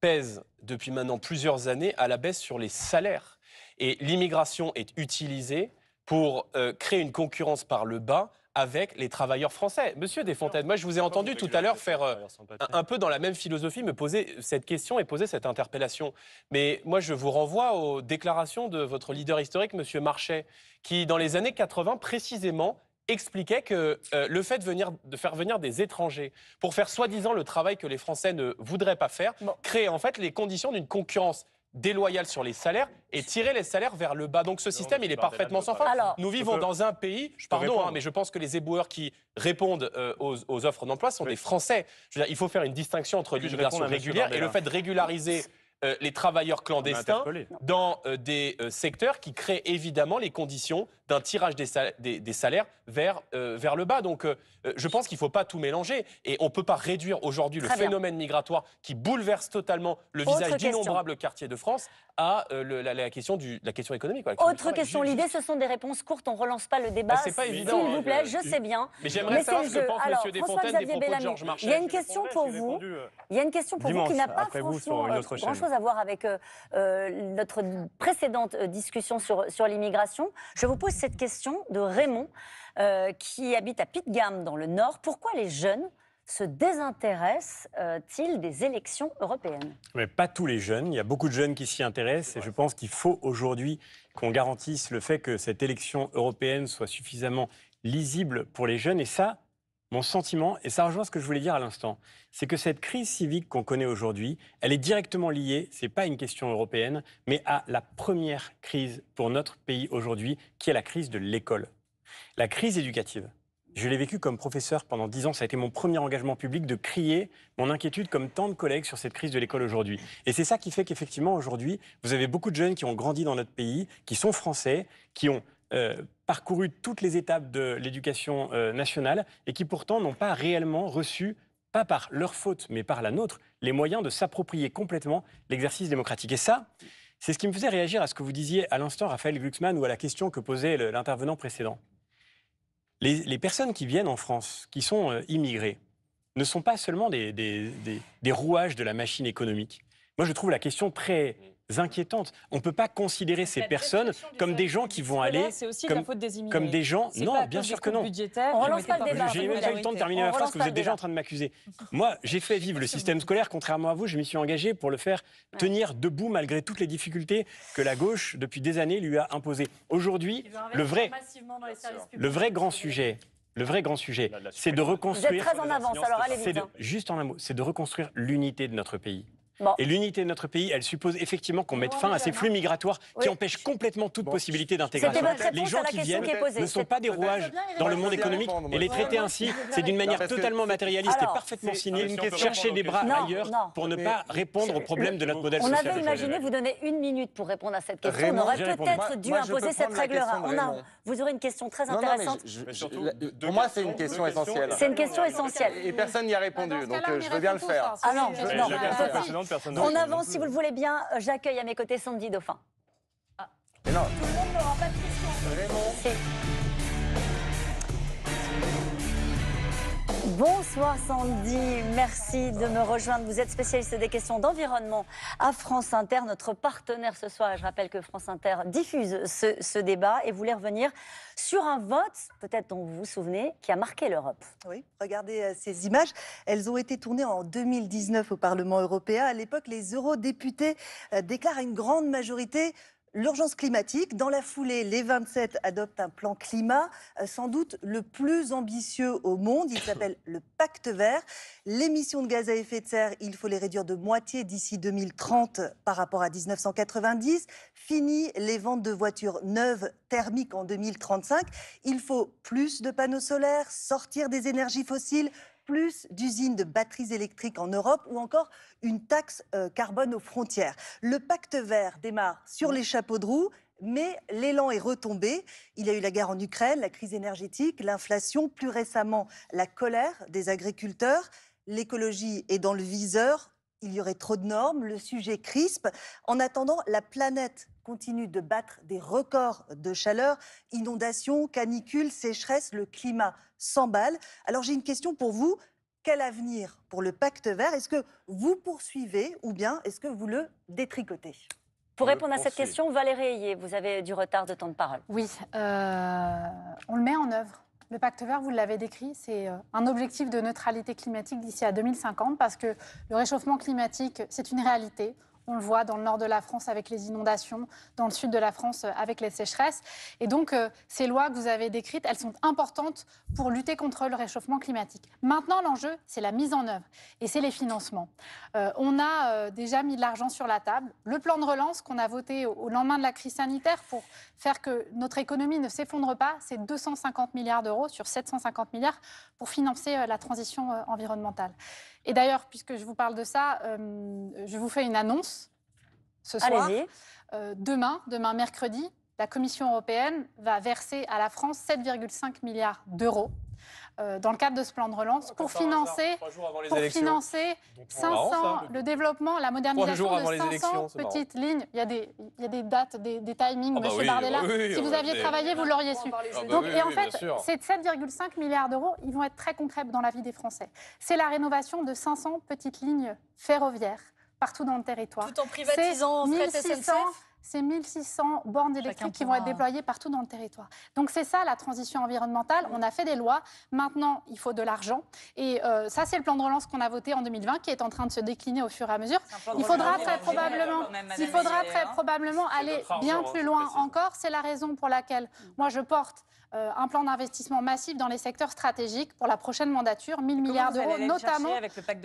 pèse depuis maintenant plusieurs années à la baisse sur les salaires et l'immigration est utilisée pour euh, créer une concurrence par le bas avec les travailleurs français. Monsieur Desfontaines, moi je vous ai entendu tout à l'heure faire euh, un, peu dans la même philosophie, me poser cette question et poser cette interpellation. Mais moi je vous renvoie aux déclarations de votre leader historique, Monsieur Marchais, qui dans les années 80 précisément expliquait que euh, le fait de, venir, de, faire venir des étrangers pour faire soi-disant le travail que les Français ne voudraient pas faire, créait en fait les conditions d'une concurrence déloyale sur les salaires et tirer les salaires vers le bas. Donc ce système, il est parfaitement sans fin. Nous vivons dans un pays, je pardon, hein, mais je pense que les éboueurs qui répondent euh, aux, offres d'emploi sont des Français. il faut faire une distinction entre l'immigration régulière et le fait de régulariser Euh, les travailleurs clandestins dans euh, des euh, secteurs qui créent évidemment les conditions d'un tirage des, des, salaires vers, vers le bas. Donc je pense qu'il ne faut pas tout mélanger et on ne peut pas réduire aujourd'hui le phénomène migratoire qui bouleverse totalement le visage d'innombrables quartiers de France à la, question du, la question économique. Autre question, l'idée ce sont des réponses courtes, on ne relance pas le bah, débat. S'il vous hein, plaît, je, sais bien. Mais j'aimerais savoir ce que pense Alors, M. Desfontaines des propos de Georges Marchais. Il y a une question pour vous, il y a une question pour vous qui n'a pas franchement chose à voir avec euh, euh, notre précédente euh, discussion sur, sur l'immigration. Je vous pose cette question de Raymond, qui habite à Pitgam, dans le Nord. Pourquoi les jeunes se désintéressent-ils des élections européennes Mais Pas tous les jeunes. Il y a beaucoup de jeunes qui s'y intéressent. Et je pense qu'il faut aujourd'hui qu'on garantisse le fait que cette élection européenne soit suffisamment lisible pour les jeunes. Et ça, mon sentiment, et ça rejoint ce que je voulais dire à l'instant, c'est que cette crise civique qu'on connaît aujourd'hui, elle est directement liée, ce n'est pas une question européenne, mais à la première crise pour notre pays aujourd'hui, qui est la crise de l'école. La crise éducative. Je l'ai vécu comme professeur pendant dix ans. Ça a été mon premier engagement public de crier mon inquiétude, comme tant de collègues, sur cette crise de l'école aujourd'hui. Et c'est ça qui fait qu'effectivement, aujourd'hui, vous avez beaucoup de jeunes qui ont grandi dans notre pays, qui sont français, qui ont euh, parcouru toutes les étapes de l'éducation euh, nationale et qui pourtant n'ont pas réellement reçu, pas par leur faute, mais par la nôtre, les moyens de s'approprier complètement l'exercice démocratique. Et ça, c'est ce qui me faisait réagir à ce que vous disiez à l'instant, Raphaël Glucksmann, ou à la question que posait l'intervenant précédent. Les, personnes qui viennent en France, qui sont euh, immigrées, ne sont pas seulement des, des, rouages de la machine économique. Moi, je trouve la question très inquiétantes. On ne peut pas considérer ces personnes comme des gens qui vont aller. C'est aussi comme, faute des Comme des gens. Non, bien sûr que non. On relance J'ai même pas eu le temps de terminer ma phrase que vous êtes déjà en train de m'accuser. Moi, j'ai fait vivre le système scolaire. Contrairement à vous, je m'y suis engagé pour le faire tenir debout malgré toutes les difficultés que la gauche, depuis des années, lui a imposées. Aujourd'hui, le vrai, le vrai grand sujet, le vrai grand sujet, c'est de reconstruire. Vous êtes très en avance, alors allez Juste en un mot, c'est de reconstruire l'unité de notre pays. Et l'unité de notre pays, elle suppose effectivement qu'on mette fin à ces flux migratoires qui empêchent complètement toute possibilité d'intégration. Les gens qui viennent ne sont pas des rouages dans le monde économique et les traiter ainsi, c'est d'une manière totalement matérialiste et parfaitement cynique, chercher des bras ailleurs pour ne pas répondre aux problèmes de notre modèle on social. On avait imaginé vous donner une minute pour répondre à cette question. on aurait peut-être dû imposer cette règle-là. vous aurez une question très intéressante. pour moi, c'est une question essentielle. C'est une question essentielle. Et personne n'y a répondu, bah, donc euh, je veux bien le faire. Ah non, hein. En On avance, si vous le voulez bien. Euh, j'accueille à mes côtés Sandy Dauphin. Ah. Bonsoir Sandy, merci de me rejoindre. Vous êtes spécialiste des questions d'environnement à France Inter, notre partenaire ce soir. Je rappelle que France Inter diffuse ce, débat et voulait revenir sur un vote, peut-être dont vous vous souvenez, qui a marqué l'Europe. Oui, regardez euh, ces images. Elles ont été tournées en 2019 au Parlement européen. À l'époque, les eurodéputés euh, déclarent à une grande majorité L'urgence climatique, dans la foulée, les 27 adoptent un plan climat, euh, sans doute le plus ambitieux au monde. Il s'appelle le Pacte vert. L'émission de gaz à effet de serre, il faut les réduire de moitié d'ici 2030 par rapport à 1990. Fini les ventes de voitures neuves thermiques en 2035. Il faut plus de panneaux solaires, sortir des énergies fossiles, plus d'usines de batteries électriques en Europe ou encore une taxe euh, carbone aux frontières. Le pacte vert démarre sur les chapeaux de roue. Mais l'élan est retombé. Il y a eu la guerre en Ukraine, la crise énergétique, l'inflation, plus récemment la colère des agriculteurs. L'écologie est dans le viseur il y aurait trop de normes, le sujet crispe. En attendant, la planète continue de battre des records de chaleur, inondations, canicules, sécheresses, le climat s'emballe. Alors j'ai une question pour vous. Quel avenir pour le pacte vert Est-ce que vous poursuivez ou bien est-ce que vous le détricotez pour répondre à cette question, Valérie vous avez du retard de temps de parole. Oui, euh, on le met en œuvre. Le pacte vert, vous l'avez décrit, c'est euh, un objectif de neutralité climatique d'ici à 2050 parce que le réchauffement climatique, c'est une réalité. On le voit dans le nord de la France avec les inondations, dans le sud de la France euh, avec les sécheresses. Et donc, euh, ces lois que vous avez décrites, elles sont importantes pour lutter contre le réchauffement climatique. Maintenant, l'enjeu, c'est la mise en œuvre et c'est les financements. Euh, on a déjà mis de l'argent sur la table. Le plan de relance qu'on a voté au lendemain de la crise sanitaire pour faire que notre économie ne s'effondre pas, c'est 250 milliards d'euros sur 750 milliards pour financer la transition environnementale. Et d'ailleurs, puisque je vous parle de ça, euh, je vous fais une annonce ce soir. Euh, demain, demain mercredi, la Commission européenne va verser à la France 7,5 milliards d'euros euh, dans le cadre de ce plan de relance ah, pour financer, pour financer 500, hein. le développement, la modernisation de 500 petites lignes. Il y, a des, il des dates, des, timings, ah bah Monsieur Bardella. Bah si vous aviez travaillé, vous l'auriez su. Ah bah Donc, et en fait, ces 7,5 milliards d'euros, ils vont être très concrets dans la vie des Français. C'est la rénovation de 500 petites lignes ferroviaires partout dans le territoire. Tout en privatisant 1600, c'est 1600 bornes électriques qui vont être déployées partout dans le territoire. Donc c'est ça la transition environnementale. On a fait des lois. Maintenant, il faut de l'argent. Et euh, ça, c'est le plan de relance qu'on a voté en 2020, qui est en train de se décliner au fur et à mesure. Il faudra probablement, il faudra très hein. probablement aller bien hein, plus loin encore. C'est la raison pour laquelle mm. moi je porte euh, un plan d'investissement massif dans les secteurs stratégiques pour la prochaine mandature, 1 000 milliards d'euros, notamment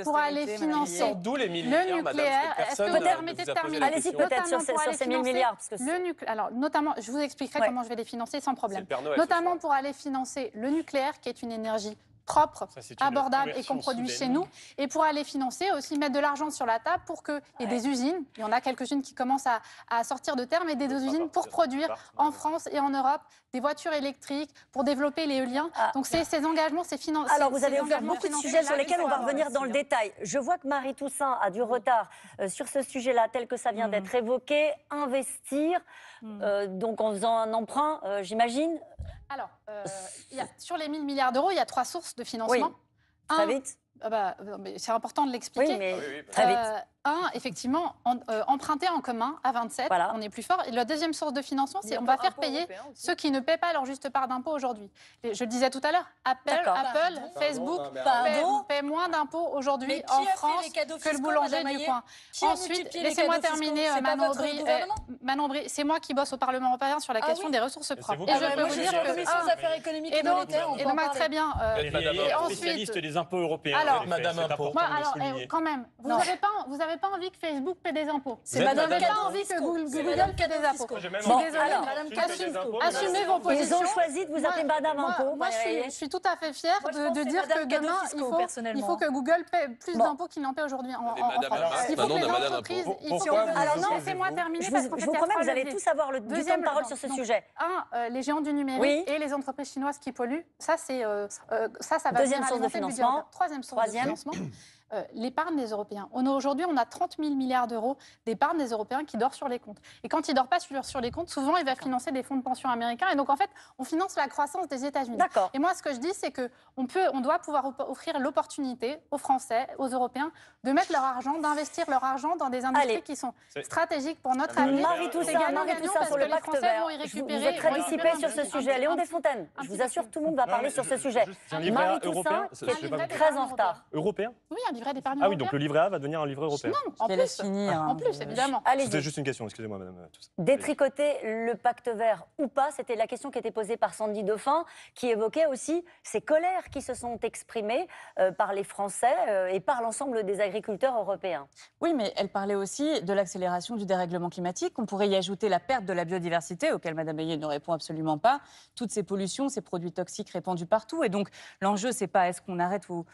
pour aller financer les le nucléaire. Est-ce que vous permettez de terminer Allez-y peut-être sur, sur ces 000 milliards. Parce que le Alors, notamment, je vous expliquerai comment je vais les financer sans problème. Notamment pour aller financer le nucléaire, qui est une énergie propre, abordables abordable et qu'on produit chez nous. Et pour aller financer, aussi mettre de l'argent sur la table pour que... y des usines. Il y en a quelques-unes qui commencent à, sortir de terre, mais des usines pour produire en France et en Europe des voitures électriques, pour développer l'éolien. Ah. Donc c'est ces engagements, ces financements. Alors vous avez beaucoup de sujets sur lesquels on va revenir dans le détail. Je vois que Marie Toussaint a du retard euh, sur ce sujet-là, tel que ça vient mm. d'être évoqué. Investir, mm. euh, donc en faisant un emprunt, euh, j'imagine, alors, euh, sur les 000 milliards d'euros, il y a trois sources de financement. très vite. Ah bah, euh, c'est important de l'expliquer. Oui, mais ah bah. très vite. Euh, effectivement, euh, emprunter en commun à 27, on est plus fort. Et la deuxième source de financement, c'est on va faire payer ceux qui ne paient pas leur juste part d'impôt aujourd'hui. Je le disais tout à l'heure, Apple, Apple pardon, Facebook paient moins d'impôts aujourd'hui en France que le boulanger du coin. Ensuite, laissez-moi terminer, euh, Manon Aubry. c'est moi qui bosse au Parlement européen sur la ah question des ressources propres. Et je peux vous dire que... affaires ah, économiques et donc très bien. Euh, et spécialiste des impôts européens. Alors, Madame eh, quand même, vous n'avez pas pas envie que Facebook paie des impôts. C'est Madame Vous pas envie que Google paie des impôts. Bon, alors, Madame assumez vos positions. Ils ont choisi de vous appeler Madame Impôt. Moi, je suis tout à fait fière de dire que demain, il faut que Google paie plus d'impôts qu'il n'en paie aujourd'hui en France. Il faut ah que les entreprises... Alors non, laissez-moi terminer parce qu'en je vous promets, vous allez tous avoir le deuxième parole sur ce sujet. Un, euh, les géants du numérique et les entreprises chinoises qui polluent, ça, c'est euh, euh, ça, ça va deuxième source de financement. Troisième source de financement. Euh, l'épargne des Européens. Aujourd'hui, on a 30 000 milliards d'euros d'épargne des Européens qui dort sur les comptes. Et quand il ne dort pas sur, sur, les comptes, souvent, il va financer des fonds de pension américains. Et donc, en fait, on finance la croissance des États-Unis. Et moi, ce que je dis, c'est qu'on on doit pouvoir offrir l'opportunité aux Français, aux Européens, de mettre leur argent, d'investir leur argent dans des industries qui sont stratégiques pour notre avenir. Marie tout ça, Marie tout ça sur le pacte vert. Vous, êtes très dissipé sur ce sujet. Léon Desfontaines, je vous assure, tout le monde va parler sur ce sujet. Marie Toussaint, qui est très en retard. Européen Oui, ah oui, donc le livret A va devenir un livret européen. Non, en plus, finir, hein. en plus, évidemment. C'était juste une question, excusez-moi, madame. Euh, Détricoter le pacte vert ou pas, c'était la question qui était posée par Sandy Dauphin, qui évoquait aussi ces colères qui se sont exprimées euh, par les Français euh, et par l'ensemble des agriculteurs européens. Oui, mais elle parlait aussi de l'accélération du dérèglement climatique. On pourrait y ajouter la perte de la biodiversité, auquel madame Bayet ne répond absolument pas. Toutes ces pollutions, ces produits toxiques répandus partout. Et donc, l'enjeu, c'est pas est-ce qu'on arrête ou,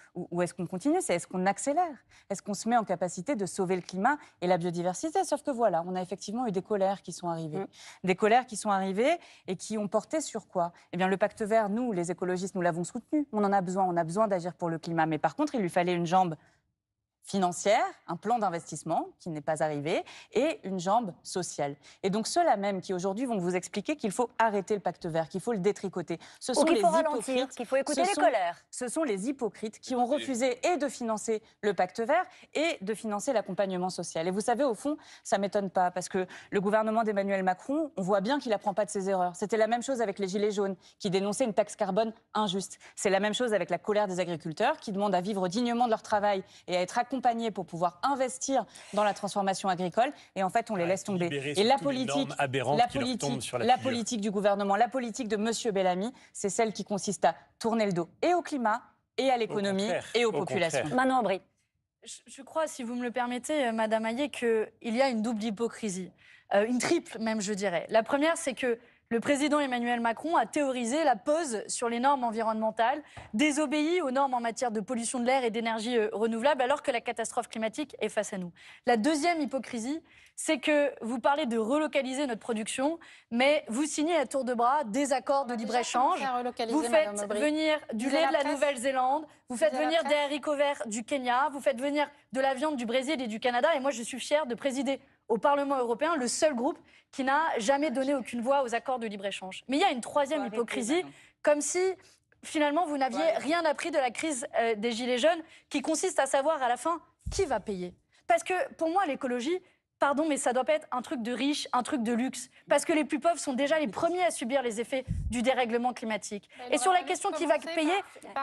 est-ce qu'on continue, c'est est-ce qu'on accélère Est-ce qu'on se met en capacité de sauver le climat et la biodiversité Sauf que voilà, on a effectivement eu des colères qui sont arrivées. Mm. Des colères qui sont arrivées et qui ont porté sur quoi Eh bien, le pacte vert, nous, les écologistes, nous l'avons soutenu. On en a besoin, on a besoin d'agir pour le climat. Mais par contre, il lui fallait une jambe financière, un plan d'investissement qui n'est pas arrivé, et une jambe sociale. Et donc ceux-là même qui aujourd'hui vont vous expliquer qu'il faut arrêter le pacte vert, qu'il faut le détricoter. Ce sont les qu'il faut écouter les colères. Ce sont les hypocrites qui ont refusé et de financer le pacte vert et de financer l'accompagnement social. Et vous savez, au fond, ça m'étonne pas, parce que le gouvernement d'Emmanuel Macron, on voit bien qu'il n'apprend pas de ses erreurs. C'était la même chose avec les Gilets jaunes, qui dénonçaient une taxe carbone injuste. C'est la même chose avec la colère des agriculteurs, qui demandent à vivre dignement de leur travail et à être accompagnés pour pouvoir investir dans la transformation agricole. Et en fait, on les laisse tomber. Et la politique, la politique, du gouvernement, la politique de Monsieur Bellamy, c'est celle qui consiste à tourner le dos et au climat, et à l'économie, et aux populations. Manon Aubry. Je, crois, si vous me le permettez, euh, Madame que qu'il y a une double hypocrisie, euh, une triple même, je dirais. La première, c'est que le président Emmanuel Macron a théorisé la pause sur les normes environnementales, désobéi aux normes en matière de pollution de l'air et d'énergie euh, renouvelable, alors que la catastrophe climatique est face à nous. La deuxième hypocrisie, c'est que vous parlez de relocaliser notre production, mais vous signez à tour de bras des accords de ah, libre-échange. Vous faites venir du lait de la, Nouvelle-Zélande, vous, vous faites venir des haricots verts du Kenya, vous faites venir de la viande du Brésil et du Canada, et moi je suis fière de présider au Parlement européen le seul groupe qui n'a jamais donné aucune voix aux accords de libre-échange. Mais il y a une troisième hypocrisie, comme si finalement vous n'aviez rien appris de la crise euh, des Gilets jaunes, qui consiste à savoir à la fin qui va payer. Parce que pour moi, l'écologie, pardon, mais ça doit pas être un truc de riche, un truc de luxe. Parce que les plus pauvres sont déjà les premiers à subir les effets du dérèglement climatique. Et sur la question qui va payer,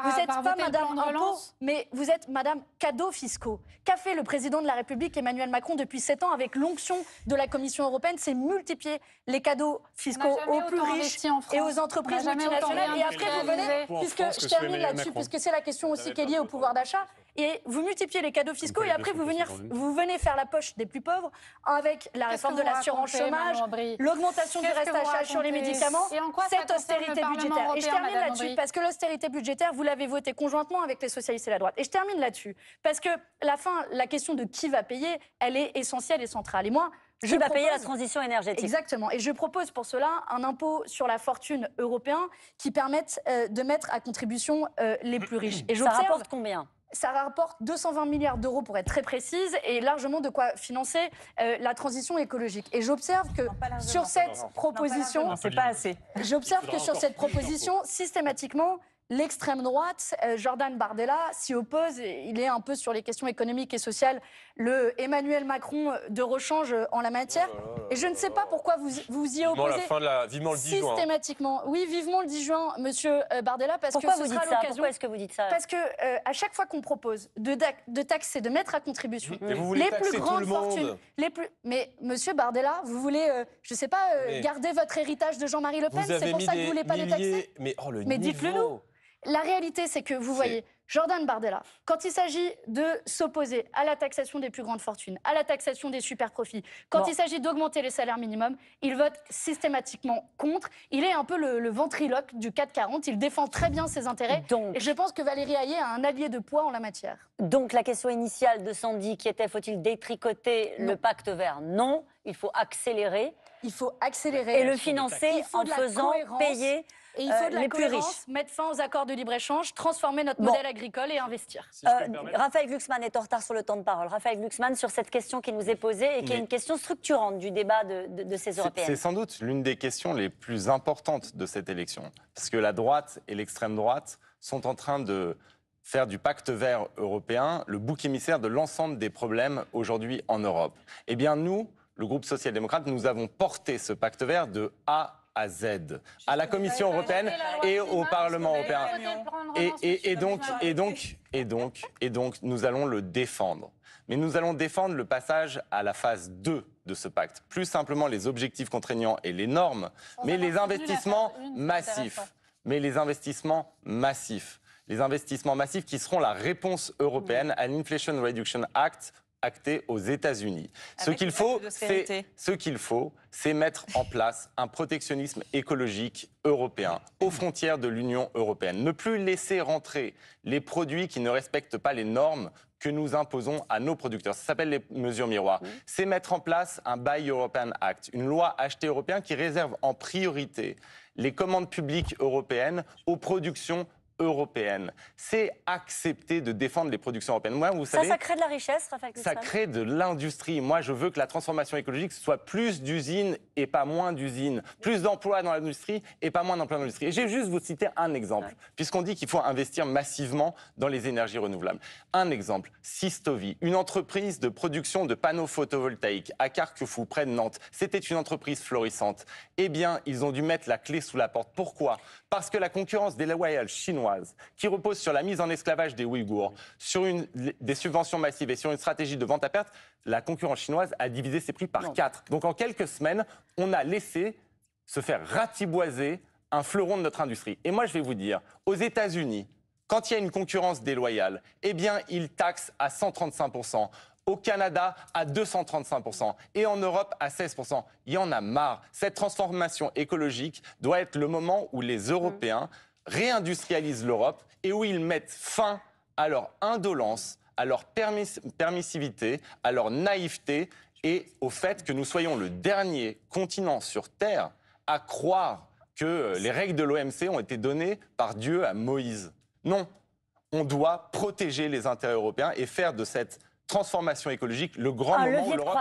vous n'êtes pas Madame Impôt, mais vous êtes Madame Cadeaux fiscaux. Qu'a fait le président de la République Emmanuel Macron depuis sept ans avec l'onction de la Commission européenne C'est multiplier les cadeaux fiscaux aux plus riches et aux entreprises multinationales. Et après, vous venez, puisque je termine là-dessus, puisque c'est la question aussi qui est liée au pouvoir d'achat, et vous multipliez les cadeaux fiscaux et après vous, vous venez faire la poche des plus pauvres avec la réforme de l'assurance chômage, l'augmentation du reste à charge sur les médicaments, cette austérité budgétaire. et je termine là-dessus parce que l'austérité budgétaire, vous l'avez votée conjointement avec les socialistes et la droite. Et je termine là-dessus parce que la fin, la question de qui va payer, elle est essentielle et centrale. Et moi, je va payer la transition énergétique. Exactement. Et je propose pour cela un impôt sur la fortune européen qui permette euh, de mettre à contribution euh, les plus riches. Et Ça rapporte combien ça rapporte 220 milliards d'euros pour être très précise et largement de quoi financer euh, la transition écologique. Et j'observe que sur cette proposition, J'observe que sur cette proposition, systématiquement, l'extrême droite, euh, Jordan Bardella, s'y oppose. Et il est un peu sur les questions économiques et sociales le Emmanuel Macron euh, de rechange euh, en la matière. Oh et je ne sais pas pourquoi vous vous y opposez. la fin de la... Vivement le 10 juin. Hein. Systématiquement. Oui, vivement le 10 juin, monsieur euh, Bardella, parce pourquoi que ce vous sera l'occasion. Pourquoi est-ce que vous dites ça Parce que à chaque fois qu'on propose de, de, taxer, de mettre à contribution les plus grandes fortunes, les plus. Mais monsieur Bardella, vous voulez, je ne sais pas, garder votre héritage de Jean-Marie Le Pen C'est pour ça que vous voulez pas les taxer Mais, dis oh, mais dites-le nous. La réalité, c'est que vous voyez. Jordan Bardella, quand il s'agit de s'opposer à la taxation des plus grandes fortunes, à la taxation des super profits, quand il s'agit d'augmenter les salaires minimums, il vote systématiquement contre. Il est un peu le, ventriloque du 440. Il défend très bien ses intérêts. et je pense que Valérie Hayé a un allié de poids en la matière. Donc la question initiale de Sandy qui était faut-il détricoter le pacte vert Non, il faut accélérer. Il faut accélérer. Et le financer en faisant payer il faut de euh, la cohérence, mettre fin aux accords de libre-échange, transformer notre modèle agricole et investir. Euh, Raphaël Glucksmann est en retard sur le temps de parole. Raphaël Glucksmann, sur cette question qui nous est posée et qui est une question structurante du débat de, ces Européennes. C'est sans doute l'une des questions les plus importantes de cette élection. Parce que la droite et l'extrême droite sont en train de faire du pacte vert européen le bouc émissaire de l'ensemble des problèmes aujourd'hui en Europe. Eh bien nous, le groupe social-démocrate, nous avons porté ce pacte vert de A à Z, à la Commission européenne et au Parlement européen. Et, donc, et donc, et donc, et donc, nous allons le défendre. Mais nous allons défendre le passage à la phase 2 de ce pacte. Plus simplement les objectifs contraignants et les normes, mais les investissements massifs. Mais les investissements massifs. Les investissements massifs qui seront la réponse européenne à l'Inflation Reduction Act acté aux États-Unis. Ce qu'il faut, c'est ce qu'il faut, c'est mettre en place un protectionnisme écologique européen aux frontières de l'Union européenne. Ne plus laisser rentrer les produits qui ne respectent pas les normes que nous imposons à nos producteurs. Ça s'appelle les mesures miroirs. C'est mettre en place un Buy European Act, une loi achetée européenne qui réserve en priorité les commandes publiques européennes aux productions européenne. C'est accepter de défendre les productions européennes. vous ça, savez, ça crée de la richesse, Raphaël Ça crée de l'industrie. Moi, je veux que la transformation écologique soit plus d'usines et pas moins d'usines, plus d'emplois dans l'industrie et pas moins d'emplois dans l'industrie. Et j'ai juste vous citer un exemple, puisqu'on dit qu'il faut investir massivement dans les énergies renouvelables. Un exemple, Sistovi, une entreprise de production de panneaux photovoltaïques à Carquefou, près de Nantes. C'était une entreprise florissante. Eh bien, ils ont dû mettre la clé sous la porte. Pourquoi Parce que la concurrence déloyale chinoise qui repose sur la mise en esclavage des Ouïghours, sur une, des subventions massives et sur une stratégie de vente à perte, la concurrence chinoise a divisé ses prix par quatre. Donc en quelques semaines, on a laissé se faire ratiboiser un fleuron de notre industrie. Et moi, je vais vous dire, aux États-Unis, quand il y a une concurrence déloyale, eh bien, ils taxent à 135 au Canada à 235% et en Europe à 16%. Il y en a marre. Cette transformation écologique doit être le moment où les mmh. Européens réindustrialisent l'Europe et où ils mettent fin à leur indolence, à leur permissivité, à leur naïveté et au fait que nous soyons le dernier continent sur Terre à croire que euh, les règles de l'OMC ont été données par Dieu à Moïse. Non, on doit protéger les intérêts européens et faire de cette transformation écologique, le grand moment où l'Europe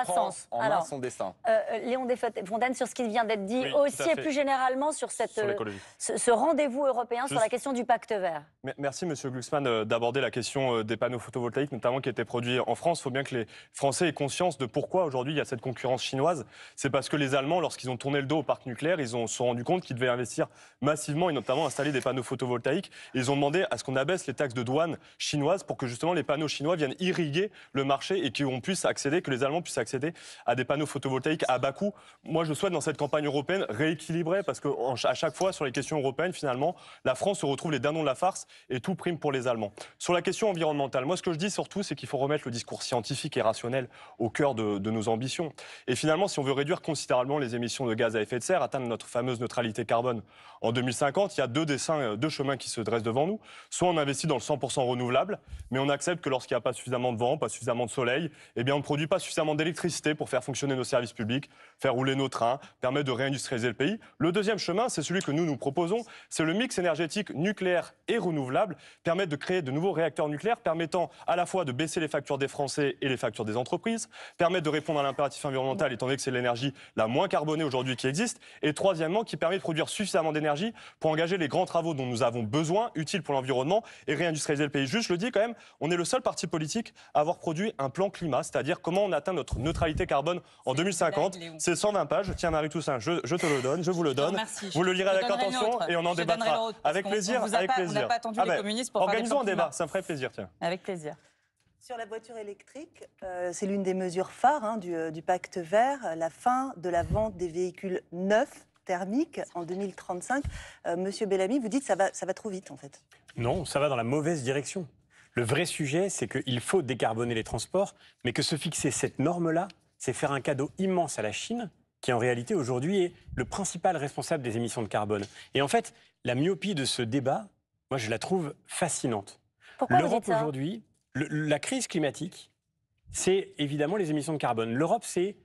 son destin. Euh, euh, Léon Desfontaines, sur ce qui vient d'être dit aussi et plus généralement sur, cette, euh, ce, rendez-vous européen sur la question du pacte vert. Merci Monsieur Glucksmann d'aborder la question des panneaux photovoltaïques, notamment qui étaient produits en France. Il faut bien que les Français aient conscience de pourquoi aujourd'hui il y a cette concurrence chinoise. C'est parce que les Allemands, lorsqu'ils ont tourné le dos au parc nucléaire, ils ont, se sont rendus compte qu'ils devaient investir massivement et notamment installer des panneaux photovoltaïques. ils ont demandé à ce qu'on abaisse les taxes de douane chinoises pour que justement les panneaux chinois viennent irriguer le le marché et qu'on puisse accéder, que les Allemands puissent accéder à des panneaux photovoltaïques à bas coût. Moi, je souhaite dans cette campagne européenne rééquilibrer parce qu'à chaque fois, sur les questions européennes, finalement, la France se retrouve les dindons de la farce et tout prime pour les Allemands. Sur la question environnementale, moi, ce que je dis surtout, c'est qu'il faut remettre le discours scientifique et rationnel au cœur de, de nos ambitions. Et finalement, si on veut réduire considérablement les émissions de gaz à effet de serre, atteindre notre fameuse neutralité carbone en 2050, il y a deux dessins, euh, deux chemins qui se dressent devant nous. Soit on investit dans le 100% renouvelable, mais on accepte que lorsqu'il n'y a pas suffisamment de vent, pas suffisamment de soleil, eh bien, on ne produit pas suffisamment d'électricité pour faire fonctionner nos services publics, faire rouler nos trains, permettre de réindustrialiser le pays. Le deuxième chemin, c'est celui que nous nous proposons, c'est le mix énergétique nucléaire et renouvelable, permettre de créer de nouveaux réacteurs nucléaires permettant à la fois de baisser les factures des Français et les factures des entreprises, permettre de répondre à l'impératif environnemental étant donné que c'est l'énergie la moins carbonée aujourd'hui qui existe, et troisièmement, qui permet de produire suffisamment d'énergie pour engager les grands travaux dont nous avons besoin, utiles pour l'environnement, et réindustrialiser le pays. Juste, je le dis quand même, on est le seul parti politique à avoir produit un plan climat, c'est-à-dire comment on atteint notre neutralité carbone en 2050. C'est 120 pages. Tiens, Marie Toussaint, je, je, te le donne, je vous le donne. vous le lirez avec attention et on en débattra. Avec plaisir, avec plaisir. On pas attendu ah les ben, communistes pour Organisons un débat, ça me ferait plaisir, tiens. Avec plaisir. Sur la voiture électrique, euh, c'est l'une des mesures phares hein, euh, du, pacte vert, la fin de la vente des véhicules neufs thermiques, en 2035. Euh, monsieur Bellamy, vous dites ça ça va trop vite en fait. Non, ça va dans la mauvaise direction. Le vrai sujet, c'est qu'il faut décarboner les transports, mais que se fixer cette norme-là, c'est faire un cadeau immense à la Chine, qui en réalité aujourd'hui est le principal responsable des émissions de carbone. Et en fait, la myopie de ce débat, moi je la trouve fascinante. L'Europe aujourd'hui, la crise climatique, c'est évidemment les émissions de carbone. L'Europe, c'est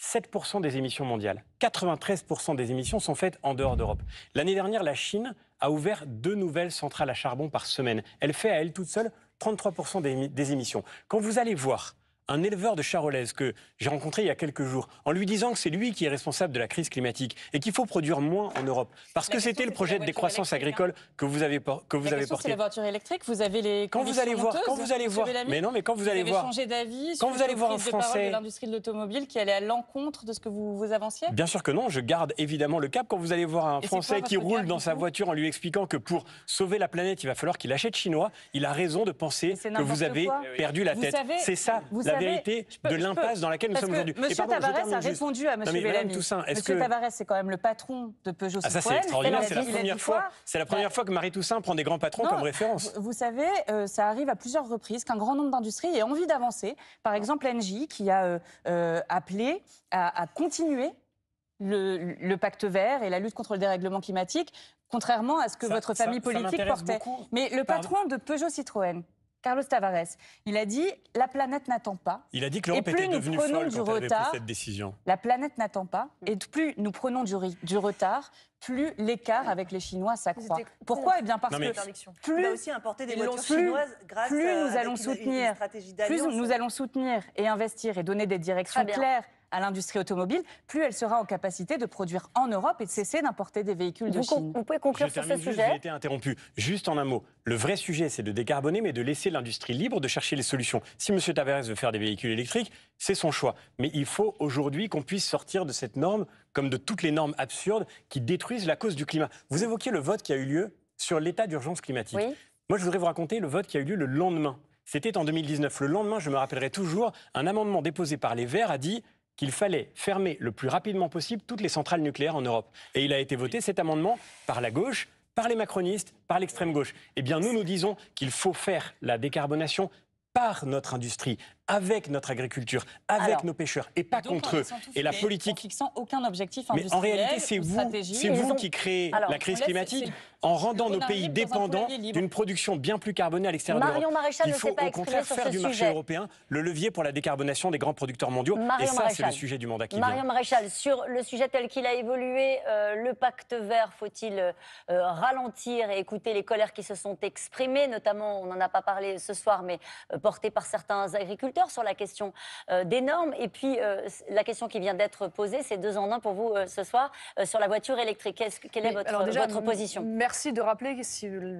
7% des émissions mondiales. 93% des émissions sont faites en dehors d'Europe. L'année dernière, la Chine a ouvert deux nouvelles centrales à charbon par semaine. Elle fait à elle toute seule 33% des, émissions. Quand vous allez voir un éleveur de charolaise que j'ai rencontré il y a quelques jours, en lui disant que c'est lui qui est responsable de la crise climatique et qu'il faut produire moins en Europe, parce que c'était le projet de décroissance agricole hein. que vous avez, que vous avez porté. la voiture électrique, vous avez les quand vous allez voir, quand vous allez voir, mais non, mais quand vous, allez voir, d'avis, quand vous allez voir un Français de l'industrie de l'automobile qui allait à l'encontre de ce que vous, vous avanciez. Bien sûr que non, je garde évidemment le cap. Quand vous allez voir un Français qui roule dans sa voiture en lui expliquant que pour sauver la planète, il va falloir qu'il achète chinois, il a raison de penser que vous avez perdu la tête. C'est ça la de l'impasse dans laquelle nous sommes aujourd'hui. Monsieur Tavares a répondu à M. Bellamy. Toussaint, Tavares, c'est quand même le patron de Peugeot ah, Ça, c'est extraordinaire. C'est la, première fois. C'est la première fois que Marie Toussaint prend des grands patrons comme référence. Vous, savez, euh, ça arrive à plusieurs reprises qu'un grand nombre d'industries aient envie d'avancer. Par exemple, Engie, qui a euh, euh, appelé à, continuer le, pacte vert et la lutte contre le dérèglement climatique, contrairement à ce que votre famille politique portait. Mais le patron de Peugeot Citroën, Carlos Tavares. Il a dit la planète n'attend pas. Il a dit que l'Europe était devenue folle retard, cette décision. La planète n'attend pas. Et plus nous prenons du, du retard, plus l'écart avec les Chinois s'accroît. Pourquoi Eh bien parce que plus, aussi plus nous allons soutenir, plus nous allons soutenir et investir et donner des directions claires à l'industrie automobile, plus elle sera en capacité de produire en Europe et de cesser d'importer des véhicules de vous Chine. pouvez conclure sur ce sujet. J'ai été interrompu. Juste en un mot, le vrai sujet, c'est de décarboner, mais de laisser l'industrie libre de chercher les solutions. Si M. Tavares veut faire des véhicules électriques, c'est son choix. Mais il faut aujourd'hui qu'on puisse sortir de cette norme, comme de toutes les normes absurdes qui détruisent la cause du climat. Vous évoquiez le vote qui a eu lieu sur l'état d'urgence climatique. Moi, je voudrais vous raconter le vote qui a eu lieu le lendemain. C'était en 2019. Le lendemain, je me rappellerai toujours, un amendement déposé par les Verts a dit qu'il fallait fermer le plus rapidement possible toutes les centrales nucléaires en Europe. Et il a été voté cet amendement par la gauche, par les macronistes, par l'extrême gauche. Eh bien, nous, nous disons qu'il faut faire la décarbonation par notre industrie, avec notre agriculture, avec nos pêcheurs, et pas contre eux. Et la politique. En fixant aucun objectif industriel. Mais en réalité, c'est vous, qui créez la crise climatique en rendant nos pays dépendants d'une production bien plus carbonée à l'extérieur de l'Europe. Il faut au contraire faire du marché européen le levier pour la décarbonation des grands producteurs mondiaux. Et ça, c'est le sujet du mandat qui vient. Marion Maréchal, sur le sujet tel qu'il a évolué, euh, le pacte vert, faut-il euh, ralentir et écouter les colères qui se sont exprimées, notamment, on n'en a pas parlé ce soir, mais euh, portées par certains agriculteurs sur la question des normes. Et puis, la question qui vient d'être posée, c'est deux en un pour vous ce soir, sur la voiture électrique. quelle est votre, votre position Merci merci de rappeler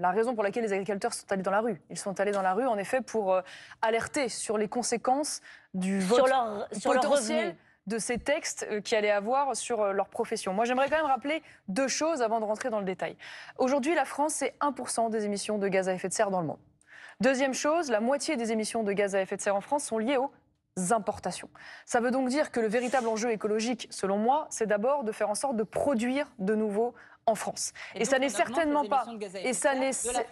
la raison pour laquelle les agriculteurs sont allés dans la rue. Ils sont allés dans la rue, en effet, pour euh, alerter sur les conséquences du vote sur potentiel de ces textes euh, qui allaient avoir sur euh, leur profession. Moi, j'aimerais quand même rappeler deux choses avant de rentrer dans le détail. Aujourd'hui, la France, c'est 1% des émissions de gaz à effet de serre dans le monde. Deuxième chose, la moitié des émissions de gaz à effet de serre en France sont liées aux importations. Ça veut donc dire que le véritable enjeu écologique, selon moi, c'est d'abord de faire en sorte de produire de nouveaux en France. Et, ça n'est certainement pas. Et ça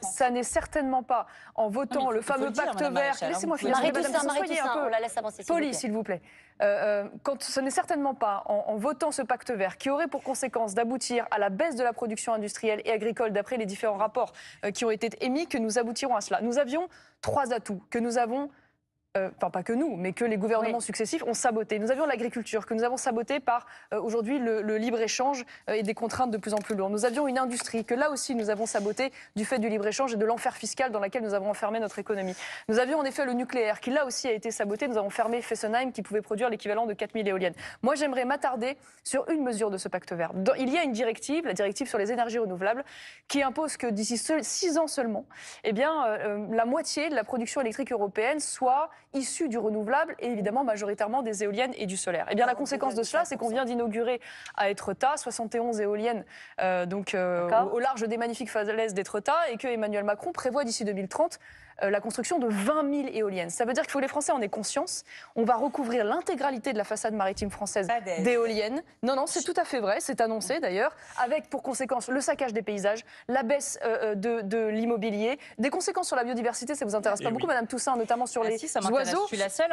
ça n'est certainement pas en votant le fameux pacte vert. Hein, Laissez-moi finir. la Poli, s'il vous plaît. Euh, euh, quand ce n'est certainement pas en, votant ce pacte vert qui aurait pour conséquence d'aboutir à la baisse de la production industrielle et agricole d'après les différents rapports euh, qui ont été émis que nous aboutirons à cela. Nous avions trois atouts que nous avons euh, enfin pas que nous, mais que les gouvernements successifs ont saboté. Nous avions l'agriculture, que nous avons saboté par euh, aujourd'hui le, libre-échange euh, et des contraintes de plus en plus lourdes. Nous avions une industrie que là aussi nous avons saboté du fait du libre-échange et de l'enfer fiscal dans laquelle nous avons enfermé notre économie. Nous avions en effet le nucléaire qui là aussi a été saboté. Nous avons fermé Fessenheim qui pouvait produire l'équivalent de 4000 éoliennes. Moi j'aimerais m'attarder sur une mesure de ce pacte vert. il y a une directive, la directive sur les énergies renouvelables, qui impose que d'ici 6 ans seulement, eh bien, la moitié de la production électrique européenne soit issus du renouvelable et évidemment majoritairement des éoliennes et du solaire. Et eh bien la ah, conséquence de cela, c'est qu'on vient d'inaugurer à Etretat 71 éoliennes euh, donc, euh, au, large des magnifiques falaises d'Etretat et que Emmanuel Macron prévoit d'ici 2030 euh, la construction de 20 000 éoliennes. Ça veut dire qu'il faut que les Français en aient conscience. On va recouvrir l'intégralité de la façade maritime française d'éoliennes. Non, non, c'est tout à fait vrai. C'est annoncé d'ailleurs, avec pour conséquence le saccage des paysages, la baisse euh, euh, de, l'immobilier, des conséquences sur la biodiversité. Ça vous intéresse eh pas beaucoup, Madame Toussaint, notamment sur ah les oiseaux. la seule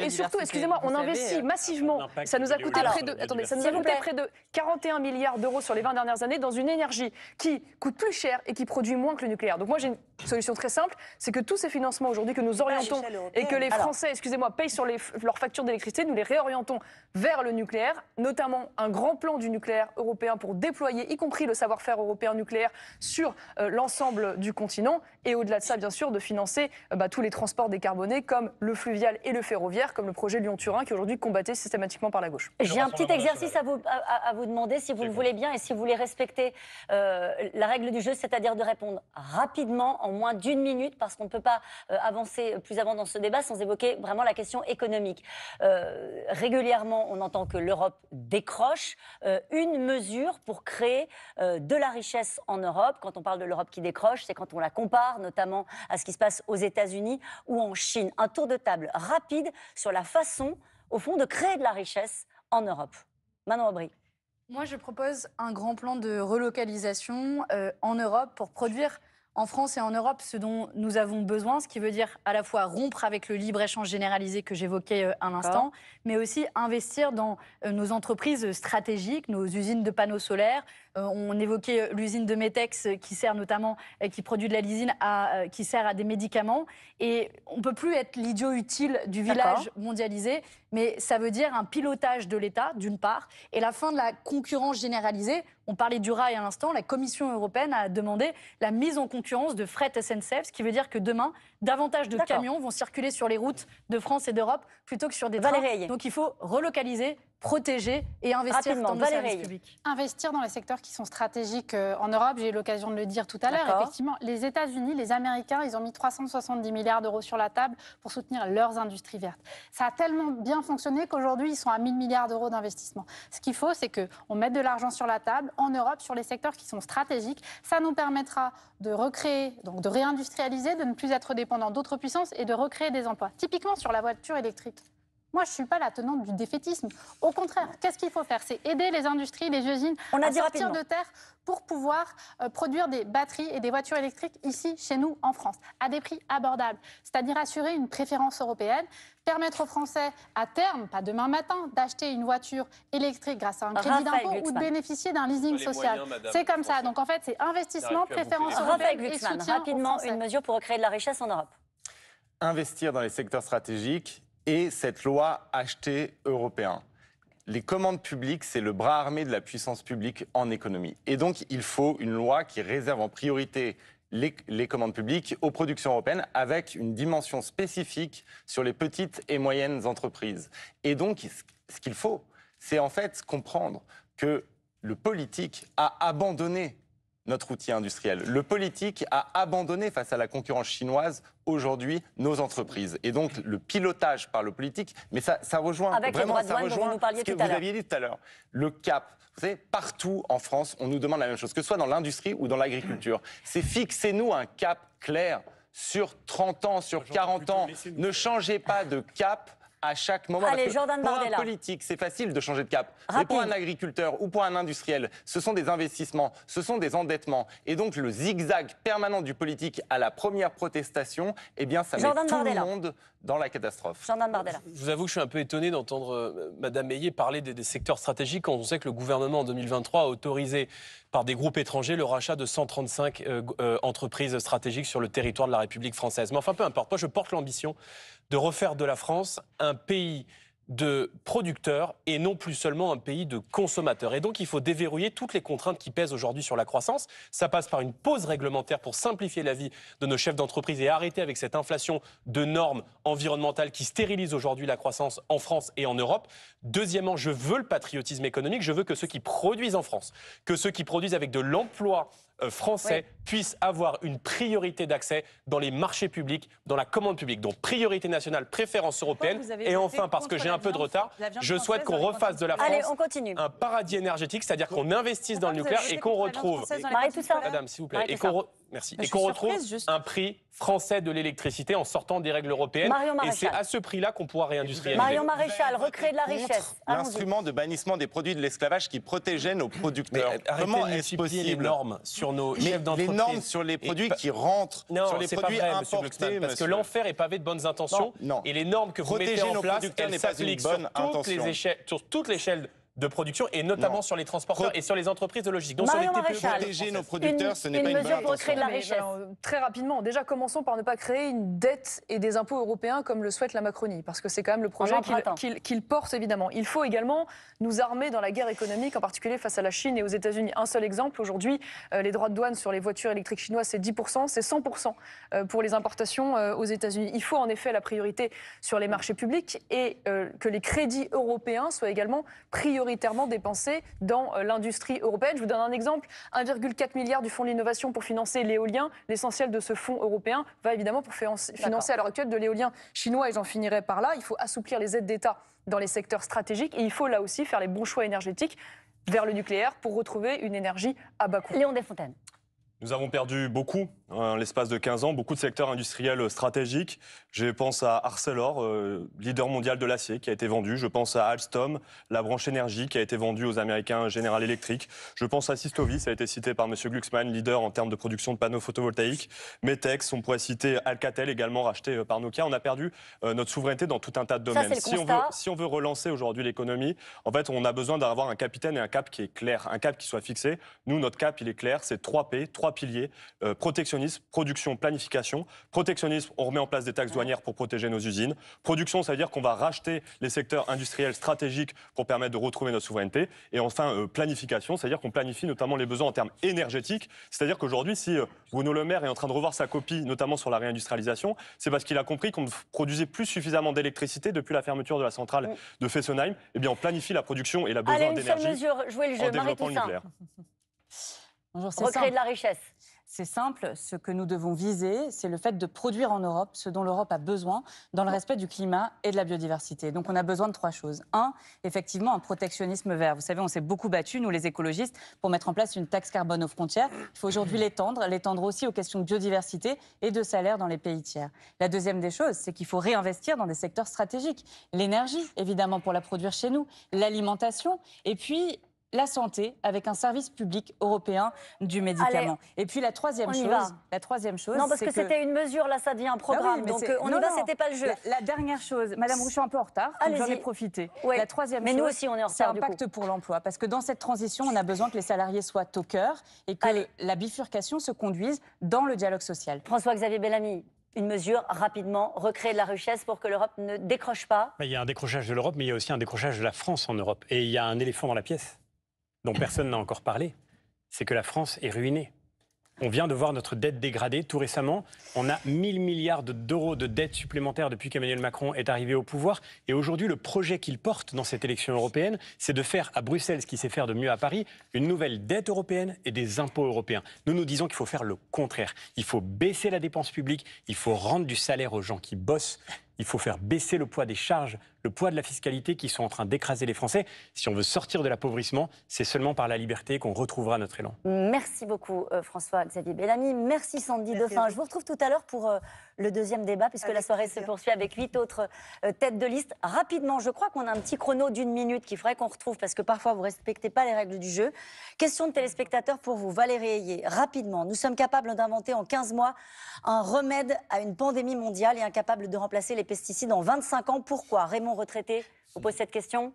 et surtout, excusez-moi, on investit massivement. Ça nous a coûté près de, attendez, ça nous a coûté près de 41 milliards d'euros sur les 20 dernières années dans une énergie qui coûte plus cher et qui produit moins que le nucléaire. Donc moi, j'ai une solution très simple, que tous ces financements aujourd'hui que nous orientons et que les Français, excusez-moi, payent sur les, leurs factures d'électricité, nous les réorientons vers le nucléaire, notamment un grand plan du nucléaire européen pour déployer, y compris le savoir-faire européen nucléaire, sur euh, l'ensemble du continent et au-delà de ça, bien sûr, de financer euh, bah, tous les transports décarbonés comme le fluvial et le ferroviaire, comme le projet Lyon-Turin qui est aujourd'hui combatté systématiquement par la gauche. J'ai un petit exercice à vous, à, vous demander si vous le voulez bien et si vous voulez respecter euh, la règle du jeu, c'est-à-dire de répondre rapidement en moins d'une minute parce qu'on on ne peut pas euh, avancer plus avant dans ce débat sans évoquer vraiment la question économique. Euh, régulièrement, on entend que l'Europe décroche. Euh, une mesure pour créer de la richesse en Europe, quand on parle de l'Europe qui décroche, c'est quand on la compare notamment à ce qui se passe aux États-Unis ou en Chine. Un tour de table rapide sur la façon, au fond, de créer de la richesse en Europe. Manon Aubry. Moi, je propose un grand plan de relocalisation en Europe pour produire en France et en Europe ce dont nous avons besoin, ce qui veut dire à la fois rompre avec le libre-échange généralisé que j'évoquais euh, un instant, mais aussi investir dans euh, nos entreprises stratégiques, nos usines de panneaux solaires, euh, on évoquait euh, l'usine de Metex euh, qui sert notamment, qui produit de la lysine, à, qui sert à des médicaments. Et on ne peut plus être l'idiot utile du village mondialisé, mais ça veut dire un pilotage de l'État, d'une part, et la fin de la concurrence généralisée. On parlait du rail à l'instant, la Commission européenne a demandé la mise en concurrence de fret SNCF, ce qui veut dire que demain, davantage de camions vont circuler sur les routes de France et d'Europe plutôt que sur des trains. Donc il faut relocaliser protéger et investir dans Investir dans les secteurs qui sont stratégiques euh, en Europe, j'ai eu l'occasion de le dire tout à l'heure. Effectivement, les États-Unis, les Américains, ils ont mis 370 milliards d'euros sur la table pour soutenir leurs industries vertes. Ça a tellement bien fonctionné qu'aujourd'hui, ils sont à 1000 milliards d'euros d'investissement. Ce qu'il faut, c'est qu'on mette de l'argent sur la table en Europe sur les secteurs qui sont stratégiques. Ça nous permettra de recréer, donc de réindustrialiser, de ne plus être dépendant d'autres puissances et de recréer des emplois. Typiquement sur la voiture électrique. Moi, je ne suis pas la tenante du défaitisme. Au contraire, qu'est-ce qu'il faut faire C'est aider les industries, les usines On a à sortir de terre pour pouvoir euh, produire des batteries et des voitures électriques ici, chez nous, en France, à des prix abordables. C'est-à-dire assurer une préférence européenne, permettre aux Français, à terme, pas demain matin, d'acheter une voiture électrique grâce à un crédit d'impôt ou de bénéficier d'un leasing social. C'est comme ça. Donc en fait, c'est investissement, préférence européenne et soutien rapidement, une mesure pour recréer de la richesse en Europe investir dans les secteurs stratégiques et cette loi HT européen. Les commandes publiques, c'est le bras armé de la puissance publique en économie. Et donc, il faut une loi qui réserve en priorité les, les, commandes publiques aux productions européennes avec une dimension spécifique sur les petites et moyennes entreprises. Et donc, ce qu'il faut, c'est en fait comprendre que le politique a abandonné notre outil industriel. Le politique a abandonné face à la concurrence chinoise aujourd'hui nos entreprises. Et donc le pilotage par le politique, mais ça, ça rejoint vraiment ça rejoint vous ce que vous aviez dit tout à l'heure. Le cap, vous savez, partout en France, on nous demande la même chose, que ce soit dans l'industrie ou dans l'agriculture. C'est fixez-nous un cap clair sur 30 ans, sur 40 ans. Ne changez pas de cap à chaque moment. Allez, que pour un politique, c'est facile de changer de cap. Mais pour un agriculteur ou pour un industriel, ce sont des investissements, ce sont des endettements. Et donc le zigzag permanent du politique à la première protestation, eh bien ça met tout le monde dans la catastrophe. Bardella. Je vous avoue que je suis un peu étonné d'entendre euh, Madame Meillet parler des, secteurs stratégiques quand on sait que le gouvernement en 2023 a autorisé par des groupes étrangers le rachat de 135 euh, entreprises stratégiques sur le territoire de la République française. Mais enfin, peu importe. Moi, je porte l'ambition de refaire de la France un pays de producteurs et non plus seulement un pays de consommateurs. Et donc il faut déverrouiller toutes les contraintes qui pèsent aujourd'hui sur la croissance. Ça passe par une pause réglementaire pour simplifier la vie de nos chefs d'entreprise et arrêter avec cette inflation de normes environnementales qui stérilise aujourd'hui la croissance en France et en Europe. Deuxièmement, je veux le patriotisme économique, je veux que ceux qui produisent en France, que ceux qui produisent avec de l'emploi euh, français puissent avoir une priorité d'accès dans les marchés publics, dans la commande publique. Donc priorité nationale, préférence européenne. Et enfin, parce que j'ai un peu de retard, je souhaite qu'on refasse de la France un paradis énergétique, c'est-à-dire qu'on investisse dans le nucléaire et qu'on retrouve... Madame, s'il vous plaît. Bah, et qu'on retrouve un prix français de l'électricité en sortant des règles européennes. Et c'est à ce prix-là qu'on pourra réindustrialiser. Marion Maréchal, recréer de la richesse. L'instrument de bannissement des produits de l'esclavage qui protégeait nos producteurs. Euh, Comment est-ce possible les normes sur nos chefs d'entreprise Les normes sur les produits qui rentrent, sur les produits importés. parce que l'enfer est pavé de bonnes intentions. Et les normes que vous mettez en place, elles s'appliquent sur, sur toute l'échelle de production et notamment sur les transporteurs et sur les entreprises de logistique. Donc Marion sur nos producteurs, une, ce n'est pas une mesure pour créer de la richesse. très rapidement, déjà commençons par ne pas créer une dette et des impôts européens comme le souhaite la Macronie, parce que c'est quand même le projet qu'il porte évidemment. Il faut également nous armer dans la guerre économique, en particulier face à la Chine et aux États-Unis. Un seul exemple, aujourd'hui, euh, les droits de douane sur les voitures électriques chinoises, c'est 10%, c'est 100% euh, pour les importations euh, aux États-Unis. Il faut en effet la priorité sur les marchés publics et que les crédits européens soient également prioritaires prioritairement dépensés dans euh, l'industrie européenne. Je vous donne un exemple 1,4 milliard du fonds d'innovation l'innovation pour financer l'éolien. L'essentiel de ce fonds européen va évidemment pour financer à l'heure actuelle de l'éolien chinois. Et j'en finirai par là. Il faut assouplir les aides d'État dans les secteurs stratégiques et il faut là aussi faire les bons choix énergétiques vers le nucléaire pour retrouver une énergie à bas coût. Léon Desfontaines. Nous avons perdu beaucoup en l'espace de 15 ans, beaucoup de secteurs industriels euh, stratégiques. Je pense à Arcelor, euh, leader mondial de l'acier, qui a été vendu. Je pense à Alstom, la branche énergie, qui a été vendue aux Américains General Electric. Je pense à Sistovi, ça a été cité par M. Glucksmann, leader en termes de production de panneaux photovoltaïques. Metex, on pourrait citer Alcatel, également racheté euh, par Nokia. On a perdu notre souveraineté dans tout un tas de domaines. si, on veut, si on veut relancer aujourd'hui l'économie, en fait, on a besoin d'avoir un capitaine et un cap qui est clair, un cap qui soit fixé. Nous, notre cap, il est clair, c'est 3 P, 3 piliers, protectionnisme, production, planification. Protectionnisme, on remet en place des taxes douanières pour protéger nos usines. Production, cest à dire qu'on va racheter les secteurs industriels stratégiques pour permettre de retrouver notre souveraineté. Et enfin, euh, planification, c'est-à-dire qu'on planifie notamment les besoins en termes énergétiques. C'est-à-dire qu'aujourd'hui, si euh, Bruno Le Maire est en train de revoir sa copie, notamment sur la réindustrialisation, c'est parce qu'il a compris qu'on ne produisait plus suffisamment d'électricité depuis la fermeture de la centrale de Fessenheim. et eh bien, on planifie la production et la besoin d'énergie. jouer le jeu, en développant le nucléaire. Bonjour, Recréer de la richesse. C'est simple, ce que nous devons viser, c'est le fait de produire en Europe ce dont l'Europe a besoin dans le respect du climat et de la biodiversité. Donc on a besoin de trois choses. Un, effectivement, un protectionnisme vert. Vous savez, on s'est beaucoup battu, nous les écologistes, pour mettre en place une taxe carbone aux frontières. Il faut aujourd'hui l'étendre, l'étendre aussi aux questions de biodiversité et de salaire dans les pays tiers. La deuxième des choses, c'est qu'il faut réinvestir dans des secteurs stratégiques. L'énergie, évidemment, pour la produire chez nous, l'alimentation, et puis la santé avec un service public européen du médicament. et puis la troisième chose, la troisième chose, non parce que, c'était une mesure là, ça devient un bah programme. donc euh, on y va, c'était pas le jeu. La, dernière chose, Madame Rouchon un peu en retard, j'en ai profité. La troisième mais chose, nous aussi on est en retard. C'est un pacte pour l'emploi parce que dans cette transition, on a besoin que les salariés soient au cœur et que la bifurcation se conduise dans le dialogue social. François-Xavier Bellamy, une mesure rapidement, recréer de la richesse pour que l'Europe ne décroche pas Il y a un décrochage de l'Europe, mais il y a aussi un décrochage de la France en Europe. Et il y a un éléphant dans la pièce dont personne n'a encore parlé, c'est que la France est ruinée. On vient de voir notre dette dégradée tout récemment. On a 1000 milliards d'euros de dette supplémentaire depuis qu'Emmanuel Macron est arrivé au pouvoir. Et aujourd'hui, le projet qu'il porte dans cette élection européenne, c'est de faire à Bruxelles ce qui sait faire de mieux à Paris, une nouvelle dette européenne et des impôts européens. Nous nous disons qu'il faut faire le contraire. Il faut baisser la dépense publique, il faut rendre du salaire aux gens qui bossent, il faut faire baisser le poids des charges le poids de la fiscalité qui sont en train d'écraser les Français. Si on veut sortir de l'appauvrissement, c'est seulement par la liberté qu'on retrouvera notre élan. Merci beaucoup euh, François-Xavier Bellamy. Merci Sandy Dauphin. Je vous retrouve tout à l'heure pour euh, le deuxième débat, puisque la soirée se poursuit avec huit autres euh, têtes de liste. Rapidement, je crois qu'on a un petit chrono d'une minute qu'il faudrait qu'on retrouve, parce que parfois vous ne respectez pas les règles du jeu. Question de téléspectateurs pour vous, Valérie Ayé. Rapidement, nous sommes capables d'inventer en 15 mois un remède à une pandémie mondiale et incapables de remplacer les pesticides en 25 ans. Pourquoi Raymond retraités vous pose cette question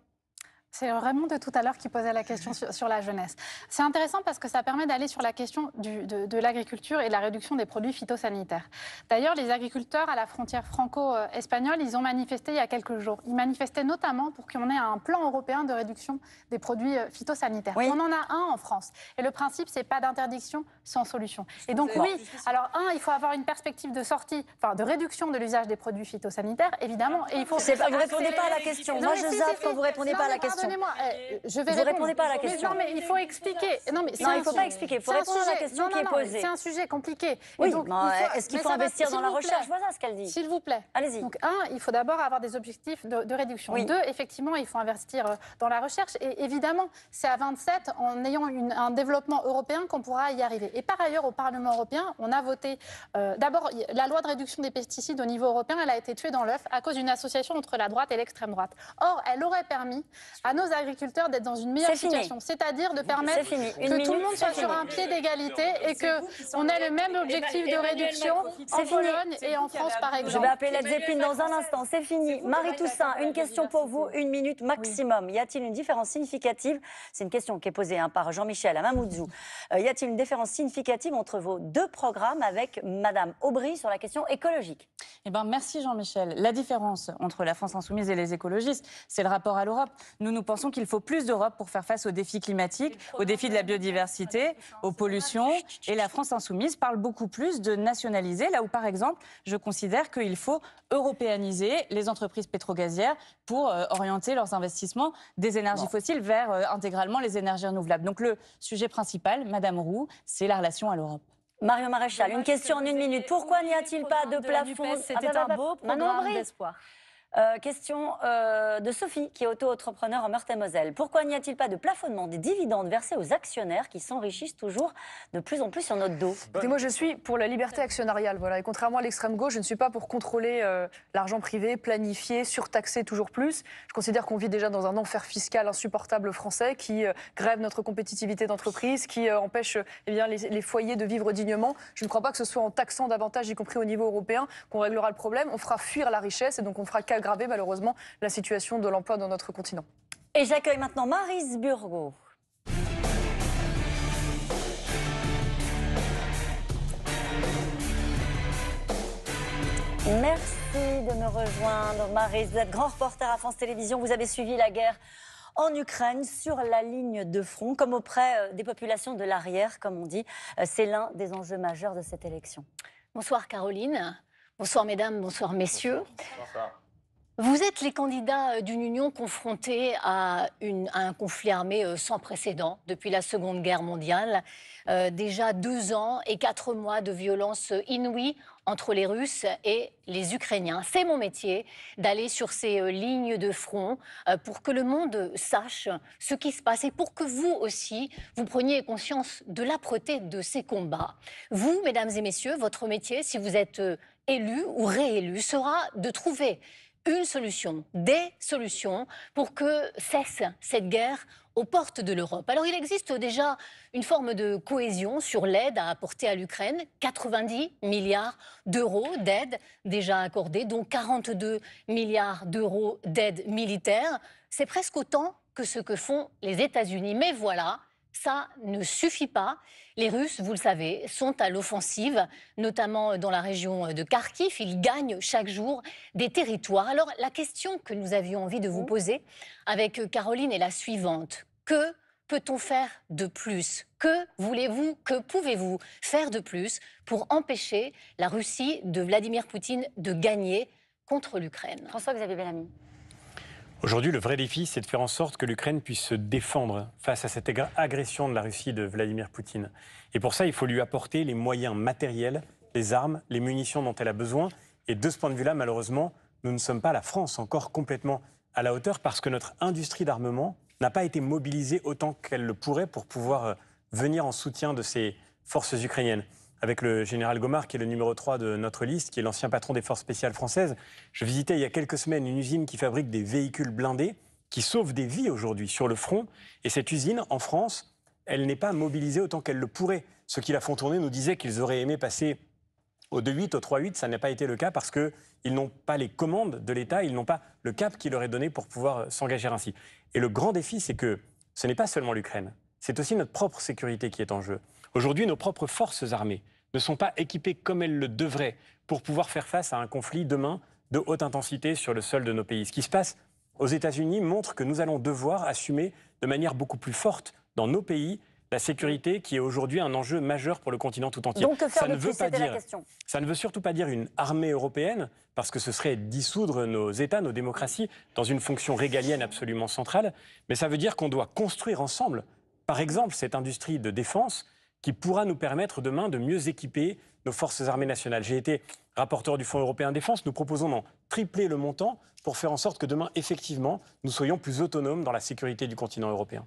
c'est Raymond de tout à l'heure qui posait la question sur, la jeunesse. C'est intéressant parce que ça permet d'aller sur la question de, l'agriculture et de la réduction des produits phytosanitaires. D'ailleurs, les agriculteurs à la frontière franco-espagnole, ils ont manifesté il y a quelques jours. Ils manifestaient notamment pour qu'on ait un plan européen de réduction des produits euh, phytosanitaires. On en a un en France. Et le principe, c'est pas d'interdiction sans solution. Et donc oui, alors un, il faut avoir une perspective de sortie, enfin de réduction de l'usage des produits phytosanitaires, évidemment. Et il faut. vous ne répondez pas à la question. Moi, je zappe quand vous répondez pas à la question moi euh, je vais vous répondre. répondez pas à la question. Mais non, mais il faut expliquer. Non, mais il ne faut pas expliquer. Il faut répondre à la question qui est posée. C'est un sujet compliqué. Oui, est-ce qu'il faut, investir dans la recherche Voilà ce qu'elle dit. S'il vous plaît. Allez-y. Donc, un, il faut d'abord avoir des objectifs de, réduction. Oui. Deux, effectivement, il faut investir euh, dans la recherche. Et évidemment, c'est à 27, en ayant un développement européen, qu'on pourra y arriver. Et par ailleurs, au Parlement européen, on a voté. Euh, d'abord, la loi de réduction des pesticides au niveau européen, elle a été tuée dans l'œuf à cause d'une association entre la droite et l'extrême droite. Or, elle aurait permis à nos agriculteurs d'être dans une meilleure situation, c'est-à-dire de permettre que tout le monde soit sur un pied d'égalité et que on ait le même objectif de réduction en Pologne et en France, par exemple. Je vais appeler la Zépine dans un instant. C'est fini. Marie Toussaint, une question pour vous, une minute maximum. Y a-t-il une différence significative C'est une question qui est posée hein, par Jean-Michel à Mamoudzou. Euh, y a-t-il une différence significative entre vos deux programmes avec Madame Aubry sur la question écologique Eh ben, merci Jean-Michel. La différence entre la France insoumise et les écologistes, c'est le rapport à l'Europe. Nous nous nous pensons qu'il faut plus d'Europe pour faire face aux défis climatiques, aux défis de la biodiversité, aux pollutions. Et la France insoumise parle beaucoup plus de nationaliser, là où par exemple, je considère qu'il faut européaniser les entreprises pétrogazières pour euh, orienter leurs investissements des énergies fossiles vers euh, intégralement les énergies renouvelables. Donc le sujet principal, Madame Roux, c'est la relation à l'Europe. Marion Maréchal, une question en une minute. Pourquoi n'y a-t-il pas de plafond C'était ah, bah, un bah, beau programme d'espoir. Euh, question euh, de Sophie, qui est auto-entrepreneur en Meurthe-et-Moselle. Pourquoi n'y a-t-il pas de plafonnement des dividendes versés aux actionnaires qui s'enrichissent toujours de plus en plus sur notre dos Moi, je suis pour la liberté actionnariale. Voilà. Et contrairement à l'extrême gauche, je ne suis pas pour contrôler euh, l'argent privé, planifier, surtaxer toujours plus. Je considère qu'on vit déjà dans un enfer fiscal insupportable français qui grève notre compétitivité d'entreprise, qui empêche eh bien, les, les foyers de vivre dignement. Je ne crois pas que ce soit en taxant davantage, y compris au niveau européen, qu'on réglera le problème. On fera fuir la richesse et donc on fera aggraver malheureusement la situation de l'emploi dans notre continent. Et j'accueille maintenant Marise Burgo. Merci de me rejoindre, Marise. Vous êtes grand reporter à France Télévisions. Vous avez suivi la guerre en Ukraine, sur la ligne de front, comme auprès euh, des populations de l'arrière, comme on dit. Euh, c'est l'un des enjeux majeurs de cette élection. Bonsoir, Caroline. Bonsoir, mesdames. Bonsoir, messieurs. Bonsoir. Vous êtes les candidats euh, d'une union confrontée à, un conflit armé euh, sans précédent depuis la Seconde Guerre mondiale. Euh, déjà deux ans et quatre mois de violence inouïe entre les Russes et les Ukrainiens. C'est mon métier d'aller sur ces lignes de front pour que le monde sache ce qui se passe et pour que vous aussi, vous preniez conscience de l'âpreté de ces combats. Vous, mesdames et messieurs, votre métier, si vous êtes élu ou réélu, sera de trouver une solution, des solutions pour que cesse cette guerre aux portes de l'Europe. Alors il existe déjà une forme de cohésion sur l'aide à apporter à l'Ukraine, 90 milliards d'euros d'aide déjà accordée, dont 42 milliards d'euros d'aide militaire. C'est presque autant que ce que font les États-Unis. Mais voilà, ça ne suffit pas. Les Russes, vous le savez, sont à l'offensive, notamment euh, dans la région euh, de Kharkiv. Ils gagnent chaque jour des territoires. Alors la question que nous avions envie de vous mmh. poser avec euh, Caroline est la suivante. Que peut-on faire de plus Que voulez-vous, que pouvez-vous faire de plus pour empêcher la Russie de Vladimir Poutine de gagner contre l'Ukraine François-Xavier Bellamy. Aujourd'hui, le vrai défi, c'est de faire en sorte que l'Ukraine puisse se défendre face à cette agression de la Russie de Vladimir Poutine. Et pour ça, il faut lui apporter les moyens matériels, les armes, les munitions dont elle a besoin. Et de ce point de vue-là, malheureusement, nous ne sommes pas, la France, encore complètement à la hauteur parce que notre industrie d'armement n'a pas été mobilisée autant qu'elle le pourrait pour pouvoir euh, venir en soutien de ces forces ukrainiennes avec le général Gomard, qui est le numéro 3 de notre liste, qui est l'ancien patron des forces spéciales françaises. Je visitais il y a quelques semaines une usine qui fabrique des véhicules blindés qui sauvent des vies aujourd'hui sur le front. Et cette usine, en France, elle n'est pas mobilisée autant qu'elle le pourrait. Ceux qui la font tourner nous disaient qu'ils auraient aimé passer au 2-8, au 3-8, ça n'a pas été le cas parce qu'ils n'ont pas les commandes de l'État, ils n'ont pas le cap qui leur est donné pour pouvoir s'engager ainsi. Et le grand défi, c'est que ce n'est pas seulement l'Ukraine, c'est aussi notre propre sécurité qui est en jeu. Aujourd'hui, nos propres forces armées ne sont pas équipées comme elles le devraient pour pouvoir faire face à un conflit demain de haute intensité sur le sol de nos pays. Ce qui se passe aux États-Unis montre que nous allons devoir assumer de manière beaucoup plus forte dans nos pays la sécurité qui est aujourd'hui un enjeu majeur pour le continent tout entier. Donc, faire ça ne veut pas dire, ça ne veut surtout pas dire une armée européenne, parce que ce serait dissoudre nos États, nos démocraties, dans une fonction régalienne absolument centrale. Mais ça veut dire qu'on doit construire ensemble, par exemple, cette industrie de défense qui pourra nous permettre demain de mieux équiper nos forces armées nationales. J'ai été rapporteur du Fonds européen défense. Nous proposons d'en tripler le montant pour faire en sorte que demain, effectivement, nous soyons plus autonomes dans la sécurité du continent européen.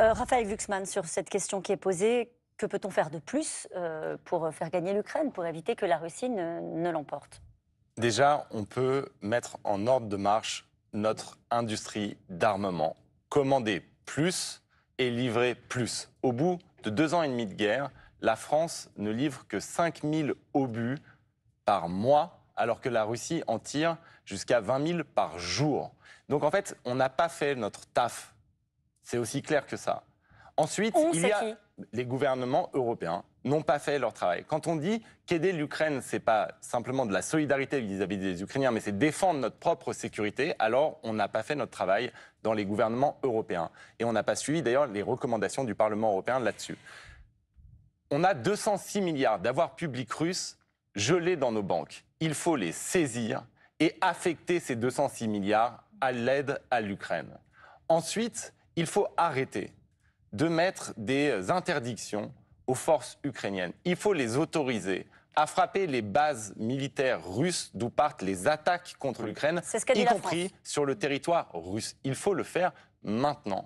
Euh, Raphaël Vuxman, sur cette question qui est posée, que peut-on faire de plus euh, pour faire gagner l'Ukraine, pour éviter que la Russie ne, ne l'emporte Déjà, on peut mettre en ordre de marche notre industrie d'armement, commander plus et livrer plus. Au bout, de deux ans et demi de guerre, la France ne livre que 5000 obus par mois, alors que la Russie en tire jusqu'à 20 000 par jour. Donc en fait, on n'a pas fait notre taf. C'est aussi clair que ça. Ensuite, il y a les gouvernements européens n'ont pas fait leur travail. Quand on dit qu'aider l'Ukraine, c'est pas simplement de la solidarité vis-à-vis des Ukrainiens, mais c'est défendre notre propre sécurité, alors on n'a pas fait notre travail dans les gouvernements européens. Et on n'a pas suivi d'ailleurs les recommandations du Parlement européen là-dessus. On a 206 milliards d'avoirs publics russes gelés dans nos banques. Il faut les saisir et affecter ces 206 milliards à l'aide à l'Ukraine. Ensuite, il faut arrêter de mettre des interdictions aux forces ukrainiennes. Il faut les autoriser à frapper les bases militaires russes d'où partent les attaques contre l'Ukraine, y compris sur le territoire russe. Il faut le faire maintenant.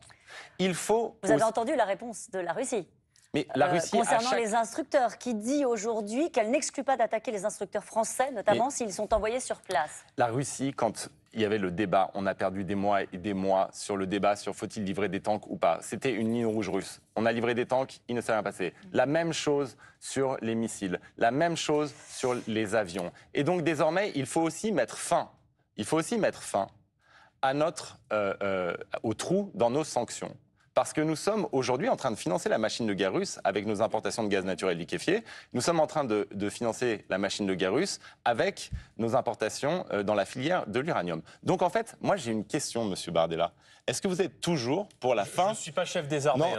Il faut. Vous avez entendu la réponse de la Russie mais la euh, Russie, concernant les instructeurs, qui dit aujourd'hui qu'elle n'exclut pas d'attaquer les instructeurs français, notamment s'ils sont envoyés sur place. La Russie, quand il y avait le débat, on a perdu des mois et des mois sur le débat sur faut-il livrer des tanks ou pas. C'était une ligne rouge russe. On a livré des tanks, il ne s'est rien passé. La même chose sur les missiles, la même chose sur les avions. Et donc désormais, il faut aussi mettre fin. Il faut aussi mettre fin à notre, euh, euh, au trou dans nos sanctions. Parce que nous sommes aujourd'hui en train de financer la machine de guerre russe avec nos importations de gaz naturel liquéfié. Nous sommes en train de, financer la machine de guerre russe avec nos importations euh, dans la filière de l'uranium. Donc en fait, moi j'ai une question, Monsieur Bardella. Est-ce que vous êtes toujours pour la fin Je ne suis pas chef des armées.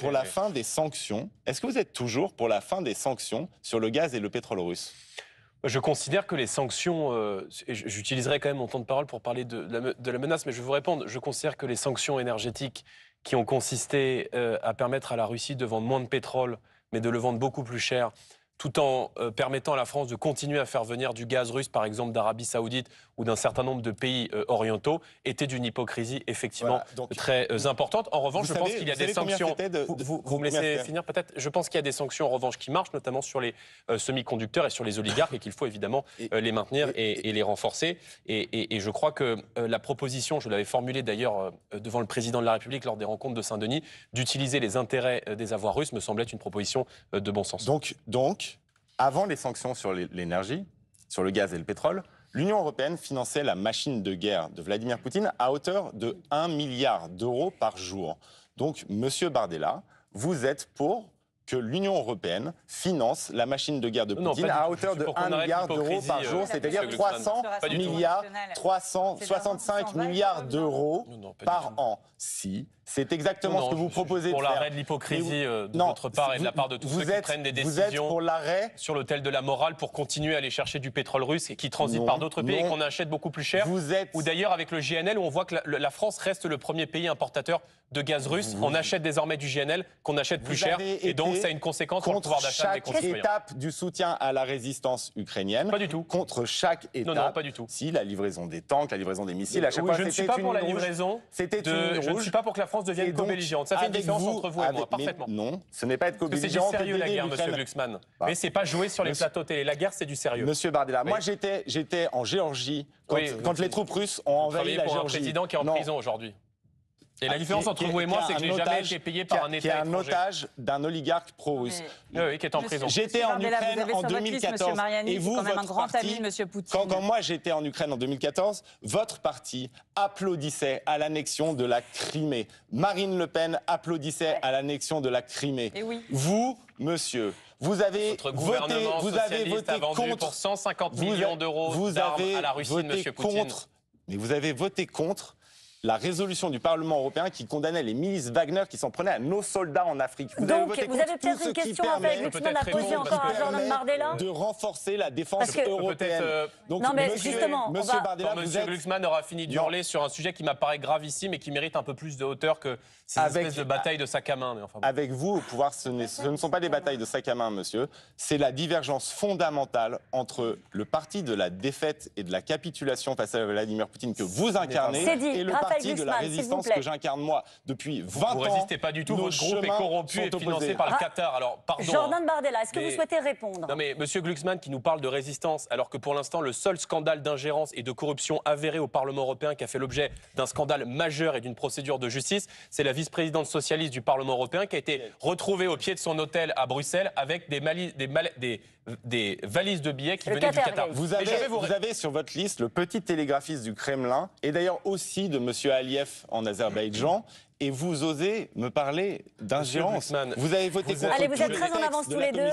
pour, la fin des sanctions. Est-ce que vous êtes toujours pour la fin des sanctions sur le gaz et le pétrole russe bah, je considère que les sanctions, euh, j'utiliserai quand même mon temps de parole pour parler de, la, menace, mais je vais vous répondre, je considère que les sanctions énergétiques qui ont consisté euh, à permettre à la Russie de vendre moins de pétrole, mais de le vendre beaucoup plus cher, tout en euh, permettant à la France de continuer à faire venir du gaz russe, par exemple d'Arabie saoudite ou d'un certain nombre de pays euh, orientaux, était d'une hypocrisie effectivement très euh, importante. En revanche, je pense qu'il y a des sanctions. vous, me laissez finir peut-être Je pense qu'il y a des sanctions en revanche qui marchent, notamment sur les semi-conducteurs et sur les oligarques, et qu'il faut évidemment les maintenir et, et, les renforcer. Et, je crois que la proposition, je l'avais formulée d'ailleurs devant le président de la République lors des rencontres de Saint-Denis, d'utiliser les intérêts des avoirs russes me semblait une proposition de bon sens. Donc, donc avant les sanctions sur l'énergie, sur le gaz et le pétrole, l'Union européenne finançait la machine de guerre de Vladimir Poutine à hauteur de 1 milliard d'euros par jour. Donc, Monsieur Bardella, vous êtes pour que l'Union européenne finance la machine de guerre de Poutine à hauteur de 1 milliard d'euros par jour, euh, c'est-à-dire 300 365 milliards d'euros par an. Si c'est exactement ce que vous proposez pour de faire. Pour l'arrêt de l'hypocrisie euh, de votre part et de la part de tous ceux qui prennent des décisions pour sur l'autel de la morale pour continuer à aller chercher du pétrole russe qui transite par d'autres pays et qu'on achète beaucoup plus cher. Vous êtes... Ou d'ailleurs avec le GNL où on voit que la, France reste le premier pays importateur de gaz russe. On achète désormais du GNL qu'on achète plus cher et donc ça a une conséquence contre le pouvoir d'achat des chaque étape du soutien à la résistance ukrainienne. Pas du tout. Contre chaque étape. Non, non, pas du tout. Si, la livraison des tanks, la livraison des missiles, à chaque fois, Je ne suis pas pour la livraison. C'était une Je suis pas pour que la France deviennent devienne co-belligérante. Ça fait une différence entre vous et moi, parfaitement. Non, ce n'est pas être co-belligérante. C'est du sérieux la guerre, monsieur Glucksmann. Bah, mais Mais n'est pas jouer sur les plateaux télé. La guerre, c'est du sérieux. Monsieur Bardella, moi j'étais en Géorgie quand, les troupes russes ont envahi la pour un président qui est en prison aujourd'hui. Et la ah, différence entre vous et moi, c'est que je n'ai jamais été payé par un État. Qui est un otage d'un oligarque pro-russe. Ah oui, qui est en prison. J'étais en Ukraine en 2014. Et vous, votre parti, quand moi j'étais en Ukraine en 2014, votre parti applaudissait à l'annexion de la Crimée. Marine Le Pen applaudissait à l'annexion de la Crimée. Vous, monsieur, vous avez voté, vous avez voté contre 150 millions d'euros à la Russie, Monsieur Poutine. mais vous avez voté contre la résolution du Parlement européen qui condamnait les milices Wagner qui s'en prenaient à nos soldats en Afrique. Vous Donc, avez vous avez peut-être une question avec le de encore à Bardella De renforcer la défense européenne. Euh, Donc, non, mais monsieur, justement, monsieur Bardella, monsieur Glucksmann aura fini d'hurler sur un sujet qui m'apparaît gravissime et qui mérite un peu plus de hauteur que ces avec... espèces de batailles de sac à main. Avec vous, au pouvoir, ce, ce ne sont pas des batailles de sac à main, monsieur. C'est la divergence fondamentale entre le parti de la défaite et de la capitulation face à Vladimir Poutine que vous incarnez et le parti de la résistance que j'incarne moi. Depuis 20 vous ans. Vous résistez pas du tout, votre groupe est corrompu et financé par le Qatar. Alors, pardon. Jordan Bardella, est-ce que vous souhaitez répondre Non, mais monsieur Glucksmann qui nous parle de résistance, alors que pour l'instant, le seul scandale d'ingérence et de corruption avéré au Parlement européen qui a fait l'objet d'un scandale majeur et d'une procédure de justice, c'est la vice-présidente socialiste du Parlement européen qui a été retrouvée au pied de son hôtel à Bruxelles avec des, des, des, valises de billets qui venaient du Qatar. Vous avez, vous... vous avez, sur votre liste le petit télégraphiste du Kremlin et d'ailleurs aussi de M. Monsieur Aliyev en Azerbaïdjan et vous osez me parler d'ingérence. Vous avez voté vous Allez, vous êtes très en avance tous les deux.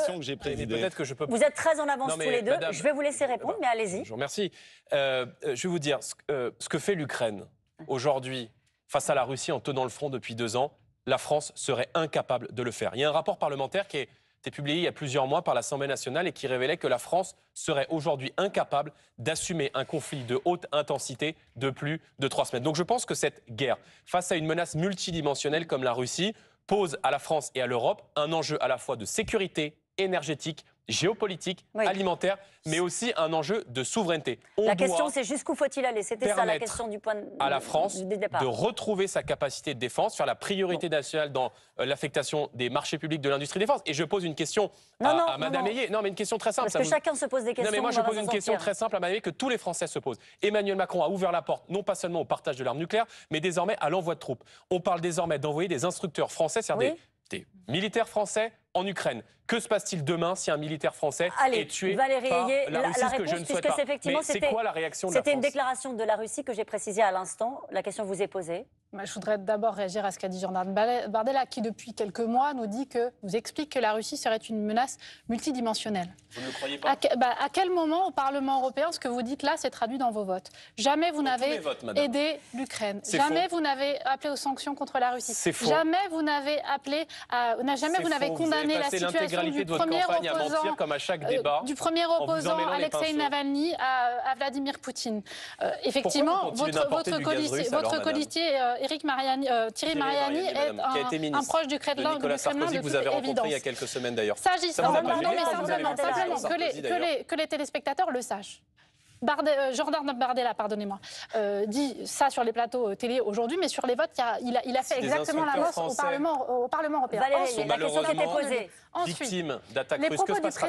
Que je peux... Vous êtes très en avance tous les deux. je vais vous laisser euh, répondre, mais allez-y. Je vous remercie. Euh, euh, je vais vous dire ce que fait l'Ukraine aujourd'hui face à la Russie en tenant le front depuis deux ans. La France serait incapable de le faire. Il y a un rapport parlementaire qui est publié il y a plusieurs mois par l'Assemblée nationale et qui révélait que la France serait aujourd'hui incapable d'assumer un conflit de haute intensité de plus de trois semaines. Donc je pense que cette guerre, face à une menace multidimensionnelle comme la Russie, pose à la France et à l'Europe un enjeu à la fois de sécurité énergétique, géopolitique, alimentaire, mais aussi un enjeu de souveraineté. la question, c'est jusqu'où faut-il aller C'était ça la question du point de, à la France de retrouver sa capacité de défense, faire la priorité nationale dans euh, l'affectation des marchés publics de l'industrie défense. Et je pose une question à, Madame non, Non, mais une question très simple. Parce que chacun se pose des questions. Non, mais moi, je pose une question très simple à Madame Ayer que tous les Français se posent. Emmanuel Macron a ouvert la porte, non pas seulement au partage de l'arme nucléaire, mais désormais à l'envoi de troupes. On parle désormais d'envoyer des instructeurs français, c'est-à-dire des militaires français en Ukraine. Que se passe-t-il demain si un militaire français est tué par la, Russie, que je ne souhaite pas. c'est quoi la réaction de la C'était une déclaration de la Russie que j'ai précisée à l'instant. La question vous est posée. Bah, je voudrais d'abord réagir à ce qu'a dit Jordan Bardella, qui depuis quelques mois nous dit que, nous explique que la Russie serait une menace multidimensionnelle. Vous ne croyez pas à, bah, quel moment au Parlement européen ce que vous dites là s'est traduit dans vos votes Jamais vous n'avez aidé l'Ukraine. Jamais vous n'avez appelé aux sanctions contre la Russie. Jamais vous n'avez appelé, à, jamais vous n'avez condamné condamner la situation du premier opposant, à comme à chaque euh, débat, euh, du premier opposant Alexei Navalny à, à, Vladimir Poutine. Euh, effectivement, votre, votre, colistier, russe, votre alors, colistier Eric euh, Mariani, euh, Thierry, Mariani, Mariani est un, un, proche du Kremlin. De Nicolas Sarkozy, que vous avez rencontré évidence. il y a quelques semaines d'ailleurs. S'agissant, non, non, mais simplement que les téléspectateurs le sachent. Bardella, euh, Jordan Bardella, pardonnez-moi, euh, dit ça sur les plateaux euh, télé aujourd'hui, mais sur les votes, il a, fait exactement la au Parlement, au Parlement européen. la question posée. Ensuite, victimes d'attaques russes. Que se passera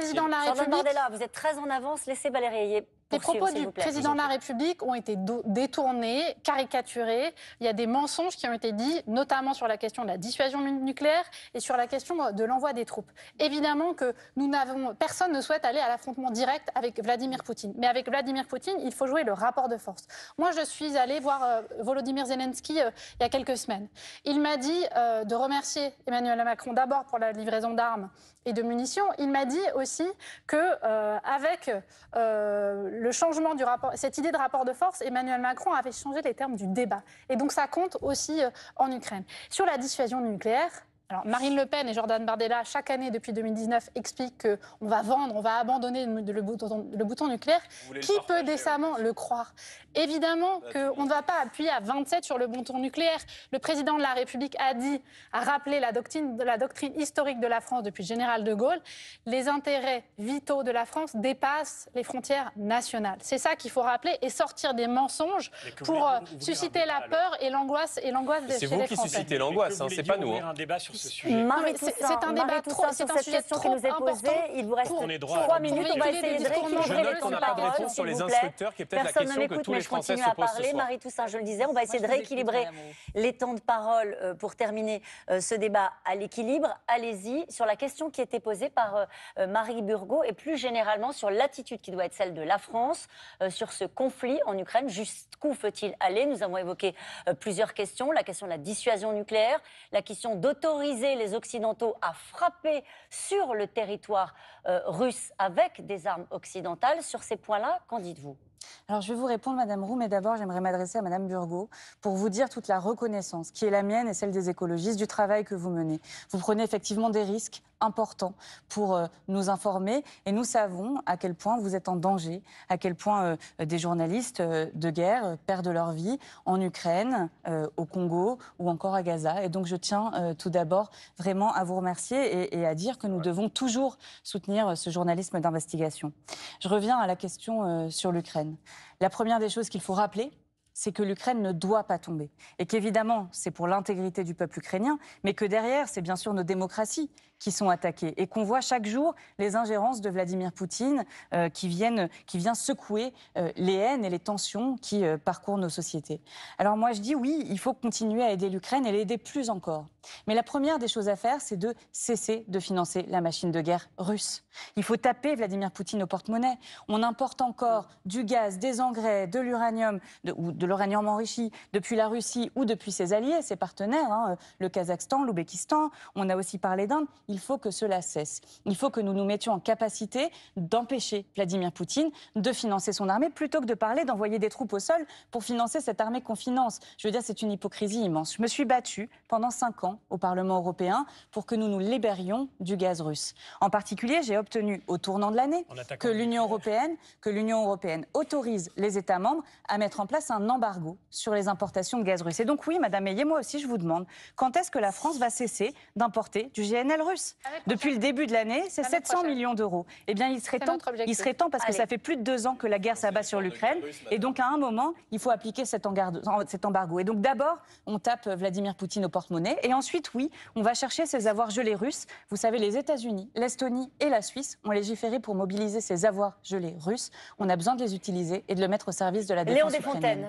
vous êtes très en avance. Laissez Valérie les propos du président de la République ont été détournés, caricaturés. Il y a des mensonges qui ont été dits, notamment sur la question de la dissuasion nucléaire et sur la question de l'envoi des troupes. Évidemment que nous n'avons, personne ne souhaite aller à l'affrontement direct avec Vladimir Poutine. Mais avec Vladimir Poutine, il faut jouer le rapport de force. Moi, je suis allée voir euh, Volodymyr Zelensky euh, il y a quelques semaines. Il m'a dit euh, de remercier Emmanuel Macron d'abord pour la livraison d'armes et de munitions. Il m'a dit aussi que euh, avec euh, le changement cette idée de rapport de force, Emmanuel Macron avait changé les termes du débat. Et donc ça compte aussi euh, en Ukraine. Sur la dissuasion nucléaire, alors Marine Le Pen et Jordan Bardella, chaque année depuis 2019, expliquent qu'on va vendre, on va abandonner le, bouton, le bouton, nucléaire. Qui peut décemment le croire Évidemment bah, qu'on ne va pas appuyer à 27 sur le bouton nucléaire. Le président de la République a dit, a rappelé la doctrine, la doctrine historique de la France depuis le général de Gaulle. Les intérêts vitaux de la France dépassent les frontières nationales. C'est ça qu'il faut rappeler et sortir des mensonges pour euh, susciter la peur et l'angoisse et l'angoisse des C'est vous qui suscitez l'angoisse, ce hein, c'est pas nous. Hein. Un débat sur sujet. C'est un débat trop, c'est un nous est posé. Il vous reste trois minutes. On va essayer de rééquilibrer qu'on n'a pas de réponse sur les instructeurs, qui est peut-être la question que tous les Français se posent ce Marie Toussaint, je le disais, on va essayer de rééquilibrer hein, les temps de parole euh, pour terminer euh, ce débat à l'équilibre. Allez-y sur la question qui était posée par euh, Marie Burgot et plus généralement sur l'attitude qui doit être celle de la France sur ce conflit en Ukraine. Jusqu'où faut-il aller Nous avons évoqué plusieurs questions la question de la dissuasion nucléaire, la question d'autorité les Occidentaux à frapper sur le territoire euh, russe avec des armes occidentales. Sur ces points-là, qu'en dites-vous alors je vais vous répondre, Madame Roux, mais d'abord j'aimerais m'adresser à Madame Burgot pour vous dire toute la reconnaissance qui est la mienne et celle des écologistes du travail que vous menez. Vous prenez effectivement des risques importants pour euh, nous informer et nous savons à quel point vous êtes en danger, à quel point euh, des journalistes euh, de guerre perdent leur vie en Ukraine, au Congo ou encore à Gaza. Et donc je tiens tout d'abord vraiment à vous remercier et, à dire que nous devons toujours soutenir ce journalisme d'investigation. Je reviens à la question sur l'Ukraine. La première des choses qu'il faut rappeler, c'est que l'Ukraine ne doit pas tomber. Et qu'évidemment, c'est pour l'intégrité du peuple ukrainien, mais que derrière, c'est bien sûr nos démocraties qui sont attaquées. Et qu'on voit chaque jour les ingérences de Vladimir Poutine euh, qui, viennent, qui vient secouer euh, les haines et les tensions qui euh, parcourent nos sociétés. Alors moi, je dis oui, il faut continuer à aider l'Ukraine et l'aider plus encore. Mais la première des choses à faire, c'est de cesser de financer la machine de guerre russe. Il faut taper Vladimir Poutine au porte-monnaie. On importe encore du gaz, des engrais, de l'uranium, ou de de l'uranium enrichi depuis la Russie ou depuis ses alliés, ses partenaires, hein, euh, le Kazakhstan, l'Ouzbékistan. On a aussi parlé d'Inde. Il faut que cela cesse. Il faut que nous nous mettions en capacité d'empêcher Vladimir Poutine de financer son armée plutôt que de parler d'envoyer des troupes au sol pour financer cette armée qu'on finance. Je veux dire, c'est une hypocrisie immense. Je me suis battue pendant cinq ans au Parlement européen pour que nous nous libérions du gaz russe. En particulier, j'ai obtenu au tournant de l'année que l'Union européenne, que l'Union européenne autorise les États membres à mettre en place un embargo sur les importations de gaz russe. Et donc oui, Madame ayez moi aussi je vous demande, quand est-ce que la France va cesser d'importer du GNL russe Depuis le début de l'année, c'est 700 millions d'euros. Eh bien, il serait temps, il serait temps parce que ça fait plus de deux ans que la guerre s'abat sur l'Ukraine. Et donc à un moment, il faut appliquer cet, embargo. Et donc d'abord, on tape Vladimir Poutine au porte-monnaie. Et ensuite, oui, on va chercher ces avoirs gelés russes. Vous savez, les États-Unis, l'Estonie et la Suisse ont légiféré pour mobiliser ces avoirs gelés russes. On a besoin de les utiliser et de le mettre au service de la défense Léon Desfontaines,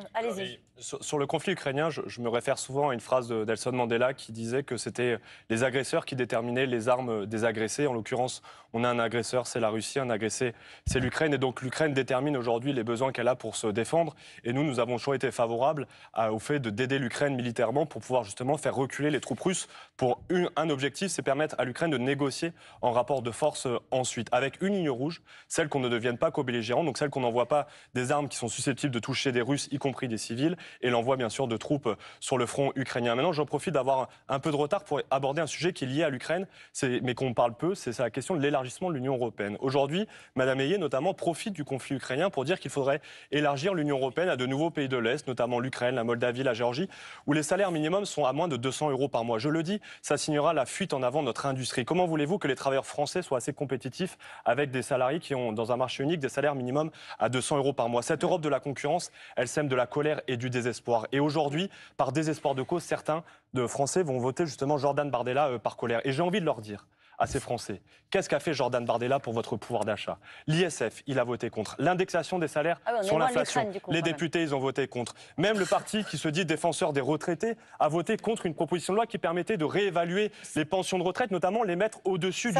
sur, le conflit ukrainien, je, me réfère souvent à une phrase d'Elson Mandela qui disait que c'était les agresseurs qui déterminaient les armes des agressés. En l'occurrence, on a un agresseur, c'est la Russie, un agressé, c'est l'Ukraine. Et donc l'Ukraine détermine aujourd'hui les besoins qu'elle a pour se défendre. Et nous, nous avons toujours été favorables au fait d'aider l'Ukraine militairement pour pouvoir justement faire reculer les troupes russes pour un objectif, c'est permettre à l'Ukraine de négocier en rapport de force euh, ensuite, avec une ligne rouge, celle qu'on ne devienne pas co-belligérant, donc celle qu'on n'envoie pas des armes qui sont susceptibles de toucher des Russes, y compris des civils et l'envoi bien sûr de troupes sur le front ukrainien. Maintenant, j'en profite d'avoir un peu de retard pour aborder un sujet qui est lié à l'Ukraine, mais qu'on parle peu, c'est la question de l'élargissement de l'Union européenne. Aujourd'hui, Madame Ayé, notamment profite du conflit ukrainien pour dire qu'il faudrait élargir l'Union européenne à de nouveaux pays de l'Est, notamment l'Ukraine, la Moldavie, la Géorgie, où les salaires minimums sont à moins de 200 euros par mois. Je le dis, ça signera la fuite en avant de notre industrie. Comment voulez-vous que les travailleurs français soient assez compétitifs avec des salariés qui ont, dans un marché unique, des salaires minimums à 200 euros par mois Cette Europe de la concurrence, elle sème de la colère et du désespoir. Et aujourd'hui, par désespoir de cause, certains de Français vont voter justement Jordan Bardella euh, par colère. Et j'ai envie de leur dire, à ces Français. Qu'est-ce qu'a fait Jordan Bardella pour votre pouvoir d'achat L'ISF, il a voté contre. L'indexation des salaires ah sur l'inflation, les députés, ils ont voté contre. Même le parti qui se dit défenseur des retraités a voté contre une proposition de loi qui permettait de réévaluer les pensions de retraite, notamment les mettre au-dessus du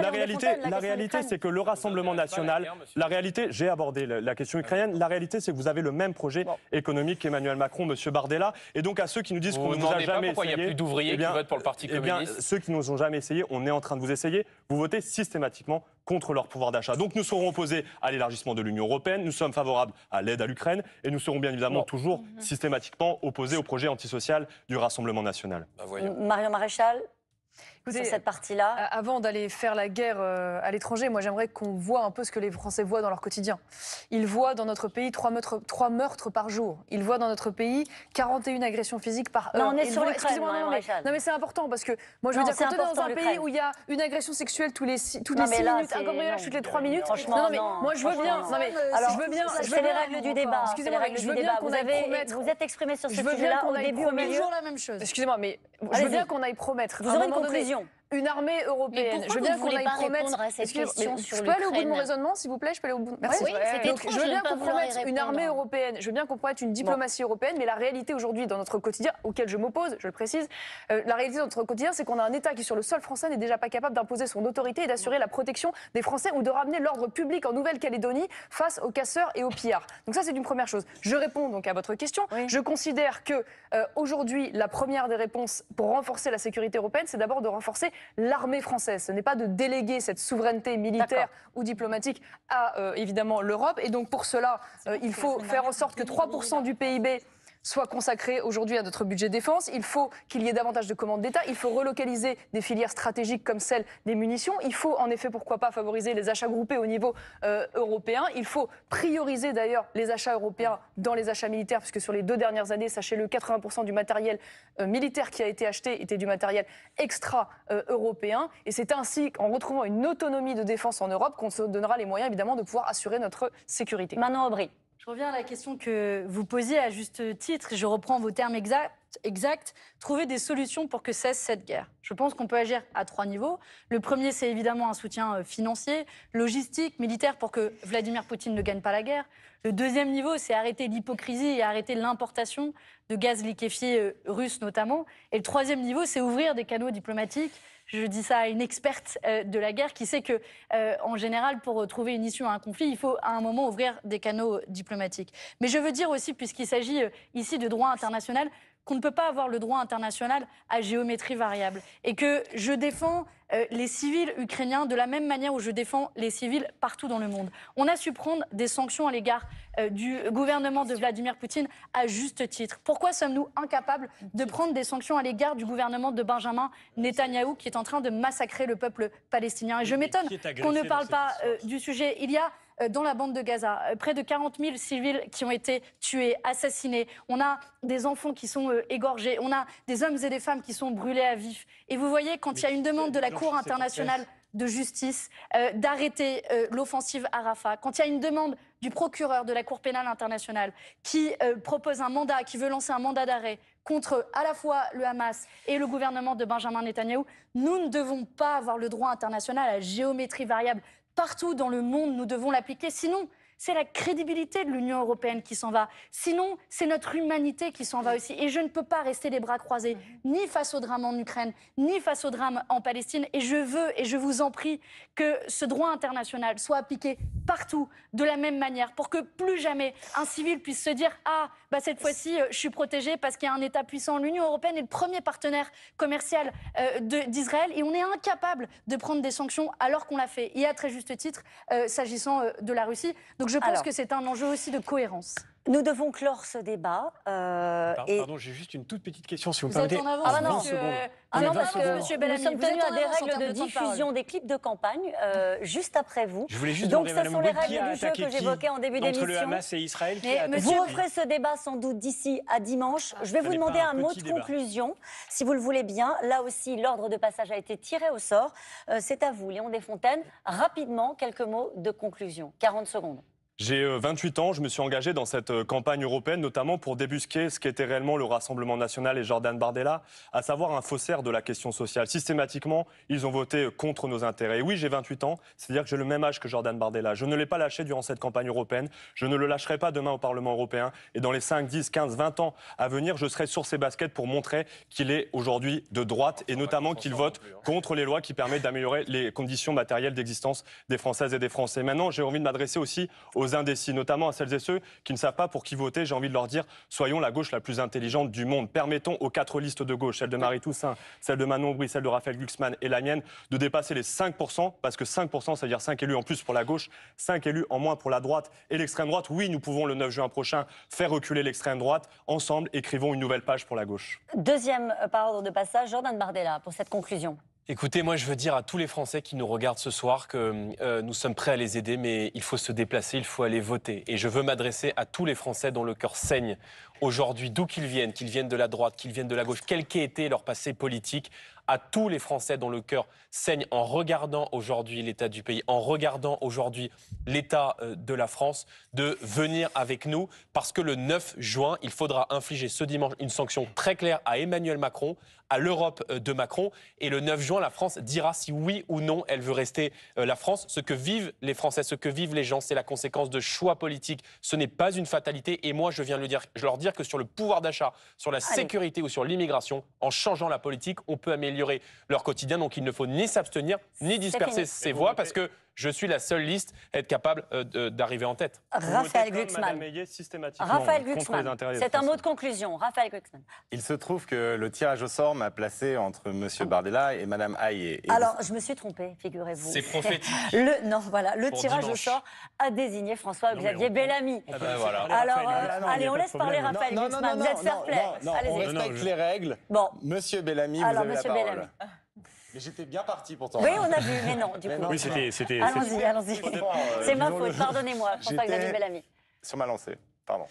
la réalité, la, réalité c'est que le Rassemblement national, la, réalité, j'ai abordé la question ukrainienne, la réalité, c'est que vous avez le même projet économique qu'Emmanuel Macron, Monsieur Bardella, et donc à ceux qui nous disent qu'on ne nous a jamais essayé, eh pour le Parti eh ceux qui nous ont jamais essayé, on est en train de vous essayer, vous votez systématiquement contre leur pouvoir d'achat. Donc nous serons opposés à l'élargissement de l'Union européenne, nous sommes favorables à l'aide à l'Ukraine et nous serons bien évidemment toujours mhm. systématiquement opposés au projet antisocial du Rassemblement national. Bah, Marion Maréchal, Écoutez, cette partie-là. Avant d'aller faire la guerre euh, à l'étranger, moi j'aimerais qu'on voit un peu ce que les Français voient dans leur quotidien. Ils voient dans notre pays 3 meurtres, 3 meurtres par jour. Ils voient dans notre pays 41 agressions physiques par heure. Non, on est sur Excusez-moi, non, mais, non, mais c'est important parce que moi je veux dire, quand on est dans un pays où il y a une agression sexuelle tous les 6, toutes les 6 minutes, un cambriolage toutes les 3 minutes. non, mais moi je veux bien. Non, mais alors, je veux bien. C'est les règles du débat. Excusez-moi, je veux bien qu'on aille Vous êtes exprimé sur ce sujet-là au début, au milieu. toujours la même chose. Excusez-moi, mais je veux bien qu'on aille promettre. Vous aurez une conclusion une armée européenne. je veux bien qu'on aille promettre. À cette question sur je peux aller au bout de mon raisonnement, s'il vous plaît Je peux aller au bout. je veux bien qu'on promette une armée européenne. Je veux bien qu'on promette une diplomatie européenne, mais la réalité aujourd'hui dans notre quotidien, auquel je m'oppose, je le précise, euh, la réalité dans notre quotidien, c'est qu'on a un État qui sur le sol français n'est déjà pas capable d'imposer son autorité et d'assurer la protection des Français ou de ramener l'ordre public en Nouvelle-Calédonie face aux casseurs et aux pillards. Donc ça, c'est une première chose. Je réponds donc à votre question. Je considère que euh, aujourd'hui, la première des réponses pour renforcer la sécurité européenne, c'est d'abord de renforcer l'armée française. Ce n'est pas de déléguer cette souveraineté militaire ou diplomatique à euh, évidemment l'Europe. Et donc pour cela, euh, il faut faire en sorte que 3% du PIB soit consacré aujourd'hui à notre budget défense. Il faut qu'il y ait davantage de commandes d'État. Il faut relocaliser des filières stratégiques comme celle des munitions. Il faut en effet, pourquoi pas, favoriser les achats groupés au niveau euh, européen. Il faut prioriser d'ailleurs les achats européens dans les achats militaires, puisque sur les deux dernières années, sachez-le, 80% du matériel euh, militaire qui a été acheté était du matériel extra-européen. Euh, et c'est ainsi en retrouvant une autonomie de défense en Europe qu'on se donnera les moyens évidemment de pouvoir assurer notre sécurité. Manon Aubry. Je reviens à la question que vous posiez à juste titre, je reprends vos termes exacts. trouver des solutions pour que cesse cette guerre. Je pense qu'on peut agir à trois niveaux. Le premier, c'est évidemment un soutien euh, financier, logistique, militaire pour que Vladimir Poutine ne gagne pas la guerre. Le deuxième niveau, c'est arrêter l'hypocrisie et arrêter l'importation de gaz liquéfié euh, russe notamment. Et le troisième niveau, c'est ouvrir des canaux diplomatiques je dis ça à une experte euh, de la guerre qui sait que, euh, en général, pour euh, trouver une issue à un conflit, il faut à un moment ouvrir des canaux diplomatiques. Mais je veux dire aussi, puisqu'il s'agit ici de droit international, qu'on ne peut pas avoir le droit international à géométrie variable et que je défends les civils ukrainiens de la même manière où je défends les civils partout dans le monde. On a su prendre des sanctions à l'égard du gouvernement de Vladimir Poutine à juste titre. Pourquoi sommes-nous incapables de prendre des sanctions à l'égard du gouvernement de Benjamin Netanyahu qui est en train de massacrer le peuple palestinien. Et je m'étonne qu'on ne parle pas euh, du sujet. Il y a euh, dans la bande de Gaza euh, près de 40 000 civils qui ont été tués, assassinés. On a des enfants qui sont égorgés. On a des hommes et des femmes qui sont brûlés à vif. Et vous voyez, quand il y a une demande de la Cour internationale de justice d'arrêter l'offensive à Rafah, quand il y a une demande du procureur de la Cour pénale internationale qui propose un mandat, qui veut lancer un mandat d'arrêt contre à la fois le Hamas et le gouvernement de Benjamin Netanyahou. Nous ne devons pas avoir le droit international à géométrie variable partout dans le monde. Nous devons l'appliquer. Sinon, c'est la crédibilité de l'Union européenne qui s'en va. Sinon, c'est notre humanité qui s'en va aussi. Et je ne peux pas rester les bras croisés, mhm. ni face au drame en Ukraine, ni face au drame en Palestine. Et je veux, et je vous en prie, que ce droit international soit appliqué partout de la même manière, pour que plus jamais un civil puisse se dire Ah, bah cette fois-ci, euh, je suis protégé parce qu'il y a un État puissant. L'Union européenne est le premier partenaire commercial euh, de d'Israël et on est incapable de prendre des sanctions alors qu'on l'a fait, et à très juste titre, euh, s'agissant de la Russie. Donc je pense que c'est un enjeu aussi de cohérence. Nous devons clore ce débat. Euh, pardon, j'ai juste une toute petite question, si vous, me permettez. Êtes en avance, ah, non, monsieur, ah non, parce que monsieur Bellamy, nous sommes tenus à des règles de, diffusion des clips de campagne euh, juste après vous. Je voulais juste Donc, ce sont les règles du jeu que j'évoquais en début d'émission. Entre le Hamas et Israël. Qui vous referez ce débat sans doute d'ici à dimanche. Ah. Je vais vous demander un, mot de conclusion, si vous le voulez bien. Là aussi, l'ordre de passage a été tiré au sort. Euh, c'est à vous, Léon Desfontaines. Rapidement, quelques mots de conclusion. 40 secondes. J'ai 28 euh, ans, je me suis engagé dans cette euh, campagne européenne, notamment pour débusquer ce qu'était réellement le Rassemblement national et Jordan Bardella, à savoir un faussaire de la question sociale. Systématiquement, ils ont voté euh, contre nos intérêts. oui, j'ai 28 ans, c'est-à-dire que j'ai le même âge que Jordan Bardella. Je ne l'ai pas lâché durant cette campagne européenne, je ne le lâcherai pas demain au Parlement européen. Et dans les 5, 10, 15, 20 ans à venir, je serai sur ses baskets pour montrer qu'il est aujourd'hui de droite et notamment qu'il vote hein. contre les lois qui permettent d'améliorer les conditions matérielles d'existence des Françaises et des Français. Maintenant, j'ai envie de m'adresser aussi aux aux indécis, notamment à celles et ceux qui ne savent pas pour qui voter. J'ai envie de leur dire, soyons la gauche la plus intelligente du monde. Permettons aux quatre listes de gauche, celle de Marie Toussaint, celle de Manon celle de Raphaël Glucksmann et la mienne, de dépasser les 5%, parce que 5%, c'est-à-dire 5 élus en plus pour la gauche, 5 élus en moins pour la droite et l'extrême droite. Oui, nous pouvons le 9 juin prochain faire reculer l'extrême droite. Ensemble, écrivons une nouvelle page pour la gauche. Deuxième euh, par ordre de passage, Jordan Bardella, pour cette conclusion. Écoutez, moi je veux dire à tous les Français qui nous regardent ce soir que euh, nous sommes prêts à les aider, mais il faut se déplacer, il faut aller voter. Et je veux m'adresser à tous les Français dont le cœur saigne aujourd'hui, d'où qu'ils viennent, qu'ils viennent de la droite, qu'ils viennent de la gauche, quel qu'ait été leur passé politique, à tous les Français dont le cœur saigne en regardant aujourd'hui l'état du pays, en regardant aujourd'hui l'état euh, de la France, de venir avec nous parce que le 9 juin, il faudra infliger ce dimanche une sanction très claire à Emmanuel Macron, à l'Europe euh, de Macron. Et le 9 juin, la France dira si oui ou non elle veut rester euh, la France. Ce que vivent les Français, ce que vivent les gens, c'est la conséquence de choix politiques. Ce n'est pas une fatalité. Et moi, je viens le dire, je leur dire que sur le pouvoir d'achat, sur la sécurité ou sur l'immigration, en changeant la politique, on peut améliorer leur quotidien. Donc il ne faut ni s'abstenir, ni disperser ses voix parce que je suis la seule liste à être capable euh, d'arriver en tête. Raphaël Glucksmann. Hein, Raphaël Glucksmann. C'est un mot de conclusion. Raphaël Glucksmann. Il se trouve que le tirage au sort m'a placé entre M. Bardella et Mme Haye. – Alors, je me suis trompée, figurez-vous. C'est prophétique. le, non, voilà, le tirage au sort a désigné François-Xavier Bellamy. Ah bah Alors, euh, allez, on laisse parler Raphaël Glucksmann. Vous êtes fair play. On respecte les règles. Bon. Monsieur Bellamy, vous avez la parole. Mais j'étais bien parti pourtant. Oui, on a vu, mais non, du coup. oui, c'était. Allons-y, allons-y. Euh, c'est ma faute, pardonnez-moi, François bel ami. Sur ma lancée, pardon.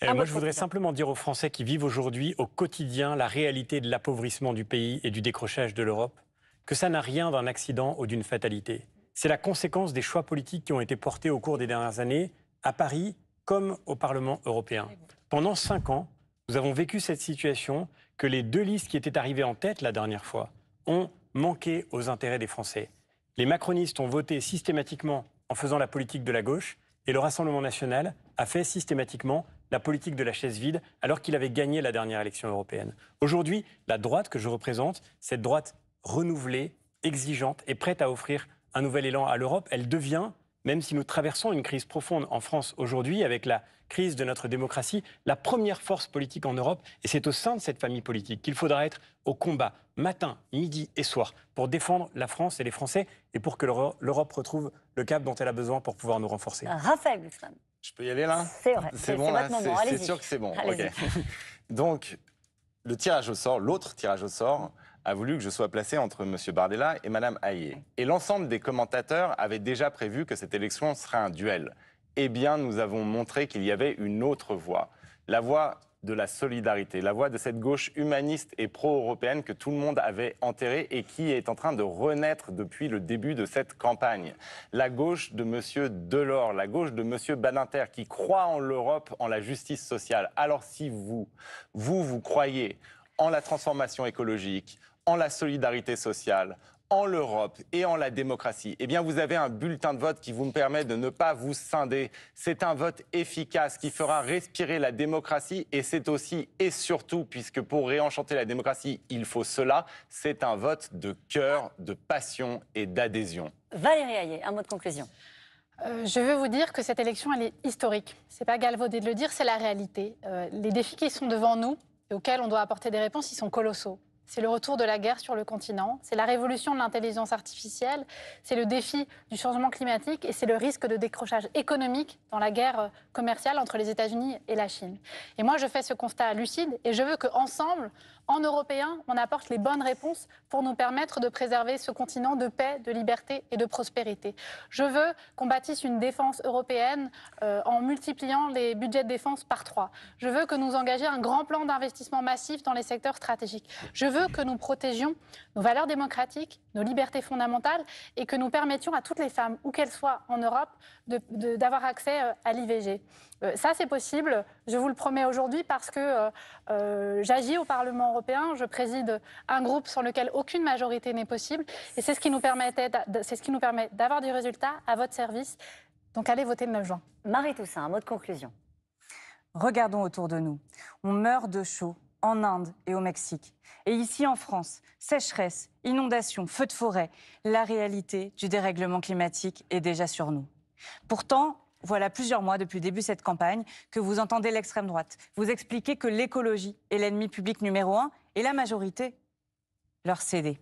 Eh, ah, moi, je voudrais simplement dire aux Français qui vivent aujourd'hui au quotidien la réalité de l'appauvrissement du pays et du décrochage de l'Europe que ça n'a rien d'un accident ou d'une fatalité. C'est la conséquence des choix politiques qui ont été portés au cours des dernières années à Paris comme au Parlement européen. Pendant cinq ans, nous avons vécu cette situation que les deux listes qui étaient arrivées en tête la dernière fois ont manqué aux intérêts des Français. Les macronistes ont voté systématiquement en faisant la politique de la gauche et le Rassemblement national a fait systématiquement la politique de la chaise vide alors qu'il avait gagné la dernière élection européenne. Aujourd'hui, la droite que je représente, cette droite renouvelée, exigeante et prête à offrir un nouvel élan à l'Europe, elle devient, même si nous traversons une crise profonde en France aujourd'hui avec la crise de notre démocratie, la première force politique en Europe, et c'est au sein de cette famille politique qu'il faudra être au combat matin, midi et soir pour défendre la France et les Français et pour que l'Europe retrouve le cap dont elle a besoin pour pouvoir nous renforcer. Raphaël Je peux y aller là C'est vrai. C'est bon là C'est sûr que c'est bon. Donc, le tirage au sort, l'autre tirage au sort, a voulu que je sois placé entre M. Bardella et Mme Hayé. Et l'ensemble des commentateurs avaient déjà prévu que cette élection serait un duel eh bien, nous avons montré qu'il y avait une autre voie, la voie de la solidarité, la voie de cette gauche humaniste et pro-européenne que tout le monde avait enterrée et qui est en train de renaître depuis le début de cette campagne. La gauche de M. Delors, la gauche de M. Badinter qui croit en l'Europe, en la justice sociale. Alors si vous, vous, vous croyez en la transformation écologique, en la solidarité sociale, en l'Europe et en la démocratie, eh bien vous avez un bulletin de vote qui vous permet de ne pas vous scinder. C'est un vote efficace qui fera respirer la démocratie et c'est aussi et surtout, puisque pour réenchanter la démocratie, il faut cela, c'est un vote de cœur, de passion et d'adhésion. Valérie Ayer, un mot de conclusion. Euh, je veux vous dire que cette élection, elle est historique. Ce n'est pas galvaudé de le dire, c'est la réalité. Euh, les défis qui sont devant nous et auxquels on doit apporter des réponses, ils sont colossaux c'est le retour de la guerre sur le continent, c'est la révolution de l'intelligence artificielle, c'est le défi du changement climatique et c'est le risque de décrochage économique dans la guerre euh, commerciale entre les États-Unis et la Chine. Et moi, je fais ce constat lucide et je veux qu'ensemble, en Européens, on apporte les bonnes réponses pour nous permettre de préserver ce continent de paix, de liberté et de prospérité. Je veux qu'on bâtisse une défense européenne euh, en multipliant les budgets de défense par trois. Je veux que nous engagions un grand plan d'investissement massif dans les secteurs stratégiques. Je veux que nous protégions nos valeurs démocratiques, nos libertés fondamentales et que nous permettions à toutes les femmes, où qu'elles soient en Europe, d'avoir accès euh, à l'IVG. Euh, ça, c'est possible je vous le promets aujourd'hui parce que euh, euh, j'agis au Parlement européen. Je préside un groupe sur lequel aucune majorité n'est possible. Et c'est ce qui nous, permet d'avoir du résultat à votre service. Donc allez voter le 9 juin. Marie Toussaint, un mot de conclusion. Regardons autour de nous. On meurt de chaud en Inde et au Mexique. Et ici en France, sécheresse, inondations, feux de forêt, la réalité du dérèglement climatique est déjà sur nous. Pourtant, voilà plusieurs mois depuis le début de cette campagne que vous entendez l'extrême droite. Vous expliquer que l'écologie est l'ennemi public numéro un et la majorité leur céder.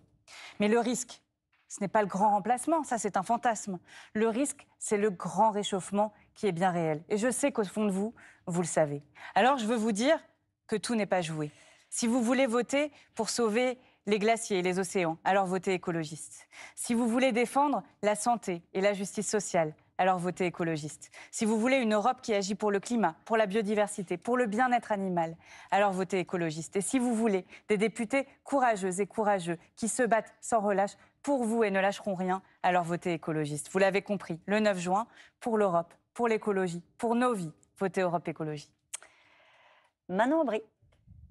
Mais le risque, ce n'est pas le grand remplacement, ça c'est un fantasme. Le risque, c'est le grand réchauffement qui est bien réel. Et je sais qu'au fond de vous, vous le savez. Alors je veux vous dire que tout n'est pas joué. Si vous voulez voter pour sauver les glaciers et les océans, alors votez écologiste. Si vous voulez défendre la santé et la justice sociale, alors votez écologiste. Si vous voulez une Europe qui agit pour le climat, pour la biodiversité, pour le bien-être animal, alors votez écologiste. Et si vous voulez des députés courageux et courageux qui se battent sans relâche pour vous et ne lâcheront rien, alors votez écologiste. Vous l'avez compris, le 9 juin, pour l'Europe, pour l'écologie, pour nos vies, votez Europe écologie. Manon Aubry.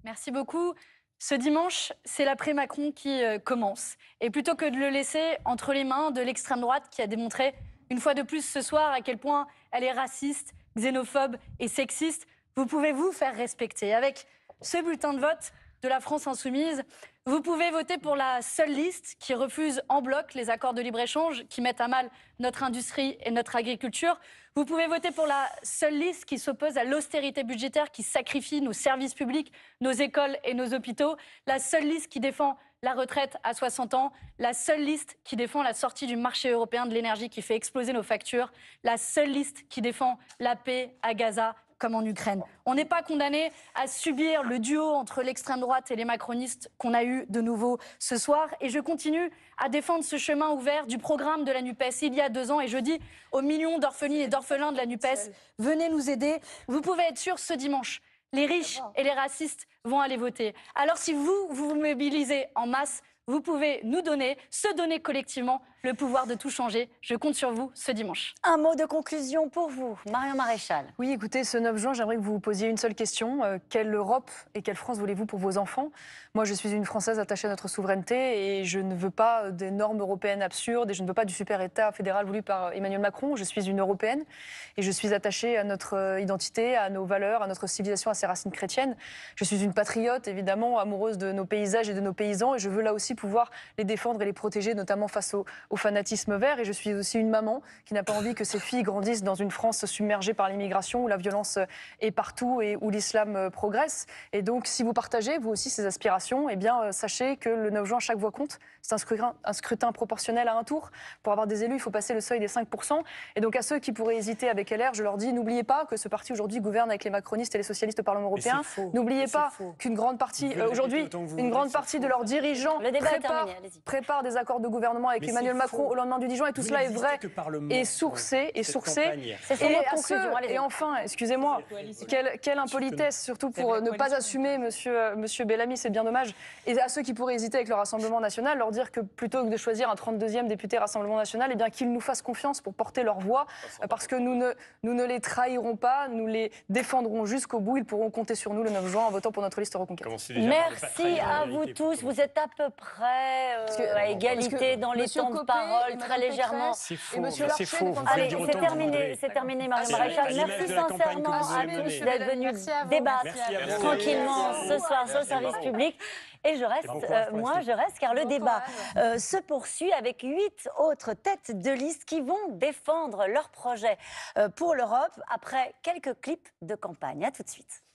Merci beaucoup. Ce dimanche, c'est l'après-Macron qui euh, commence. Et plutôt que de le laisser entre les mains de l'extrême droite qui a démontré une fois de plus ce soir à quel point elle est raciste, xénophobe et sexiste. Vous pouvez vous faire respecter avec ce bulletin de vote de la France insoumise. Vous pouvez voter pour la seule liste qui refuse en bloc les accords de libre-échange qui mettent à mal notre industrie et notre agriculture. Vous pouvez voter pour la seule liste qui s'oppose à l'austérité budgétaire qui sacrifie nos services publics, nos écoles et nos hôpitaux. La seule liste qui défend la retraite à 60 ans, la seule liste qui défend la sortie du marché européen de l'énergie qui fait exploser nos factures, la seule liste qui défend la paix à Gaza comme en Ukraine. On n'est pas condamné à subir le duo entre l'extrême droite et les macronistes qu'on a eu de nouveau ce soir. Et je continue à défendre ce chemin ouvert du programme de la NUPES il y a deux ans. Et je dis aux millions d'orphelines et d'orphelins de la NUPES, venez nous aider. Vous pouvez être sûr ce dimanche les riches et les racistes vont aller voter. Alors si vous, vous mobilisez en masse, vous pouvez nous donner, se donner collectivement le pouvoir de tout changer. Je compte sur vous ce dimanche. Un mot de conclusion pour vous, Marion Maréchal. Oui, écoutez, ce 9 juin, j'aimerais que vous vous posiez une seule question. Euh, quelle Europe et quelle France voulez-vous pour vos enfants Moi, je suis une Française attachée à notre souveraineté et je ne veux pas des normes européennes absurdes et je ne veux pas du super-État fédéral voulu par Emmanuel Macron. Je suis une Européenne et je suis attachée à notre euh, identité, à nos valeurs, à notre civilisation, à ses racines chrétiennes. Je suis une patriote, évidemment, amoureuse de nos paysages et de nos paysans et je veux là aussi pouvoir les défendre et les protéger, notamment face aux fanatisme vert. Et je suis aussi une maman qui n'a pas envie que ses filles grandissent dans une France submergée par l'immigration, où la violence est partout et où l'islam euh, progresse. Et donc, si vous partagez, vous aussi, ces aspirations, eh bien, euh, sachez que le 9 juin, chaque voix compte. C'est un scrutin, un scrutin proportionnel à un tour. Pour avoir des élus, il faut passer le seuil des 5%. Et donc, à ceux qui pourraient hésiter avec LR, je leur dis, n'oubliez pas que ce parti aujourd'hui gouverne avec les macronistes et les socialistes au Parlement européen. N'oubliez pas qu'une grande partie, euh, aujourd'hui, une grande partie, de leurs dirigeants préparent prépare des accords de gouvernement avec Emmanuel Emmanuel Macron au lendemain du juin. et tout cela est vrai et sourcé et sourcé. Et, et enfin, excusez-moi, quelle, impolitesse surtout pour ne pas assumer hein. monsieur euh, monsieur Bellamy, c'est bien dommage. Et à ceux qui pourraient hésiter avec le Rassemblement national, leur dire que plutôt que de choisir un 32e député Rassemblement national, et eh bien qu'ils nous fassent confiance pour porter leur voix ah, parce que nous ne nous ne les trahirons pas, nous les défendrons jusqu'au bout, ils pourront compter sur nous le 9 juin en votant pour notre liste Reconquête. Merci à vous tous, vous êtes à peu près euh, à égalité dans les temps parole, très légèrement. C'est faux. C'est Allez, c'est terminé, c'est terminé, Marie Maréchal. Merci sincèrement d'être venu débattre tranquillement ce soir sur le service public. Et je reste, euh, moi, je reste, car le débat euh, se poursuit avec huit autres têtes de liste qui vont défendre leur projet euh, pour l'Europe après quelques clips de campagne. A tout de suite.